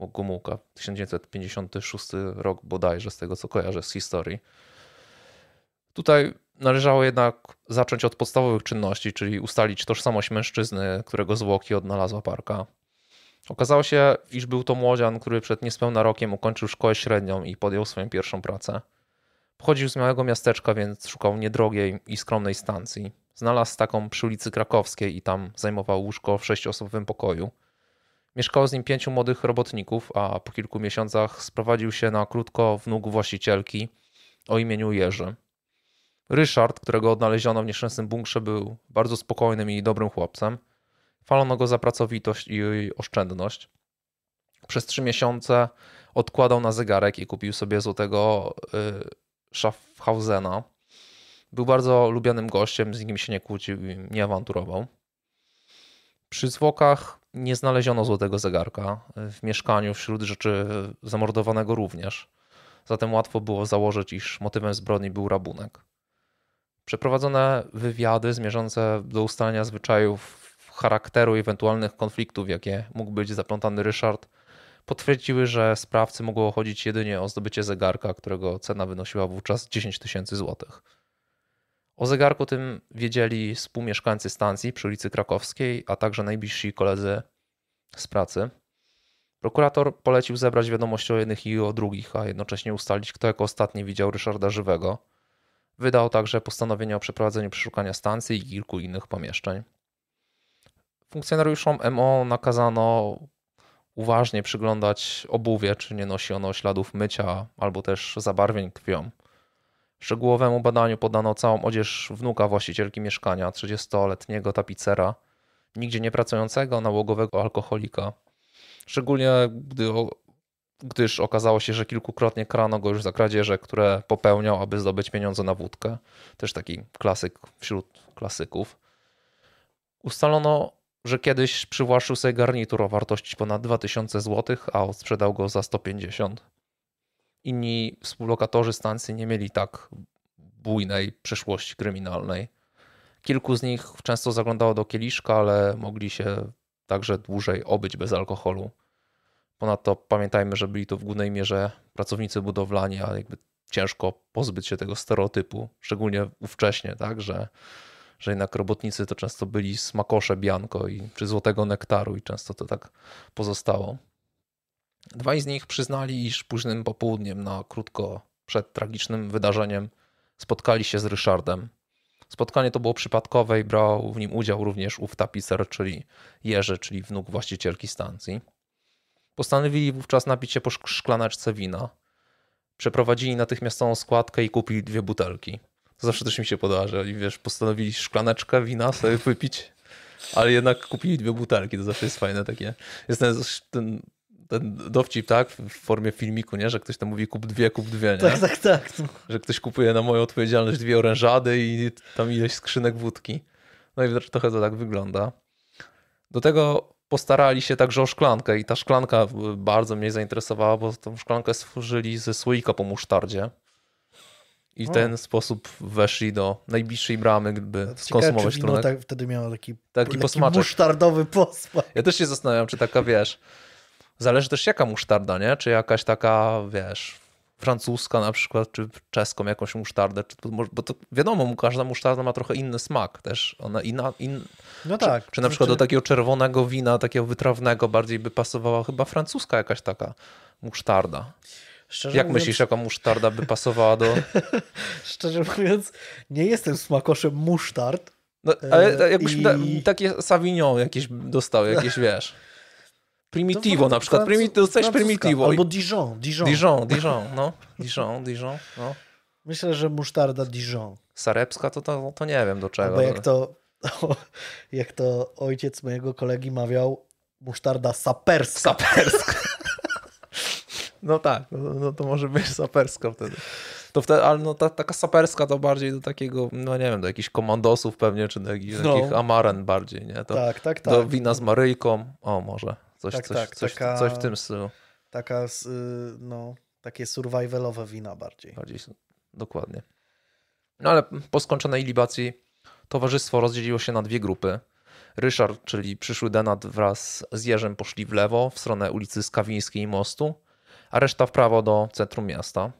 Gomułka, 1956 rok bodajże, z tego co kojarzę z historii. Tutaj należało jednak zacząć od podstawowych czynności, czyli ustalić tożsamość mężczyzny, którego zwłoki odnalazła parka Okazało się, iż był to młodzian, który przed niespełna rokiem ukończył szkołę średnią i podjął swoją pierwszą pracę. Pochodził z małego miasteczka, więc szukał niedrogiej i skromnej stacji. Znalazł taką przy ulicy Krakowskiej i tam zajmował łóżko w sześciosobowym pokoju. Mieszkało z nim pięciu młodych robotników, a po kilku miesiącach sprowadził się na krótko wnuk właścicielki o imieniu Jerzy. Ryszard, którego odnaleziono w nieszczęsnym bunkrze, był bardzo spokojnym i dobrym chłopcem – Falono go za pracowitość i oszczędność. Przez trzy miesiące odkładał na zegarek i kupił sobie złotego y, Schaffhausena. Był bardzo lubianym gościem, z nikim się nie kłócił i nie awanturował. Przy zwłokach nie znaleziono złotego zegarka, w mieszkaniu wśród rzeczy zamordowanego również. Zatem łatwo było założyć, iż motywem zbrodni był rabunek. Przeprowadzone wywiady zmierzające do ustalenia zwyczajów charakteru i ewentualnych konfliktów, jakie mógł być zaplątany Ryszard, potwierdziły, że sprawcy mogło chodzić jedynie o zdobycie zegarka, którego cena wynosiła wówczas 10 tysięcy złotych. O zegarku tym wiedzieli współmieszkańcy stacji przy ulicy Krakowskiej, a także najbliżsi koledzy z pracy. Prokurator polecił zebrać wiadomości o jednych i o drugich, a jednocześnie ustalić, kto jako ostatni widział Ryszarda żywego. Wydał także postanowienie o przeprowadzeniu przeszukania stacji i kilku innych pomieszczeń funkcjonariuszom MO nakazano uważnie przyglądać obuwie, czy nie nosi ono śladów mycia albo też zabarwień krwią. Szczegółowemu badaniu podano całą odzież wnuka właścicielki mieszkania, 30-letniego tapicera, nigdzie nie pracującego nałogowego alkoholika. Szczególnie gdy, gdyż okazało się, że kilkukrotnie krano go już za kradzieże, które popełniał, aby zdobyć pieniądze na wódkę. Też taki klasyk wśród klasyków. Ustalono że kiedyś przywłaszczył sobie garnitur o wartości ponad 2000 zł, a odsprzedał go za 150. Inni współlokatorzy stacji nie mieli tak bujnej przeszłości kryminalnej. Kilku z nich często zaglądało do kieliszka, ale mogli się także dłużej obyć bez alkoholu. Ponadto pamiętajmy, że byli to w głównej mierze pracownicy budowlani, a jakby ciężko pozbyć się tego stereotypu, szczególnie ówcześnie, tak, że że jednak robotnicy to często byli smakosze bianko i, czy złotego nektaru i często to tak pozostało. Dwaj z nich przyznali, iż późnym popołudniem, na krótko przed tragicznym wydarzeniem, spotkali się z Ryszardem. Spotkanie to było przypadkowe i brał w nim udział również ów tapicer, czyli Jerzy, czyli wnuk właścicielki stacji. Postanowili wówczas napić się po szklaneczce wina. Przeprowadzili natychmiastową składkę i kupili dwie butelki. Zawsze też mi się podoba, że oni, wiesz, postanowili szklaneczkę wina sobie wypić, ale jednak kupili dwie butelki, to zawsze jest fajne takie. Jest ten, ten ten dowcip, tak, w formie filmiku, nie? Że ktoś tam mówi kup dwie, kup dwie, nie? Tak, tak, tak. No. Że ktoś kupuje na moją odpowiedzialność dwie orężady i tam ileś skrzynek wódki. No i trochę to tak wygląda. Do tego postarali się także o szklankę i ta szklanka bardzo mnie zainteresowała, bo tą szklankę stworzyli ze słoika po musztardzie i w ten sposób weszli do najbliższej bramy, gdyby Ciekawe, skonsumować czy trunek. Tak, wtedy miało taki, taki, taki musztardowy posmak. Ja też się zastanawiam, czy taka, wiesz, zależy też jaka musztarda, nie? Czy jakaś taka, wiesz, francuska na przykład, czy czeską jakąś musztardę, czy, bo to wiadomo, każda musztarda ma trochę inny smak też. Ona inna, in... No tak. Czy, czy na przykład czy... do znaczy- takiego czerwonego wina, takiego wytrawnego bardziej by pasowała chyba francuska jakaś taka musztarda. Szczerze Jak mówiąc... myślisz, jaką musztarda by pasowała do... Szczerze mówiąc, nie jestem smakoszem musztard. No, ale e, jakbyś i... da, takie Savignon jakieś dostał, jakieś wiesz... Primitivo na przykład, Primi Primitivo. Albo Dijon, Dijon. Dijon, Dijon, no. Dijon, Dijon, no. Myślę, że musztarda Dijon. Sarepska to, to, to nie wiem do czego. Bo jak to, jak to ojciec mojego kolegi mawiał, musztarda saperska. Saperska. No tak, no, no, no, to może być saperska wtedy. To wtedy ale no ta, taka saperska to bardziej do takiego, no nie wiem, do jakichś komandosów pewnie, czy do jakichś no. amaren bardziej, nie? To, tak, tak, tak. Do wina z Maryjką, o może, coś, tak, coś, tak, coś, taka, coś w tym stylu. Taka, y, no, takie survivalowe wina bardziej. Bardziej, dokładnie. No ale po skończonej libacji towarzystwo rozdzieliło się na dwie grupy. Ryszard, czyli przyszły denat wraz z Jerzem poszli w lewo, w stronę ulicy Skawińskiej i Mostu, a reszta w prawo do centrum miasta.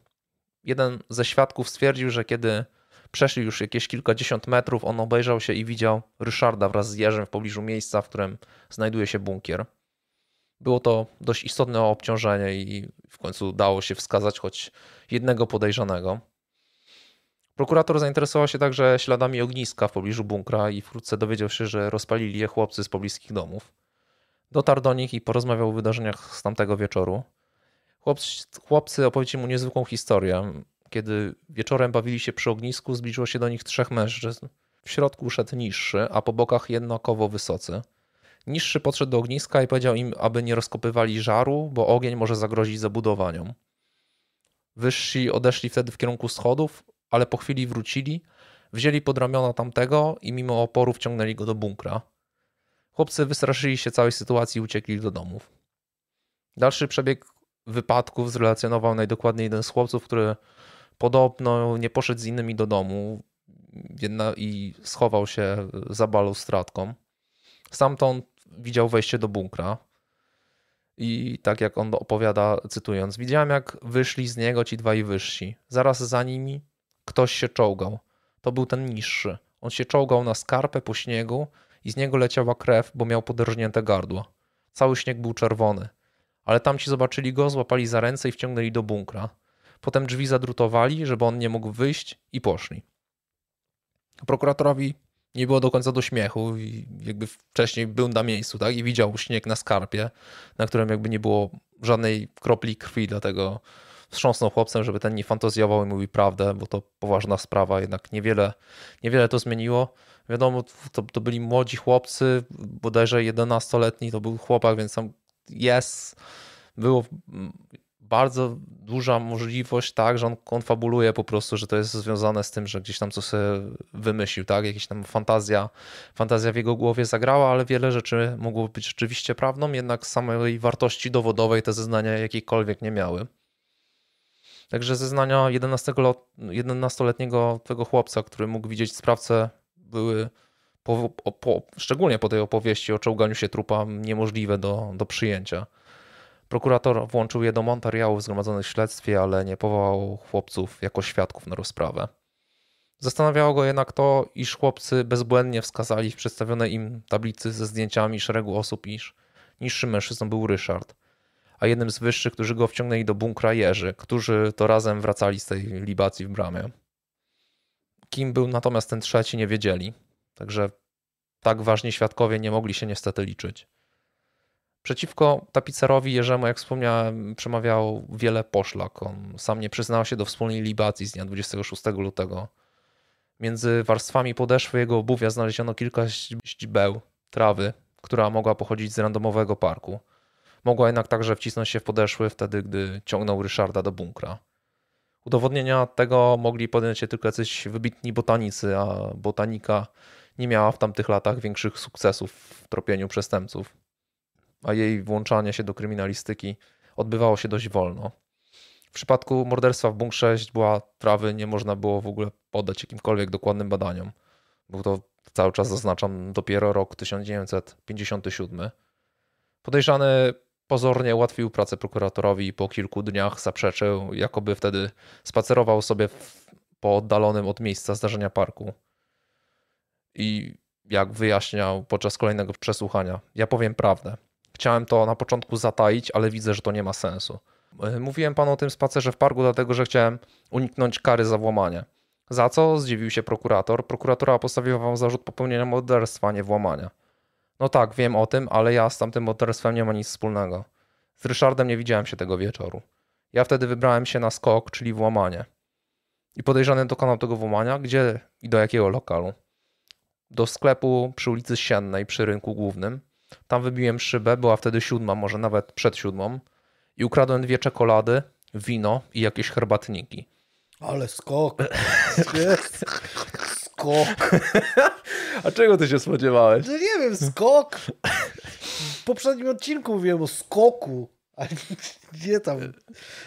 Jeden ze świadków stwierdził, że kiedy przeszli już jakieś kilkadziesiąt metrów, on obejrzał się i widział Ryszarda wraz z Jerzym w pobliżu miejsca, w którym znajduje się bunkier. Było to dość istotne obciążenie i w końcu udało się wskazać choć jednego podejrzanego. Prokurator zainteresował się także śladami ogniska w pobliżu bunkra i wkrótce dowiedział się, że rozpalili je chłopcy z pobliskich domów. Dotarł do nich i porozmawiał o wydarzeniach z tamtego wieczoru. Chłopcy, chłopcy opowiedzieli mu niezwykłą historię. Kiedy wieczorem bawili się przy ognisku, zbliżyło się do nich trzech mężczyzn. W środku szedł niższy, a po bokach jednakowo wysocy. Niższy podszedł do ogniska i powiedział im, aby nie rozkopywali żaru, bo ogień może zagrozić zabudowaniom. Wyżsi odeszli wtedy w kierunku schodów, ale po chwili wrócili, wzięli pod ramiona tamtego i mimo oporu wciągnęli go do bunkra. Chłopcy wystraszyli się całej sytuacji i uciekli do domów. Dalszy przebieg wypadków zrelacjonował najdokładniej jeden z chłopców, który podobno nie poszedł z innymi do domu i schował się za balustradką. Stamtąd widział wejście do bunkra. I tak jak on opowiada, cytując: Widziałem, jak wyszli z niego ci dwaj wyżsi. Zaraz za nimi ktoś się czołgał. To był ten niższy. On się czołgał na skarpę po śniegu i z niego leciała krew, bo miał poderżnięte gardło. Cały śnieg był czerwony ale tamci zobaczyli go, złapali za ręce i wciągnęli do bunkra. Potem drzwi zadrutowali, żeby on nie mógł wyjść i poszli. Prokuratorowi nie było do końca do śmiechu i jakby wcześniej był na miejscu, tak? I widział śnieg na skarpie, na którym jakby nie było żadnej kropli krwi, dlatego wstrząsnął chłopcem, żeby ten nie fantazjował i mówił prawdę, bo to poważna sprawa, jednak niewiele, niewiele to zmieniło. Wiadomo, to, to byli młodzi chłopcy, bodajże 11-letni to był chłopak, więc tam jest, było bardzo duża możliwość, tak, że on konfabuluje po prostu, że to jest związane z tym, że gdzieś tam coś sobie wymyślił, tak, jakaś tam fantazja, fantazja w jego głowie zagrała, ale wiele rzeczy mogło być rzeczywiście prawdą, jednak samej wartości dowodowej te zeznania jakiejkolwiek nie miały. Także zeznania 11-letniego tego chłopca, który mógł widzieć sprawcę, były po, po, szczególnie po tej opowieści o czołganiu się trupa, niemożliwe do, do przyjęcia. Prokurator włączył je do materiałów zgromadzonych w śledztwie, ale nie powołał chłopców jako świadków na rozprawę. Zastanawiało go jednak to, iż chłopcy bezbłędnie wskazali w przedstawionej im tablicy ze zdjęciami szeregu osób, iż niższym mężczyzną był Ryszard, a jednym z wyższych, którzy go wciągnęli do bunkra Jerzy, którzy to razem wracali z tej libacji w bramie. Kim był natomiast ten trzeci, nie wiedzieli. Także tak ważni świadkowie nie mogli się niestety liczyć. Przeciwko tapicerowi Jerzemu, jak wspomniałem, przemawiał wiele poszlak. On sam nie przyznał się do wspólnej libacji z dnia 26 lutego. Między warstwami podeszwy jego obuwia znaleziono kilka źdźbeł trawy, która mogła pochodzić z randomowego parku. Mogła jednak także wcisnąć się w podeszły wtedy, gdy ciągnął Ryszarda do bunkra. Udowodnienia tego mogli podjąć się tylko jacyś wybitni botanicy, a botanika nie miała w tamtych latach większych sukcesów w tropieniu przestępców, a jej włączanie się do kryminalistyki odbywało się dość wolno. W przypadku morderstwa w bunkrze była trawy nie można było w ogóle poddać jakimkolwiek dokładnym badaniom. Był to cały czas zaznaczam dopiero rok 1957. Podejrzany pozornie ułatwił pracę prokuratorowi i po kilku dniach zaprzeczył, jakoby wtedy spacerował sobie w, po oddalonym od miejsca zdarzenia parku i jak wyjaśniał podczas kolejnego przesłuchania, ja powiem prawdę. Chciałem to na początku zataić, ale widzę, że to nie ma sensu. E, mówiłem panu o tym spacerze w parku, dlatego że chciałem uniknąć kary za włamanie. Za co? Zdziwił się prokurator. Prokuratura postawiła wam zarzut popełnienia morderstwa, nie włamania. No tak, wiem o tym, ale ja z tamtym morderstwem nie mam nic wspólnego. Z Ryszardem nie widziałem się tego wieczoru. Ja wtedy wybrałem się na skok, czyli włamanie. I podejrzany dokonał tego włamania? Gdzie i do jakiego lokalu? do sklepu przy ulicy Siennej, przy rynku głównym. Tam wybiłem szybę, była wtedy siódma, może nawet przed siódmą i ukradłem dwie czekolady, wino i jakieś herbatniki. Ale skok. Skok. A czego ty się spodziewałeś? No nie wiem, skok. W poprzednim odcinku mówiłem o skoku. Ale nie tam.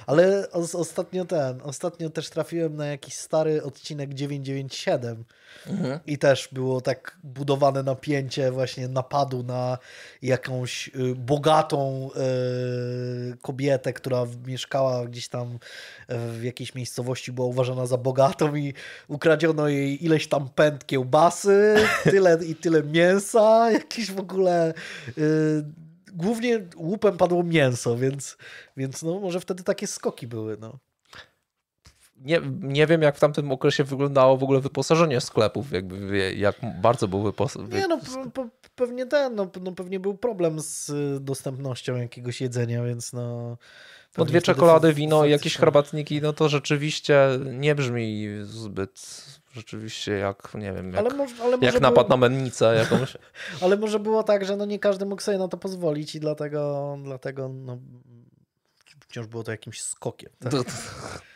Ale ostatnio ten, ostatnio też trafiłem na jakiś stary odcinek 997 mhm. i też było tak budowane napięcie właśnie napadu na jakąś y, bogatą y, kobietę, która mieszkała gdzieś tam w jakiejś miejscowości, była uważana za bogatą i ukradziono jej ileś tam pęd kiełbasy, tyle i tyle mięsa, jakieś w ogóle y, głównie łupem padło mięso, więc, więc no, może wtedy takie skoki były. No. Nie, nie wiem, jak w tamtym okresie wyglądało w ogóle wyposażenie sklepów, jakby, jak bardzo był wyposażony. Nie, no pewnie ten, tak, no, no, pewnie był problem z dostępnością jakiegoś jedzenia, więc no... No dwie czekolady, wino i jakieś herbatniki, no to rzeczywiście nie brzmi zbyt rzeczywiście jak, nie wiem, jak, ale może, ale może jak napad było... na mennicę jakąś. ale może było tak, że no nie każdy mógł sobie na to pozwolić i dlatego, dlatego no, wciąż było to jakimś skokiem. Tak? To, to,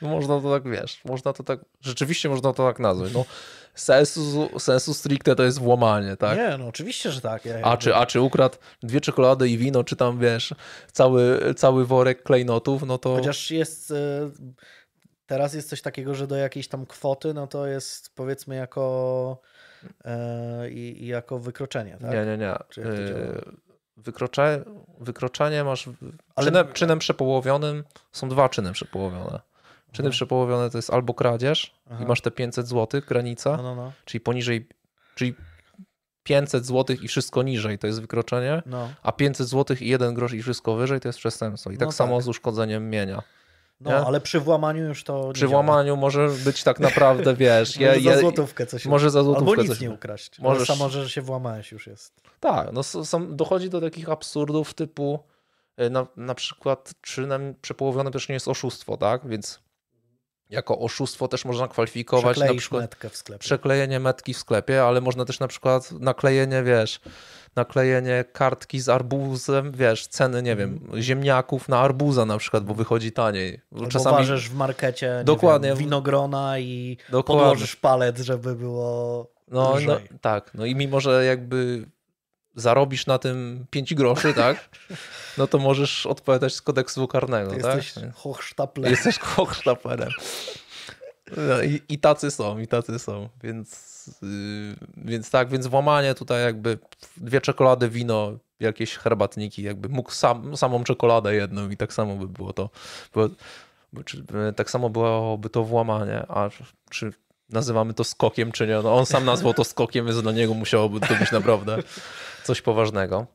no można to tak, wiesz, można to tak, rzeczywiście można to tak nazwać. No, sensu, sensu stricte to jest włamanie, tak? Nie, no oczywiście, że tak. Ja a, czy, a czy ukradł dwie czekolady i wino, czy tam, wiesz, cały, cały worek klejnotów, no to... Chociaż jest... E, Teraz jest coś takiego, że do jakiejś tam kwoty, no to jest powiedzmy jako, yy, jako wykroczenie, tak? Nie, nie, nie. E, wykrocze, wykroczenie masz. Ale... Czynem, czynem przepołowionym są dwa czyny przepołowione. Czyny mhm. przepołowione to jest albo kradzież Aha. i masz te 500 zł, granica, no, no, no, czyli poniżej, czyli 500 zł i wszystko niżej to jest wykroczenie, no. a 500 zł i jeden grosz i wszystko wyżej to jest przestępstwo. I no tak, tak, samo z uszkodzeniem mienia. No, nie? ale przy włamaniu już to. Przy włamaniu może być tak naprawdę, wiesz. może je, za złotówkę coś. Może za złotówkę Albo nic nie ukraść. może Samo, że się włamałeś już jest. Tak, no są, dochodzi do takich absurdów typu y, na, na przykład czynem przepołowione też nie jest oszustwo, tak? Więc jako oszustwo też można kwalifikować Przekleić na przykład metkę w sklepie. przeklejenie metki w sklepie, ale można też na przykład naklejenie, wiesz, naklejenie kartki z arbuzem, wiesz, ceny, nie wiem, mhm. ziemniaków na arbuza na przykład, bo wychodzi taniej. Albo Czasami ważysz w markecie dokładnie wiem, winogrona i dokładnie. podłożysz palet, żeby było no, no, tak, no i mimo, że jakby zarobisz na tym 5 groszy, tak? No to możesz odpowiadać z kodeksu karnego. Ty tak? jesteś hochsztaplerem. Jesteś hochsztaplerem. No i, i, tacy są, i tacy są, więc, yy, więc tak, więc włamanie tutaj jakby dwie czekolady, wino, jakieś herbatniki, jakby mógł sam, samą czekoladę jedną i tak samo by było to, bo, czy, tak samo byłoby to włamanie, a czy nazywamy to skokiem, czy nie, no on sam nazwał to skokiem, więc dla niego musiałoby to być naprawdę coś poważnego.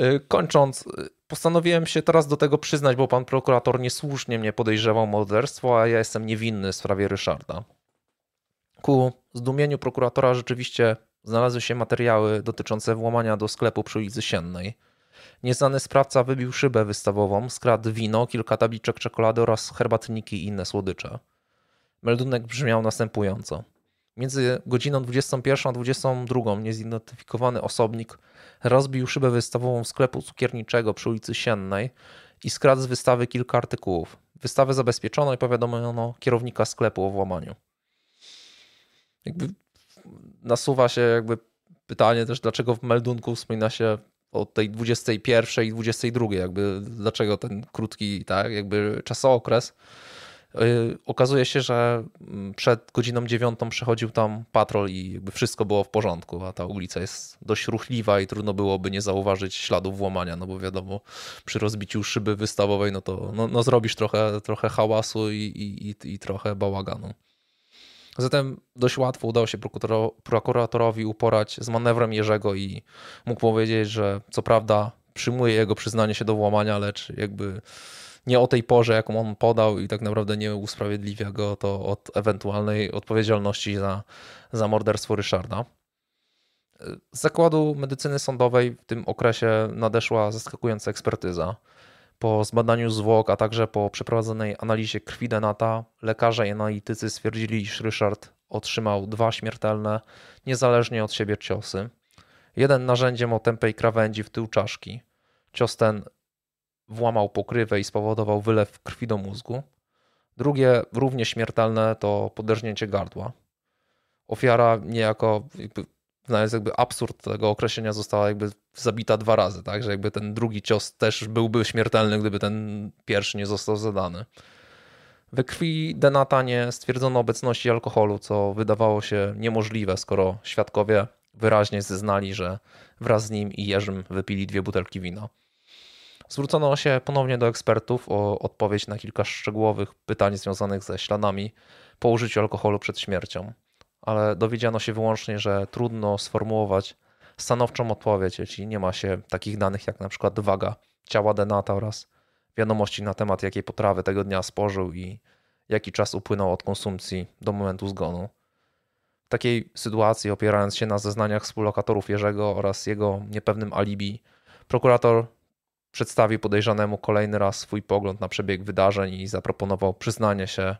Y, kończąc, y, postanowiłem się teraz do tego przyznać, bo pan prokurator niesłusznie mnie podejrzewał morderstwo, a ja jestem niewinny w sprawie Ryszarda. Ku zdumieniu prokuratora rzeczywiście znalazły się materiały dotyczące włamania do sklepu przy ulicy Siennej. Nieznany sprawca wybił szybę wystawową, skradł wino, kilka tabliczek czekolady oraz herbatniki i inne słodycze. Meldunek brzmiał następująco – Między godziną 21 a 22 niezidentyfikowany osobnik rozbił szybę wystawową sklepu cukierniczego przy ulicy Siennej i skradł z wystawy kilka artykułów. Wystawę zabezpieczono i powiadomiono kierownika sklepu o włamaniu. Jakby nasuwa się jakby pytanie też, dlaczego w meldunku wspomina się o tej 21 i 22, jakby dlaczego ten krótki tak, jakby czasokres. okres Y, okazuje się, że mm, przed godziną dziewiątą przechodził tam patrol i jakby wszystko było w porządku, a ta ulica jest dość ruchliwa i trudno byłoby nie zauważyć śladów włamania, no bo wiadomo, przy rozbiciu szyby wystawowej, no to no, no zrobisz trochę, trochę hałasu i, i, i, i trochę bałaganu. Zatem dość łatwo udało się prokuratorowi uporać z manewrem Jerzego i mógł powiedzieć, że co prawda przyjmuje jego przyznanie się do włamania, lecz jakby nie o tej porze, jaką on podał i tak naprawdę nie usprawiedliwia go to od ewentualnej odpowiedzialności za, za morderstwo Ryszarda. Z zakładu medycyny sądowej w tym okresie nadeszła zaskakująca ekspertyza. Po zbadaniu zwłok, a także po przeprowadzonej analizie krwi Denata, lekarze i analitycy stwierdzili, iż Ryszard otrzymał dwa śmiertelne, niezależnie od siebie ciosy. Jeden narzędziem o tępej krawędzi w tył czaszki. Cios ten włamał pokrywę i spowodował wylew krwi do mózgu. Drugie, równie śmiertelne, to poderżnięcie gardła. Ofiara niejako, jakby, znając jakby absurd tego określenia, została jakby zabita dwa razy, tak? Że jakby ten drugi cios też byłby śmiertelny, gdyby ten pierwszy nie został zadany. We krwi Denata nie stwierdzono obecności alkoholu, co wydawało się niemożliwe, skoro świadkowie wyraźnie zeznali, że wraz z nim i Jerzym wypili dwie butelki wina. Zwrócono się ponownie do ekspertów o odpowiedź na kilka szczegółowych pytań związanych ze śladami po użyciu alkoholu przed śmiercią, ale dowiedziano się wyłącznie, że trudno sformułować stanowczą odpowiedź, jeśli nie ma się takich danych jak np. waga ciała denata oraz wiadomości na temat jakiej potrawy tego dnia spożył i jaki czas upłynął od konsumpcji do momentu zgonu. W takiej sytuacji, opierając się na zeznaniach współlokatorów Jerzego oraz jego niepewnym alibi, prokurator przedstawił podejrzanemu kolejny raz swój pogląd na przebieg wydarzeń i zaproponował przyznanie się,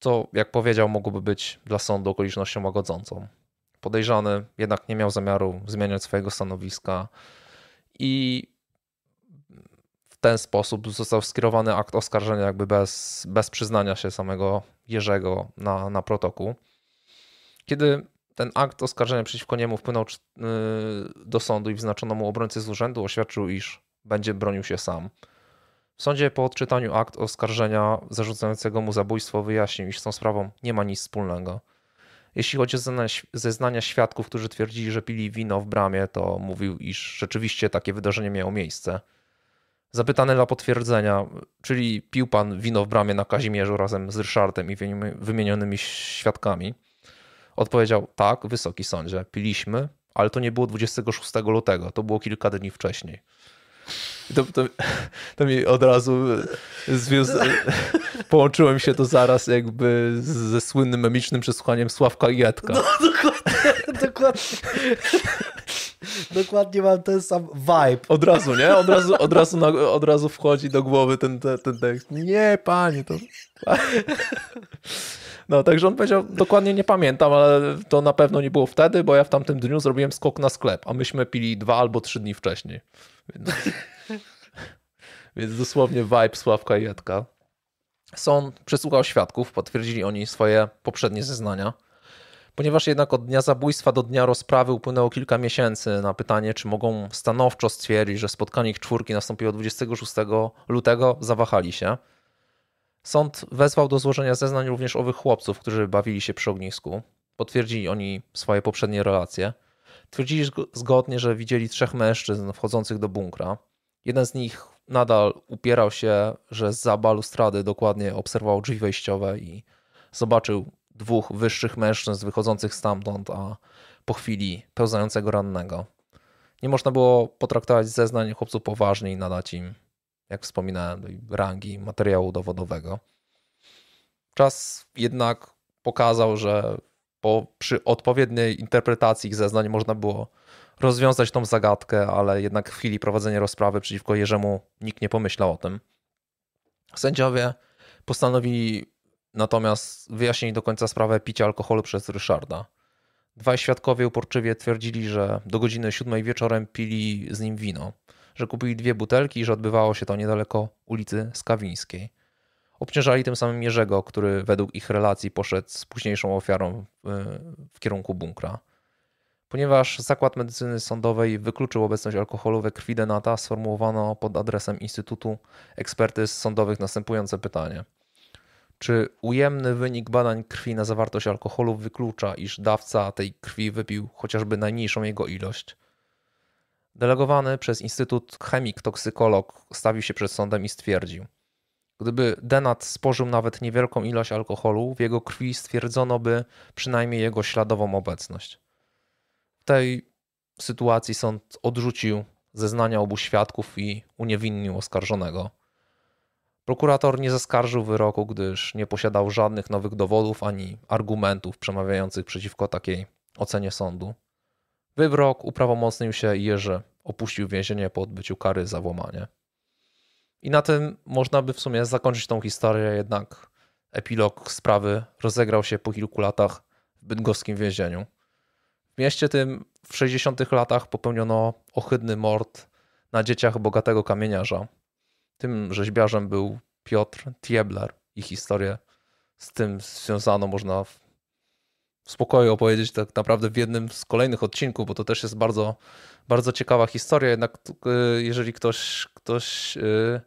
co, jak powiedział, mogłoby być dla sądu okolicznością łagodzącą. Podejrzany jednak nie miał zamiaru zmieniać swojego stanowiska i w ten sposób został skierowany akt oskarżenia, jakby bez, bez przyznania się samego Jerzego na, na protokół. Kiedy ten akt oskarżenia przeciwko niemu wpłynął y, do sądu i wyznaczono mu obrońcy z urzędu, oświadczył, iż będzie bronił się sam. W sądzie po odczytaniu akt oskarżenia zarzucającego mu zabójstwo wyjaśnił, iż z tą sprawą nie ma nic wspólnego. Jeśli chodzi o zeznania świadków, którzy twierdzili, że pili wino w bramie, to mówił, iż rzeczywiście takie wydarzenie miało miejsce. Zapytany dla potwierdzenia, czyli pił pan wino w bramie na Kazimierzu razem z Ryszardem i wymienionymi świadkami, odpowiedział: Tak, wysoki sądzie, piliśmy, ale to nie było 26 lutego, to było kilka dni wcześniej. To, to, to mi od razu połączyłem się to zaraz jakby ze słynnym memicznym przesłuchaniem Sławka i Jadka. No, dokładnie, dokładnie. Dokładnie mam ten sam vibe. Od razu, nie? Od razu, od razu, na, od razu wchodzi do głowy ten, ten, ten tekst. Nie, panie, to... No, także on powiedział, dokładnie nie pamiętam, ale to na pewno nie było wtedy, bo ja w tamtym dniu zrobiłem skok na sklep, a myśmy pili dwa albo trzy dni wcześniej. Więc... Więc dosłownie vibe Sławka i Jedka. Sąd przesłuchał świadków, potwierdzili oni swoje poprzednie zeznania. Ponieważ jednak od dnia zabójstwa do dnia rozprawy upłynęło kilka miesięcy na pytanie, czy mogą stanowczo stwierdzić, że spotkanie ich czwórki nastąpiło 26 lutego, zawahali się. Sąd wezwał do złożenia zeznań również owych chłopców, którzy bawili się przy ognisku. Potwierdzili oni swoje poprzednie relacje. Twierdzili zgodnie, że widzieli trzech mężczyzn wchodzących do bunkra. Jeden z nich nadal upierał się, że za balustrady dokładnie obserwował drzwi wejściowe i zobaczył dwóch wyższych mężczyzn wychodzących stamtąd, a po chwili pełzającego rannego. Nie można było potraktować zeznań chłopców poważnie i nadać im, jak wspominałem, rangi materiału dowodowego. Czas jednak pokazał, że po, przy odpowiedniej interpretacji ich zeznań można było rozwiązać tą zagadkę, ale jednak w chwili prowadzenia rozprawy przeciwko Jerzemu nikt nie pomyślał o tym. Sędziowie postanowili natomiast wyjaśnić do końca sprawę picia alkoholu przez Ryszarda. Dwaj świadkowie uporczywie twierdzili, że do godziny siódmej wieczorem pili z nim wino, że kupili dwie butelki i że odbywało się to niedaleko ulicy Skawińskiej. Obciążali tym samym Jerzego, który według ich relacji poszedł z późniejszą ofiarą e, w kierunku bunkra. Ponieważ Zakład Medycyny Sądowej wykluczył obecność alkoholu we krwi denata, sformułowano pod adresem Instytutu Ekspertyz Sądowych następujące pytanie. Czy ujemny wynik badań krwi na zawartość alkoholu wyklucza, iż dawca tej krwi wypił chociażby najmniejszą jego ilość? Delegowany przez Instytut chemik toksykolog stawił się przed sądem i stwierdził: Gdyby denat spożył nawet niewielką ilość alkoholu, w jego krwi stwierdzono by przynajmniej jego śladową obecność tej sytuacji sąd odrzucił zeznania obu świadków i uniewinnił oskarżonego. Prokurator nie zaskarżył wyroku, gdyż nie posiadał żadnych nowych dowodów ani argumentów przemawiających przeciwko takiej ocenie sądu. Wyrok uprawomocnił się i Jerzy opuścił więzienie po odbyciu kary za włamanie. I na tym można by w sumie zakończyć tą historię, jednak epilog sprawy rozegrał się po kilku latach w bydgoskim więzieniu. W mieście tym w 60 latach popełniono ohydny mord na dzieciach bogatego kamieniarza. Tym rzeźbiarzem był Piotr Tiebler i historię z tym związano można w spokoju opowiedzieć tak naprawdę w jednym z kolejnych odcinków, bo to też jest bardzo, bardzo ciekawa historia. Jednak y, jeżeli ktoś, ktoś y,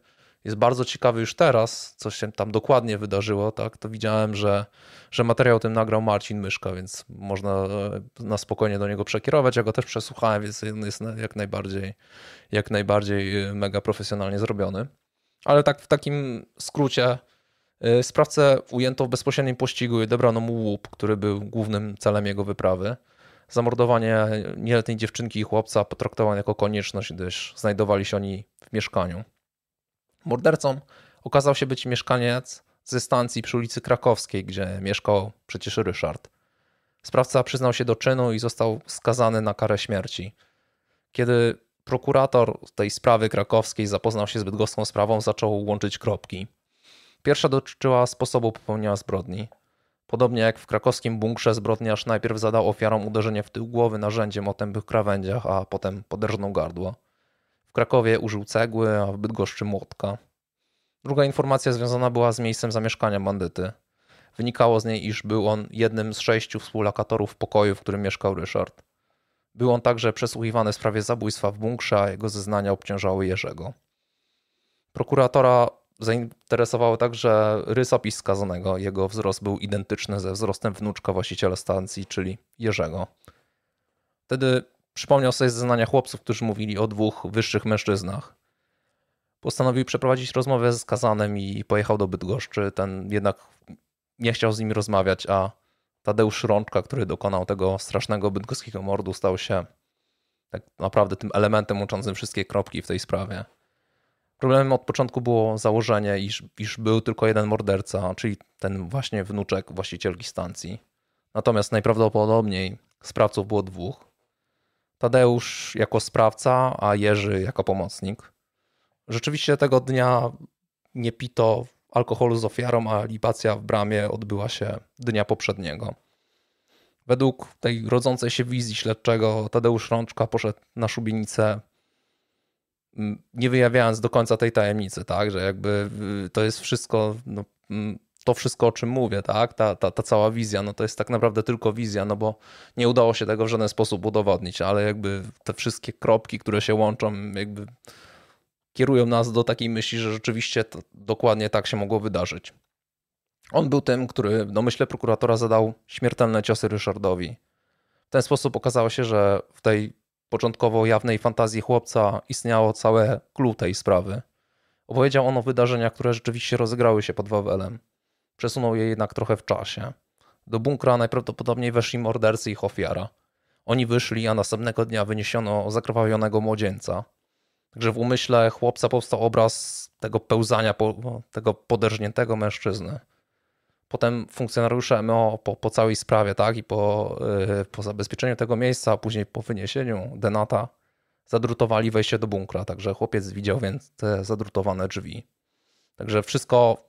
jest bardzo ciekawy już teraz, co się tam dokładnie wydarzyło, tak, to widziałem, że, że materiał tym nagrał Marcin Myszka, więc można e, na spokojnie do niego przekierować. Ja go też przesłuchałem, więc jest jak najbardziej, jak najbardziej e, mega profesjonalnie zrobiony. Ale tak w takim skrócie, e, sprawcę ujęto w bezpośrednim pościgu i odebrano mu łup, który był głównym celem jego wyprawy. Zamordowanie nieletniej dziewczynki i chłopca potraktowano jako konieczność, gdyż znajdowali się oni w mieszkaniu. Mordercą okazał się być mieszkaniec ze stacji przy ulicy Krakowskiej, gdzie mieszkał przecież Ryszard. Sprawca przyznał się do czynu i został skazany na karę śmierci. Kiedy prokurator tej sprawy krakowskiej zapoznał się z bydgoską sprawą, zaczął łączyć kropki. Pierwsza dotyczyła sposobu popełnienia zbrodni. Podobnie jak w krakowskim bunkrze, zbrodniarz najpierw zadał ofiarom uderzenie w tył głowy narzędziem o tępych krawędziach, a potem poderżnął gardło. W Krakowie użył cegły, a w Bydgoszczy młotka. Druga informacja związana była z miejscem zamieszkania bandyty. Wynikało z niej, iż był on jednym z sześciu współlokatorów pokoju, w którym mieszkał Ryszard. Był on także przesłuchiwany w sprawie zabójstwa w bunkrze, a jego zeznania obciążały Jerzego. Prokuratora zainteresowało także rysopis skazanego. Jego wzrost był identyczny ze wzrostem wnuczka właściciela stacji, czyli Jerzego. Wtedy Przypomniał sobie zeznania chłopców, którzy mówili o dwóch wyższych mężczyznach. Postanowił przeprowadzić rozmowę z skazanym i pojechał do Bydgoszczy. Ten jednak nie chciał z nim rozmawiać, a Tadeusz Rączka, który dokonał tego strasznego bydgoskiego mordu, stał się tak naprawdę tym elementem łączącym wszystkie kropki w tej sprawie. Problemem od początku było założenie, iż, iż był tylko jeden morderca, czyli ten właśnie wnuczek właścicielki stacji. Natomiast najprawdopodobniej sprawców było dwóch. Tadeusz jako sprawca, a Jerzy jako pomocnik. Rzeczywiście tego dnia nie pito alkoholu z ofiarą, a libacja w bramie odbyła się dnia poprzedniego. Według tej rodzącej się wizji śledczego Tadeusz Rączka poszedł na szubienicę mm, nie wyjawiając do końca tej tajemnicy, tak, że jakby y, to jest wszystko no, mm, to wszystko, o czym mówię, tak? Ta, ta, ta cała wizja, no to jest tak naprawdę tylko wizja, no bo nie udało się tego w żaden sposób udowodnić, ale jakby te wszystkie kropki, które się łączą, jakby kierują nas do takiej myśli, że rzeczywiście dokładnie tak się mogło wydarzyć. On był tym, który w no domyśle prokuratora zadał śmiertelne ciosy Ryszardowi. W ten sposób okazało się, że w tej początkowo jawnej fantazji chłopca istniało całe clue tej sprawy. Opowiedział on o wydarzeniach, które rzeczywiście rozegrały się pod Wawelem. Przesunął je jednak trochę w czasie. Do bunkra najprawdopodobniej weszli mordercy i ich ofiara. Oni wyszli, a następnego dnia wyniesiono zakrwawionego młodzieńca. Także w umyśle chłopca powstał obraz tego pełzania, tego poderżniętego mężczyzny. Potem funkcjonariusze MO po, po całej sprawie, tak, i po, yy, po zabezpieczeniu tego miejsca, a później po wyniesieniu denata, zadrutowali wejście do bunkra. Także chłopiec widział więc te zadrutowane drzwi. Także wszystko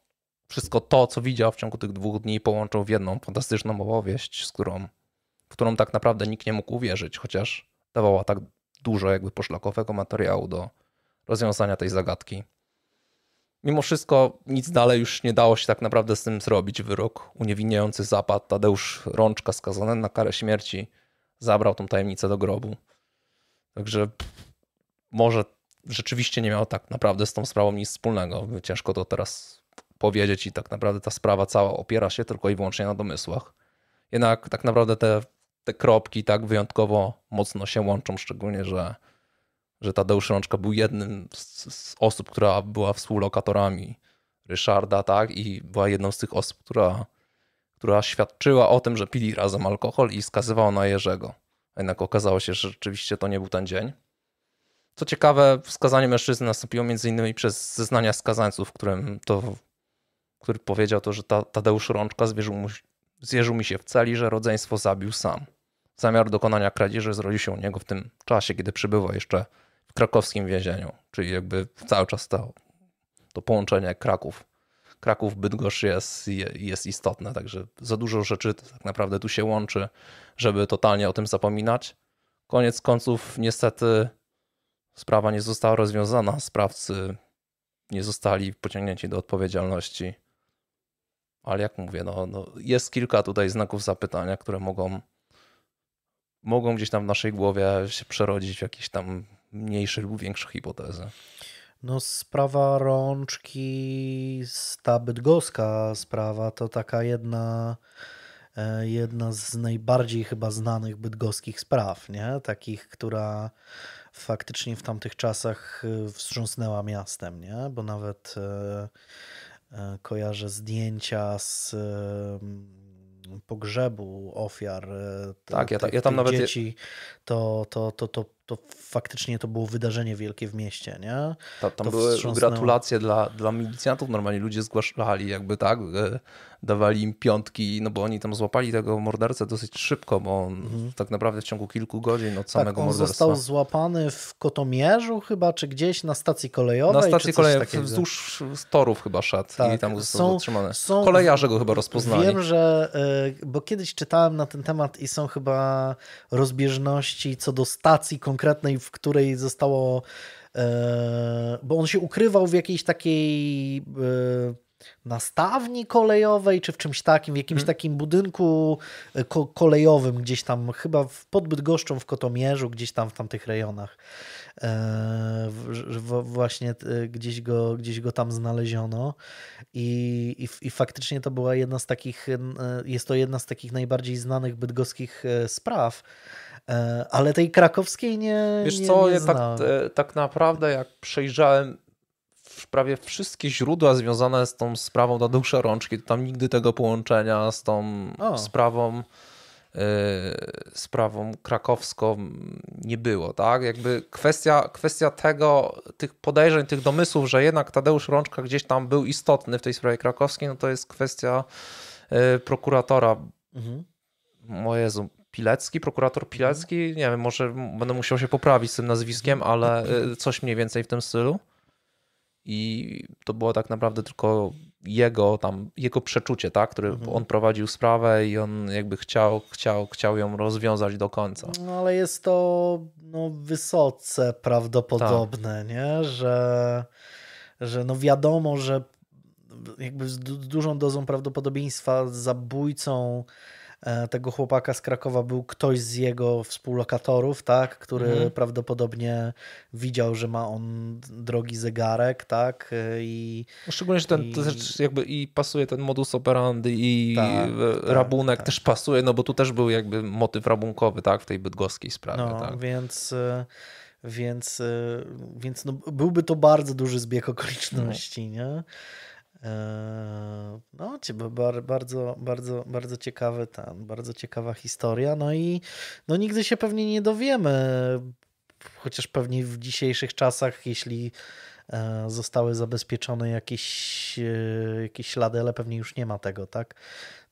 wszystko to, co widział w ciągu tych dwóch dni, połączył w jedną fantastyczną opowieść, z którą, w którą tak naprawdę nikt nie mógł uwierzyć, chociaż dawała tak dużo jakby poszlakowego materiału do rozwiązania tej zagadki. Mimo wszystko nic dalej już nie dało się tak naprawdę z tym zrobić. Wyrok uniewinniający zapad Tadeusz Rączka skazany na karę śmierci zabrał tą tajemnicę do grobu. Także może rzeczywiście nie miał tak naprawdę z tą sprawą nic wspólnego. Ciężko to teraz powiedzieć i tak naprawdę ta sprawa cała opiera się tylko i wyłącznie na domysłach. Jednak tak naprawdę te, te kropki tak wyjątkowo mocno się łączą, szczególnie, że, że Tadeusz Rączka był jednym z, z osób, która była współlokatorami Ryszarda, tak, i była jedną z tych osób, która, która świadczyła o tym, że pili razem alkohol i skazywała na Jerzego. Jednak okazało się, że rzeczywiście to nie był ten dzień. Co ciekawe, wskazanie mężczyzny nastąpiło m.in. przez zeznania skazańców, którym to który powiedział to, że ta, Tadeusz Rączka zwierzył, mu, zwierzył mi się w celi, że rodzeństwo zabił sam. Zamiar dokonania kradzieży zrodził się u niego w tym czasie, kiedy przybywa jeszcze w krakowskim więzieniu, czyli jakby cały czas to, to połączenie Kraków. Kraków, Bydgoszcz jest, jest istotne, także za dużo rzeczy tak naprawdę tu się łączy, żeby totalnie o tym zapominać. Koniec końców, niestety, sprawa nie została rozwiązana. Sprawcy nie zostali pociągnięci do odpowiedzialności. Ale jak mówię, no, no, jest kilka tutaj znaków zapytania, które mogą, mogą gdzieś tam w naszej głowie się przerodzić w jakieś tam mniejsze lub większe hipotezy. No sprawa rączki, ta bydgoska sprawa to taka jedna, e, jedna z najbardziej chyba znanych bydgoskich spraw, nie? Takich, która faktycznie w tamtych czasach e, wstrząsnęła miastem, nie? Bo nawet e, E, kojarzę zdjęcia z pogrzebu ofiar. E, tak, ja, ja tam nawet. Dzieci, to, to, to, to to faktycznie to było wydarzenie wielkie w mieście, nie? Ta, tam to były wstrząsnęło. gratulacje dla, dla milicjantów, normalnie ludzie zgłaszali jakby tak, e, dawali im piątki, no bo oni tam złapali tego mordercę dosyć szybko, bo on mhm. tak naprawdę w ciągu kilku godzin od samego tak, on morderstwa. został złapany w Kotomierzu chyba, czy gdzieś na stacji kolejowej? Na stacji kolejowej, wzdłuż torów chyba szedł tak. i tam został są, zatrzymany. Są, Kolejarze go chyba rozpoznali. Wiem, że, e, bo kiedyś czytałem na ten temat i są chyba rozbieżności co do stacji konkretnych konkretnej, w której zostało, e, bo on się ukrywał w jakiejś takiej e, nastawni kolejowej, czy w czymś takim, w jakimś hmm. takim budynku e, ko kolejowym, gdzieś tam, chyba w, pod Bydgoszczą, w Kotomierzu, gdzieś tam w tamtych rejonach. w, w, właśnie gdzieś go, gdzieś go tam znaleziono I, i, i faktycznie to była jedna z takich, jest to jedna z takich najbardziej znanych bydgoskich spraw. E, ale tej krakowskiej nie Wiesz nie, co, nie ja tak, e, tak naprawdę jak przejrzałem prawie wszystkie źródła związane z tą sprawą Tadeusza Rączki, to tam nigdy tego połączenia z tą o. sprawą yy, sprawą krakowską nie było, tak? Jakby kwestia, kwestia tego, tych podejrzeń, tych domysłów, że jednak Tadeusz Rączka gdzieś tam był istotny w tej sprawie krakowskiej, no to jest kwestia yy, prokuratora. Mhm. O Jezu, Pilecki, prokurator Pilecki, mhm. nie wiem, może będę musiał się poprawić z tym nazwiskiem, ale mhm. y, coś mniej więcej w tym stylu. I to było tak naprawdę tylko jego tam, jego przeczucie, tak, który mhm. on prowadził sprawę i on jakby chciał, chciał, chciał ją rozwiązać do końca. No ale jest to no, wysoce prawdopodobne, tak. nie, że, że no wiadomo, że jakby z, z dużą dozą prawdopodobieństwa zabójcą E, tego chłopaka z Krakowa był ktoś z jego współlokatorów, tak, który mhm. prawdopodobnie widział, że ma on drogi zegarek, tak, e, i... No, szczególnie, że ten, i, też jakby i pasuje ten modus operandi i tak, e, tak, rabunek tak, też pasuje, no bo tu też był jakby motyw rabunkowy, tak, w tej bydgoskiej sprawie, no, tak. więc... Więc, więc no, byłby to bardzo duży zbieg okoliczności, no. nie? Eee, no, bardzo, bardzo, bardzo ciekawy ten, bardzo ciekawa historia. No i no, nigdy się pewnie nie dowiemy, chociaż pewnie w dzisiejszych czasach, jeśli e, zostały zabezpieczone jakieś, e, jakieś ślady, ale pewnie już nie ma tego, tak?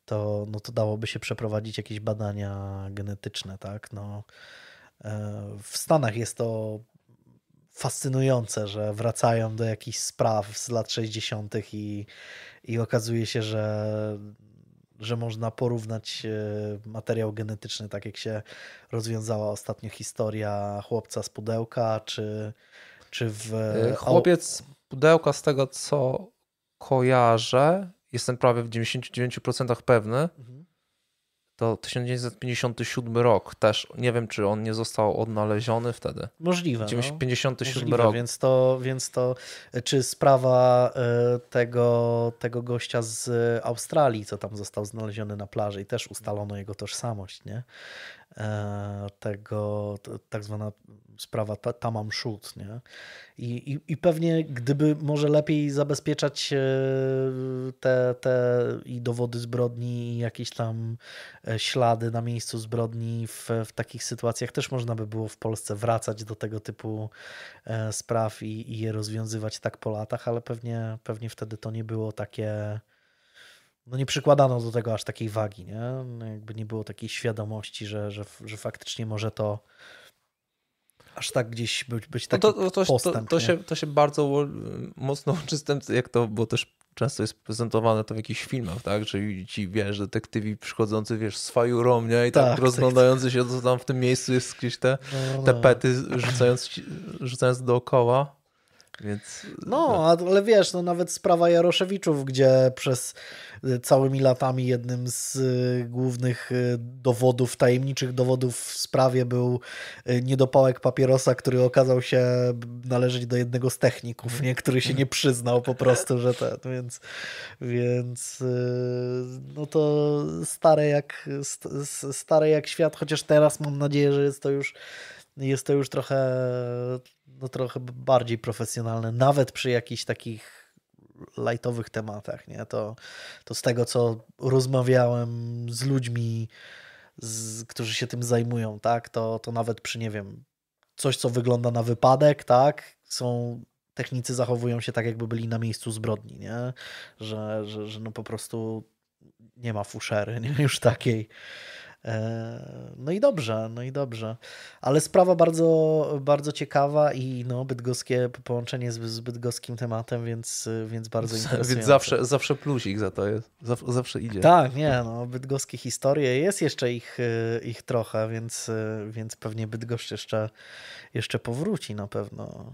To, no, to dałoby się przeprowadzić jakieś badania genetyczne, tak? No, e, w Stanach jest to fascynujące, że wracają do jakichś spraw z lat 60. i, i okazuje się, że, że można porównać e, materiał genetyczny, tak jak się rozwiązała ostatnio historia chłopca z pudełka, czy, czy w. E, e, chłopiec z pudełka, z tego co kojarzę, jestem prawie w 99% pewny. Mhm to 1957 rok też, nie wiem czy on nie został odnaleziony wtedy. Możliwe. 1957 no. rok. Więc to, więc to, czy sprawa e, tego, tego gościa z Australii, co tam został znaleziony na plaży i też ustalono jego tożsamość, nie? E, tego, tak zwana sprawa tamam shoot, nie? I, i, I pewnie gdyby może lepiej zabezpieczać e, te, te i dowody zbrodni i jakieś tam e, ślady na miejscu zbrodni w, w takich sytuacjach też można by było w Polsce wracać do tego typu spraw i, i je rozwiązywać tak po latach, ale pewnie, pewnie wtedy to nie było takie no nie przykładano do tego aż takiej wagi, nie? No jakby nie było takiej świadomości, że, że, że faktycznie może to aż tak gdzieś być, być no taki no to, to, postęp. To, to się, to się bardzo mocno łączy z tym, jak to było też często jest prezentowane to w jakichś filmach, tak? Czyli ci, wiesz, detektywi przychodzący, wiesz, z fajurą, nie? I tak, tak, tak. rozglądający tak, się, co tam w tym miejscu jest gdzieś te, no, no. te pety rzucając, rzucając dookoła. Więc... No, no. ale wiesz, no nawet sprawa Jaroszewiczów, gdzie przez y, całymi latami jednym z y, głównych y, dowodów, tajemniczych dowodów w sprawie był niedopałek papierosa, który okazał się należeć do jednego z techników, nie? który się nie przyznał po prostu, że ten, więc, więc no to stare jak, stare jak świat, chociaż teraz mam nadzieję, że jest to już jest to już trochę, no, trochę bardziej profesjonalne, nawet przy jakichś takich lightowych tematach, nie? To, to z tego, co rozmawiałem z ludźmi, z, którzy się tym zajmują, tak? To, to nawet przy, nie wiem, coś, co wygląda na wypadek, tak? Są technicy zachowują się tak, jakby byli na miejscu zbrodni, nie? Że, że, że no po prostu nie ma fuszery, nie? Już takiej. E, no i dobrze, no i dobrze. Ale sprawa bardzo, bardzo ciekawa i no, bydgoskie połączenie z, z bydgoskim tematem, więc, więc bardzo interesujące. Więc zawsze, zawsze plusik za to jest, zawsze idzie. Tak, nie, no, bydgoskie historie, jest jeszcze ich, e, ich trochę, więc, e, więc pewnie Bydgoszcz jeszcze, jeszcze powróci na pewno.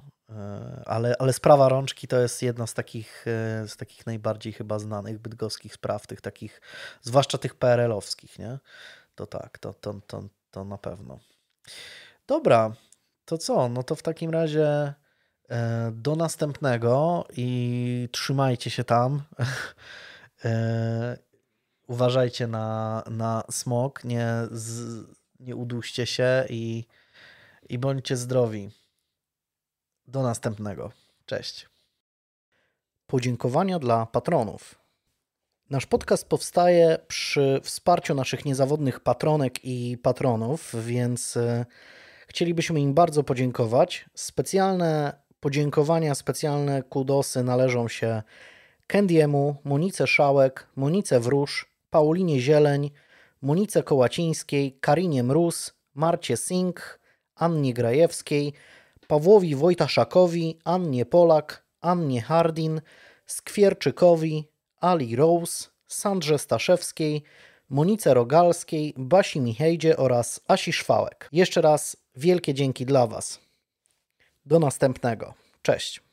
Ale, ale sprawa rączki to jest jedna z takich, z takich najbardziej chyba znanych bydgoskich spraw, tych takich, zwłaszcza tych PRL-owskich, nie? To tak, to, to, to, to na pewno. Dobra, to co? No to w takim razie e, do następnego i trzymajcie się tam. E, uważajcie na, na smog, nie, z, nie uduście się i, i bądźcie zdrowi. Do następnego. Cześć. Podziękowania dla patronów. Nasz podcast powstaje przy wsparciu naszych niezawodnych patronek i patronów, więc e, chcielibyśmy im bardzo podziękować. Specjalne podziękowania, specjalne kudosy należą się Kendiemu, Monice Szałek, Monice Wróż, Paulinie Zieleń, Monice Kołacińskiej, Karinie Mróz, Marcie Sink, Annie Grajewskiej, Pawłowi Wojtaszakowi, Annie Polak, Annie Hardin, Skwierczykowi, Ali Rose, Sandrze Staszewskiej, Monice Rogalskiej, Basi Michejdzie oraz Asi Szwałek. Jeszcze raz wielkie dzięki dla Was. Do następnego. Cześć.